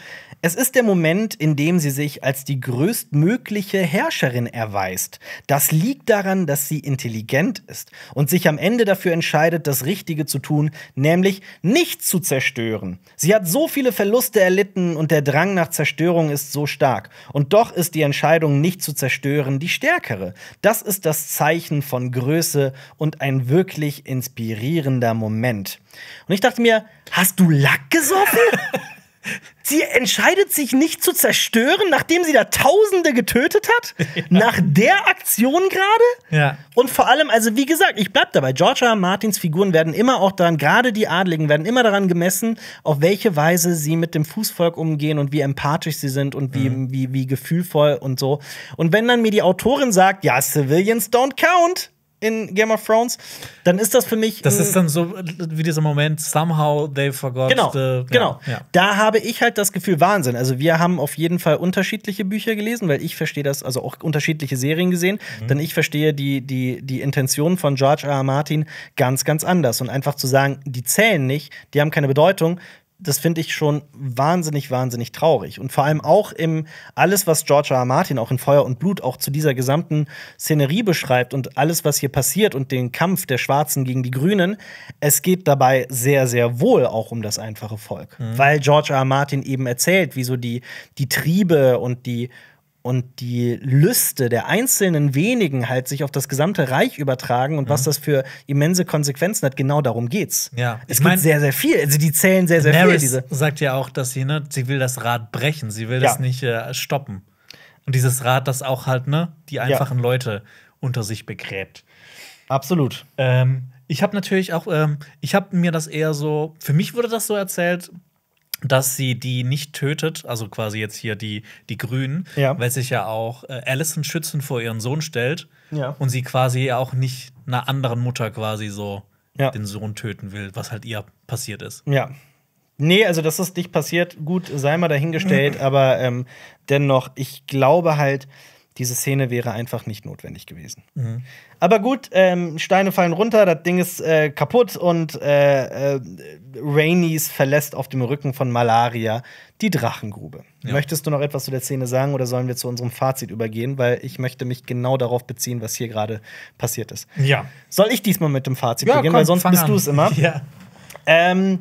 es ist der Moment, in dem sie sich als die größtmögliche Herrscherin erweist. Das liegt daran, dass sie intelligent ist und sich am Ende dafür entscheidet, das Richtige zu tun, nämlich nicht zu zerstören. Sie hat so viele Verluste erlitten und der Drang nach Zerstörung ist so stark. Und doch ist die Entscheidung, nicht zu zerstören, die stärkere. Das ist das Zeichen von Größe und ein wirklich inspirierender Moment. Und ich dachte mir, hast du Lack gesoffen? Sie entscheidet sich nicht zu zerstören, nachdem sie da Tausende getötet hat. Ja. Nach der Aktion gerade. Ja. Und vor allem, also wie gesagt, ich bleib dabei. Georgia Martins Figuren werden immer auch daran, gerade die Adligen werden immer daran gemessen, auf welche Weise sie mit dem Fußvolk umgehen und wie empathisch sie sind und wie, mhm. wie, wie gefühlvoll und so. Und wenn dann mir die Autorin sagt, ja, Civilians don't count, in Game of Thrones, dann ist das für mich. Das ist dann so wie dieser Moment, somehow they forgot. Genau, the, genau. Ja. Da habe ich halt das Gefühl, Wahnsinn. Also wir haben auf jeden Fall unterschiedliche Bücher gelesen, weil ich verstehe das, also auch unterschiedliche Serien gesehen, mhm. denn ich verstehe die, die, die Intention von George R. R. Martin ganz, ganz anders. Und einfach zu sagen, die zählen nicht, die haben keine Bedeutung, das finde ich schon wahnsinnig, wahnsinnig traurig. Und vor allem auch im alles, was George R. R. Martin auch in Feuer und Blut auch zu dieser gesamten Szenerie beschreibt und alles, was hier passiert und den Kampf der Schwarzen gegen die Grünen, es geht dabei sehr, sehr wohl auch um das einfache Volk. Mhm. Weil George R. R. Martin eben erzählt, wie so die, die Triebe und die und die Lüste der einzelnen wenigen halt sich auf das gesamte Reich übertragen und mhm. was das für immense Konsequenzen hat, genau darum geht's. Ja. Es ich mein, gibt sehr, sehr viel. Also die zählen sehr, sehr Daenerys viel. Diese sagt ja auch, dass sie, ne, sie will das Rad brechen, sie will ja. das nicht äh, stoppen. Und dieses Rad, das auch halt, ne, die einfachen ja. Leute unter sich begräbt. Absolut. Ähm, ich habe natürlich auch, ähm, ich habe mir das eher so, für mich wurde das so erzählt, dass sie die nicht tötet, also quasi jetzt hier die, die Grünen, ja. weil sich ja auch äh, Allison schützend vor ihren Sohn stellt ja. und sie quasi auch nicht einer anderen Mutter quasi so ja. den Sohn töten will, was halt ihr passiert ist. Ja. Nee, also das ist nicht passiert, gut, sei mal dahingestellt, aber ähm, dennoch, ich glaube halt, diese Szene wäre einfach nicht notwendig gewesen. Mhm. Aber gut, ähm, Steine fallen runter, das Ding ist äh, kaputt und äh, äh, Rainies verlässt auf dem Rücken von Malaria die Drachengrube. Ja. Möchtest du noch etwas zu der Szene sagen oder sollen wir zu unserem Fazit übergehen? Weil ich möchte mich genau darauf beziehen, was hier gerade passiert ist. Ja. Soll ich diesmal mit dem Fazit ja, beginnen? Komm, Weil sonst bist du es immer. Ja. Ähm,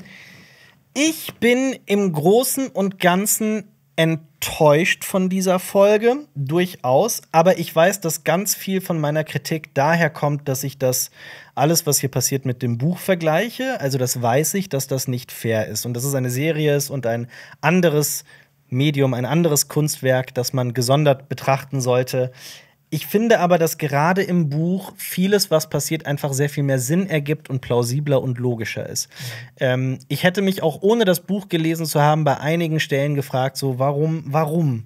ich bin im Großen und Ganzen enttäuscht von dieser Folge, durchaus. Aber ich weiß, dass ganz viel von meiner Kritik daher kommt, dass ich das alles, was hier passiert, mit dem Buch vergleiche. Also das weiß ich, dass das nicht fair ist und dass es eine Serie ist und ein anderes Medium, ein anderes Kunstwerk, das man gesondert betrachten sollte. Ich finde aber, dass gerade im Buch vieles, was passiert, einfach sehr viel mehr Sinn ergibt und plausibler und logischer ist. Ähm, ich hätte mich auch ohne das Buch gelesen zu haben bei einigen Stellen gefragt, so warum, warum?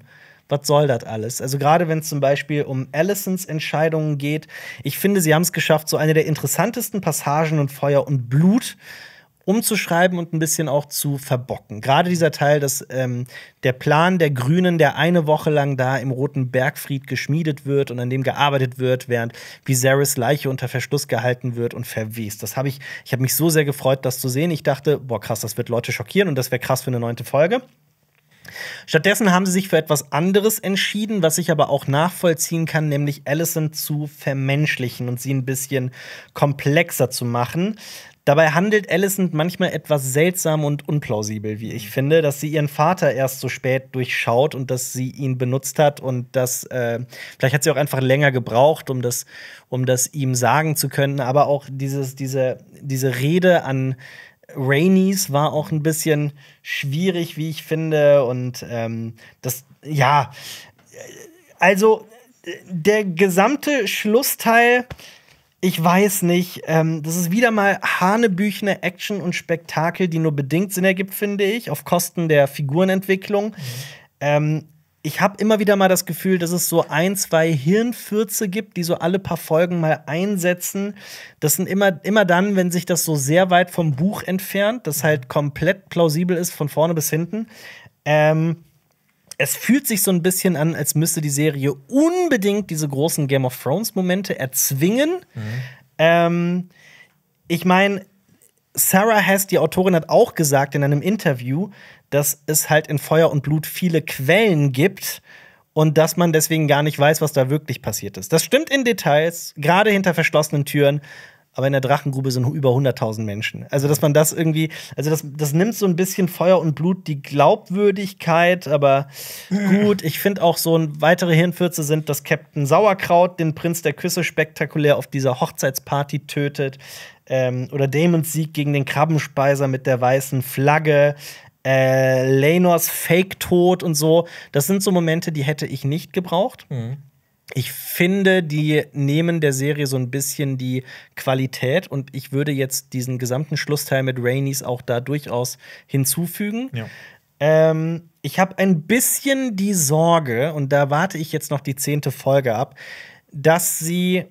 was soll das alles? Also gerade wenn es zum Beispiel um Allisons Entscheidungen geht, ich finde, sie haben es geschafft, so eine der interessantesten Passagen und Feuer und Blut umzuschreiben und ein bisschen auch zu verbocken. Gerade dieser Teil, dass ähm, der Plan der Grünen, der eine Woche lang da im Roten Bergfried geschmiedet wird und an dem gearbeitet wird, während Viserys Leiche unter Verschluss gehalten wird und verwest. Das habe ich, ich habe mich so sehr gefreut, das zu sehen. Ich dachte, boah, krass, das wird Leute schockieren und das wäre krass für eine neunte Folge. Stattdessen haben sie sich für etwas anderes entschieden, was ich aber auch nachvollziehen kann, nämlich Allison zu vermenschlichen und sie ein bisschen komplexer zu machen. Dabei handelt Allison manchmal etwas seltsam und unplausibel, wie ich mhm. finde, dass sie ihren Vater erst so spät durchschaut und dass sie ihn benutzt hat und dass äh, vielleicht hat sie auch einfach länger gebraucht, um das, um das ihm sagen zu können. Aber auch dieses, diese, diese Rede an Rainies war auch ein bisschen schwierig, wie ich finde. Und ähm, das, ja, äh, also äh, der gesamte Schlussteil ich weiß nicht. Ähm, das ist wieder mal hanebüchene Action und Spektakel, die nur bedingt Sinn ergibt, finde ich, auf Kosten der Figurenentwicklung. Mhm. Ähm, ich habe immer wieder mal das Gefühl, dass es so ein, zwei Hirnfürze gibt, die so alle paar Folgen mal einsetzen. Das sind immer, immer dann, wenn sich das so sehr weit vom Buch entfernt, das mhm. halt komplett plausibel ist, von vorne bis hinten. Ähm, es fühlt sich so ein bisschen an, als müsste die Serie unbedingt diese großen Game of Thrones-Momente erzwingen. Mhm. Ähm, ich meine, Sarah Hess, die Autorin, hat auch gesagt in einem Interview, dass es halt in Feuer und Blut viele Quellen gibt und dass man deswegen gar nicht weiß, was da wirklich passiert ist. Das stimmt in Details, gerade hinter verschlossenen Türen, aber in der Drachengrube sind über 100.000 Menschen. Also, dass man das irgendwie, also das, das nimmt so ein bisschen Feuer und Blut, die Glaubwürdigkeit, aber gut, ich finde auch so ein weitere Hirnfürze sind, dass Captain Sauerkraut den Prinz der Küsse spektakulär auf dieser Hochzeitsparty tötet. Ähm, oder Damons Sieg gegen den Krabbenspeiser mit der weißen Flagge äh, Lenors Fake-Tod und so. Das sind so Momente, die hätte ich nicht gebraucht. Mhm ich finde, die nehmen der Serie so ein bisschen die Qualität und ich würde jetzt diesen gesamten Schlussteil mit Rainies auch da durchaus hinzufügen. Ja. Ähm, ich habe ein bisschen die Sorge, und da warte ich jetzt noch die zehnte Folge ab, dass sie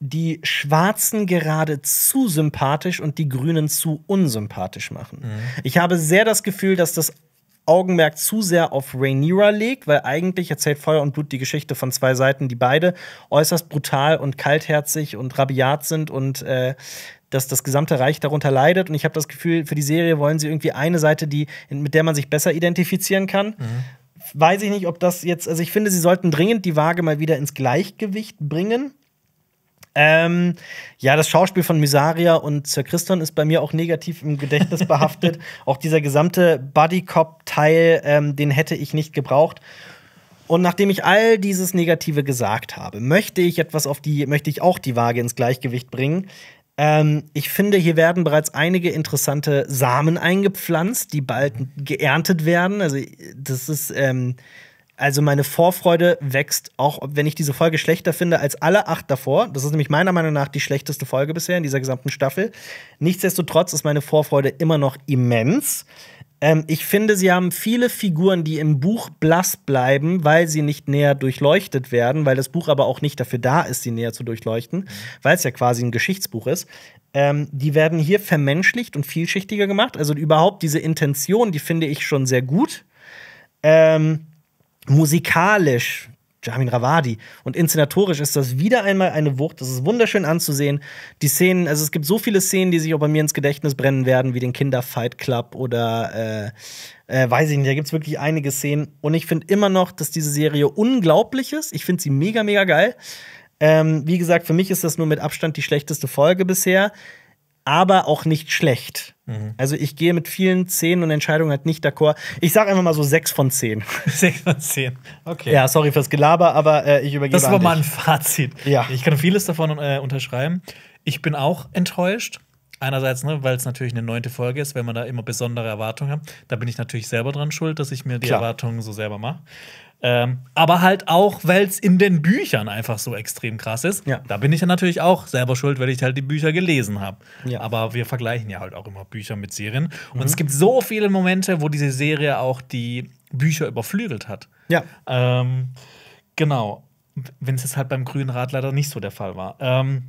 die Schwarzen gerade zu sympathisch und die Grünen zu unsympathisch machen. Mhm. Ich habe sehr das Gefühl, dass das Augenmerk zu sehr auf Rhaenyra legt, weil eigentlich erzählt Feuer und Blut die Geschichte von zwei Seiten, die beide äußerst brutal und kaltherzig und rabiat sind und äh, dass das gesamte Reich darunter leidet. Und ich habe das Gefühl, für die Serie wollen sie irgendwie eine Seite, die, mit der man sich besser identifizieren kann. Mhm weiß ich nicht, ob das jetzt, also ich finde, sie sollten dringend die Waage mal wieder ins Gleichgewicht bringen. Ähm, ja, das Schauspiel von Misaria und Sir Christon ist bei mir auch negativ im Gedächtnis behaftet. auch dieser gesamte Buddy-Cop-Teil, ähm, den hätte ich nicht gebraucht. Und nachdem ich all dieses Negative gesagt habe, möchte ich etwas auf die, möchte ich auch die Waage ins Gleichgewicht bringen. Ähm, ich finde, hier werden bereits einige interessante Samen eingepflanzt, die bald geerntet werden. Also, das ist, ähm, also meine Vorfreude wächst, auch wenn ich diese Folge schlechter finde als alle acht davor. Das ist nämlich meiner Meinung nach die schlechteste Folge bisher in dieser gesamten Staffel. Nichtsdestotrotz ist meine Vorfreude immer noch immens. Ähm, ich finde, sie haben viele Figuren, die im Buch blass bleiben, weil sie nicht näher durchleuchtet werden, weil das Buch aber auch nicht dafür da ist, sie näher zu durchleuchten, weil es ja quasi ein Geschichtsbuch ist. Ähm, die werden hier vermenschlicht und vielschichtiger gemacht. Also überhaupt diese Intention, die finde ich schon sehr gut. Ähm, musikalisch Jamin Rawadi. Und inszenatorisch ist das wieder einmal eine Wucht. Das ist wunderschön anzusehen. Die Szenen, also es gibt so viele Szenen, die sich auch bei mir ins Gedächtnis brennen werden, wie den Kinderfight Club oder äh, äh, weiß ich nicht, da gibt es wirklich einige Szenen. Und ich finde immer noch, dass diese Serie unglaublich ist. Ich finde sie mega, mega geil. Ähm, wie gesagt, für mich ist das nur mit Abstand die schlechteste Folge bisher, aber auch nicht schlecht. Mhm. Also ich gehe mit vielen Szenen und Entscheidungen halt nicht d'accord. Ich sage einfach mal so sechs von zehn. Sechs von zehn. Okay. Ja, sorry fürs Gelaber, aber äh, ich übergebe. Das war mal ein Fazit. Ja. Ich kann vieles davon äh, unterschreiben. Ich bin auch enttäuscht. Einerseits, ne, weil es natürlich eine neunte Folge ist, wenn man da immer besondere Erwartungen hat. Da bin ich natürlich selber dran schuld, dass ich mir die Klar. Erwartungen so selber mache. Ähm, aber halt auch, weil es in den Büchern einfach so extrem krass ist. Ja. Da bin ich ja natürlich auch selber schuld, weil ich halt die Bücher gelesen habe. Ja. Aber wir vergleichen ja halt auch immer Bücher mit Serien. Und mhm. es gibt so viele Momente, wo diese Serie auch die Bücher überflügelt hat. Ja. Ähm, genau. Wenn es jetzt halt beim Grünen Rad leider nicht so der Fall war. Ähm,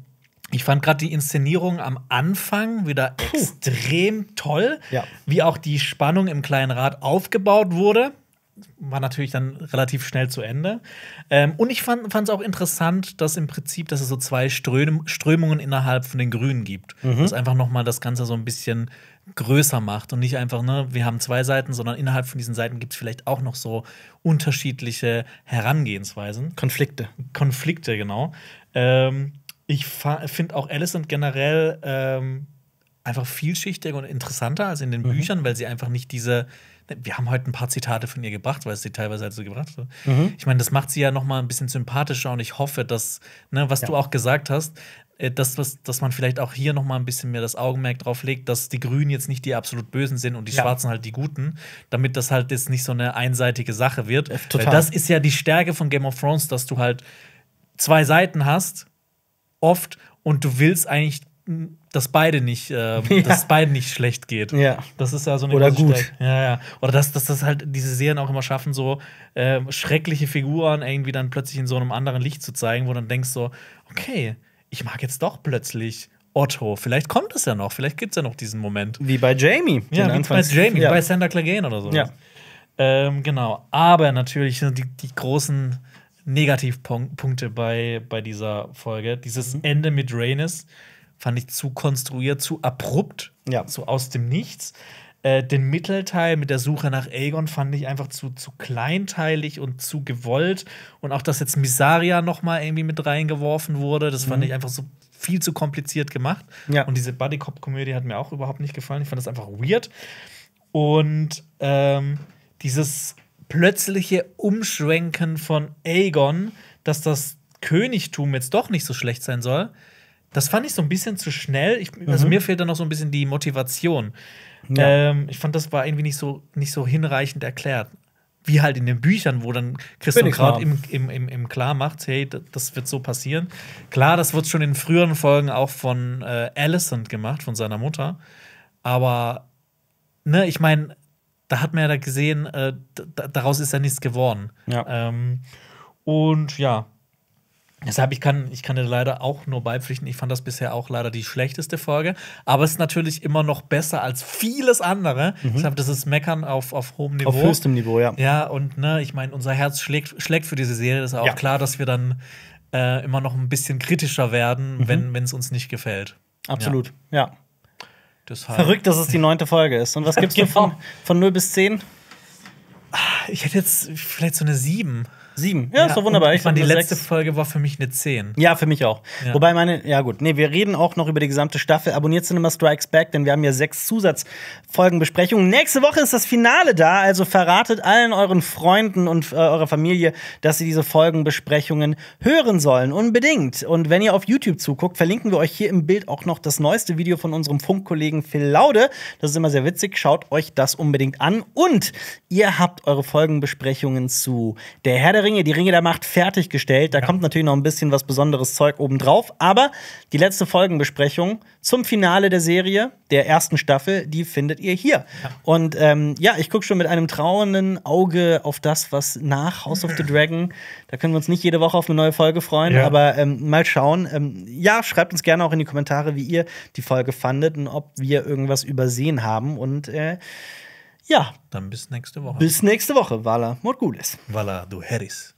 ich fand gerade die Inszenierung am Anfang wieder Puh. extrem toll, ja. wie auch die Spannung im kleinen Rad aufgebaut wurde war natürlich dann relativ schnell zu Ende. Ähm, und ich fand es auch interessant, dass im Prinzip, dass es so zwei Ström Strömungen innerhalb von den Grünen gibt. Mhm. Das einfach nochmal das Ganze so ein bisschen größer macht und nicht einfach, ne, wir haben zwei Seiten, sondern innerhalb von diesen Seiten gibt es vielleicht auch noch so unterschiedliche Herangehensweisen. Konflikte. Konflikte, genau. Ähm, ich finde auch Alison generell ähm, einfach vielschichtiger und interessanter als in den mhm. Büchern, weil sie einfach nicht diese wir haben heute ein paar Zitate von ihr gebracht, weil sie teilweise hat sie gebracht hat. Mhm. Ich meine, das macht sie ja noch mal ein bisschen sympathischer und ich hoffe, dass, ne, was ja. du auch gesagt hast, äh, dass, was, dass man vielleicht auch hier noch mal ein bisschen mehr das Augenmerk drauf legt, dass die Grünen jetzt nicht die absolut Bösen sind und die ja. Schwarzen halt die Guten, damit das halt jetzt nicht so eine einseitige Sache wird. Äh, total. Weil das ist ja die Stärke von Game of Thrones, dass du halt zwei Seiten hast, oft, und du willst eigentlich dass beide nicht, äh, ja. dass beiden nicht schlecht geht. Ja. Das ist ja so eine Oder gut. Ja, ja. Oder dass, dass das halt diese Serien auch immer schaffen, so äh, schreckliche Figuren irgendwie dann plötzlich in so einem anderen Licht zu zeigen, wo dann denkst so, okay, ich mag jetzt doch plötzlich Otto. Vielleicht kommt es ja noch, vielleicht gibt es ja noch diesen Moment. Wie bei Jamie. Ja, wie bei Jamie, ja. bei Sander Clegane oder so. Ja. Ähm, genau. Aber natürlich die, die großen Negativpunkte bei, bei dieser Folge. Dieses mhm. Ende mit Rainis fand ich zu konstruiert, zu abrupt, ja. so aus dem Nichts. Äh, den Mittelteil mit der Suche nach Aegon fand ich einfach zu, zu kleinteilig und zu gewollt. Und auch, dass jetzt Misaria nochmal irgendwie mit reingeworfen wurde, das mhm. fand ich einfach so viel zu kompliziert gemacht. Ja. Und diese Buddy-Cop-Komödie hat mir auch überhaupt nicht gefallen. Ich fand das einfach weird. Und ähm, dieses plötzliche Umschwenken von Aegon, dass das Königtum jetzt doch nicht so schlecht sein soll, das fand ich so ein bisschen zu schnell. Ich, also mhm. mir fehlt da noch so ein bisschen die Motivation. Ja. Ähm, ich fand, das war irgendwie nicht so, nicht so hinreichend erklärt. Wie halt in den Büchern, wo dann Christoph Kraut im, im, im, im Klar macht, hey, das wird so passieren. Klar, das wird schon in früheren Folgen auch von äh, Alicent gemacht, von seiner Mutter. Aber, ne, ich meine, da hat man ja da gesehen, äh, daraus ist ja nichts geworden. Ja. Ähm, und ja, Deshalb, ich kann, ich kann dir leider auch nur beipflichten, ich fand das bisher auch leider die schlechteste Folge. Aber es ist natürlich immer noch besser als vieles andere. Mhm. Deshalb, das ist Meckern auf, auf hohem Niveau. Auf höchstem Niveau, ja. Ja, und ne, ich meine, unser Herz schlägt, schlägt für diese Serie. Das ist auch ja. klar, dass wir dann äh, immer noch ein bisschen kritischer werden, mhm. wenn es uns nicht gefällt. Absolut, ja. ja. Deshalb. Verrückt, dass es die neunte Folge ist. Und was gibt es du von, genau. von 0 bis 10? Ich hätte jetzt vielleicht so eine 7. Sieben. Ja, ja ist doch wunderbar. Ich fand die letzte sechs. Folge war für mich eine zehn. Ja, für mich auch. Ja. Wobei meine, ja gut, nee, wir reden auch noch über die gesamte Staffel. Abonniert Cinema Strikes Back, denn wir haben ja sechs Zusatzfolgenbesprechungen. Nächste Woche ist das Finale da, also verratet allen euren Freunden und äh, eurer Familie, dass sie diese Folgenbesprechungen hören sollen. Unbedingt. Und wenn ihr auf YouTube zuguckt, verlinken wir euch hier im Bild auch noch das neueste Video von unserem Funkkollegen Phil Laude. Das ist immer sehr witzig. Schaut euch das unbedingt an. Und ihr habt eure Folgenbesprechungen zu Der Herr der Ringe, die Ringe der Macht fertiggestellt. Da ja. kommt natürlich noch ein bisschen was besonderes Zeug obendrauf. Aber die letzte Folgenbesprechung zum Finale der Serie, der ersten Staffel, die findet ihr hier. Ja. Und ähm, ja, ich gucke schon mit einem trauernden Auge auf das, was nach House of the Dragon. Da können wir uns nicht jede Woche auf eine neue Folge freuen, ja. aber ähm, mal schauen. Ähm, ja, schreibt uns gerne auch in die Kommentare, wie ihr die Folge fandet und ob wir irgendwas übersehen haben. Und äh, ja. Dann bis nächste Woche. Bis nächste Woche, Walla Morgulis. Walla du Harris.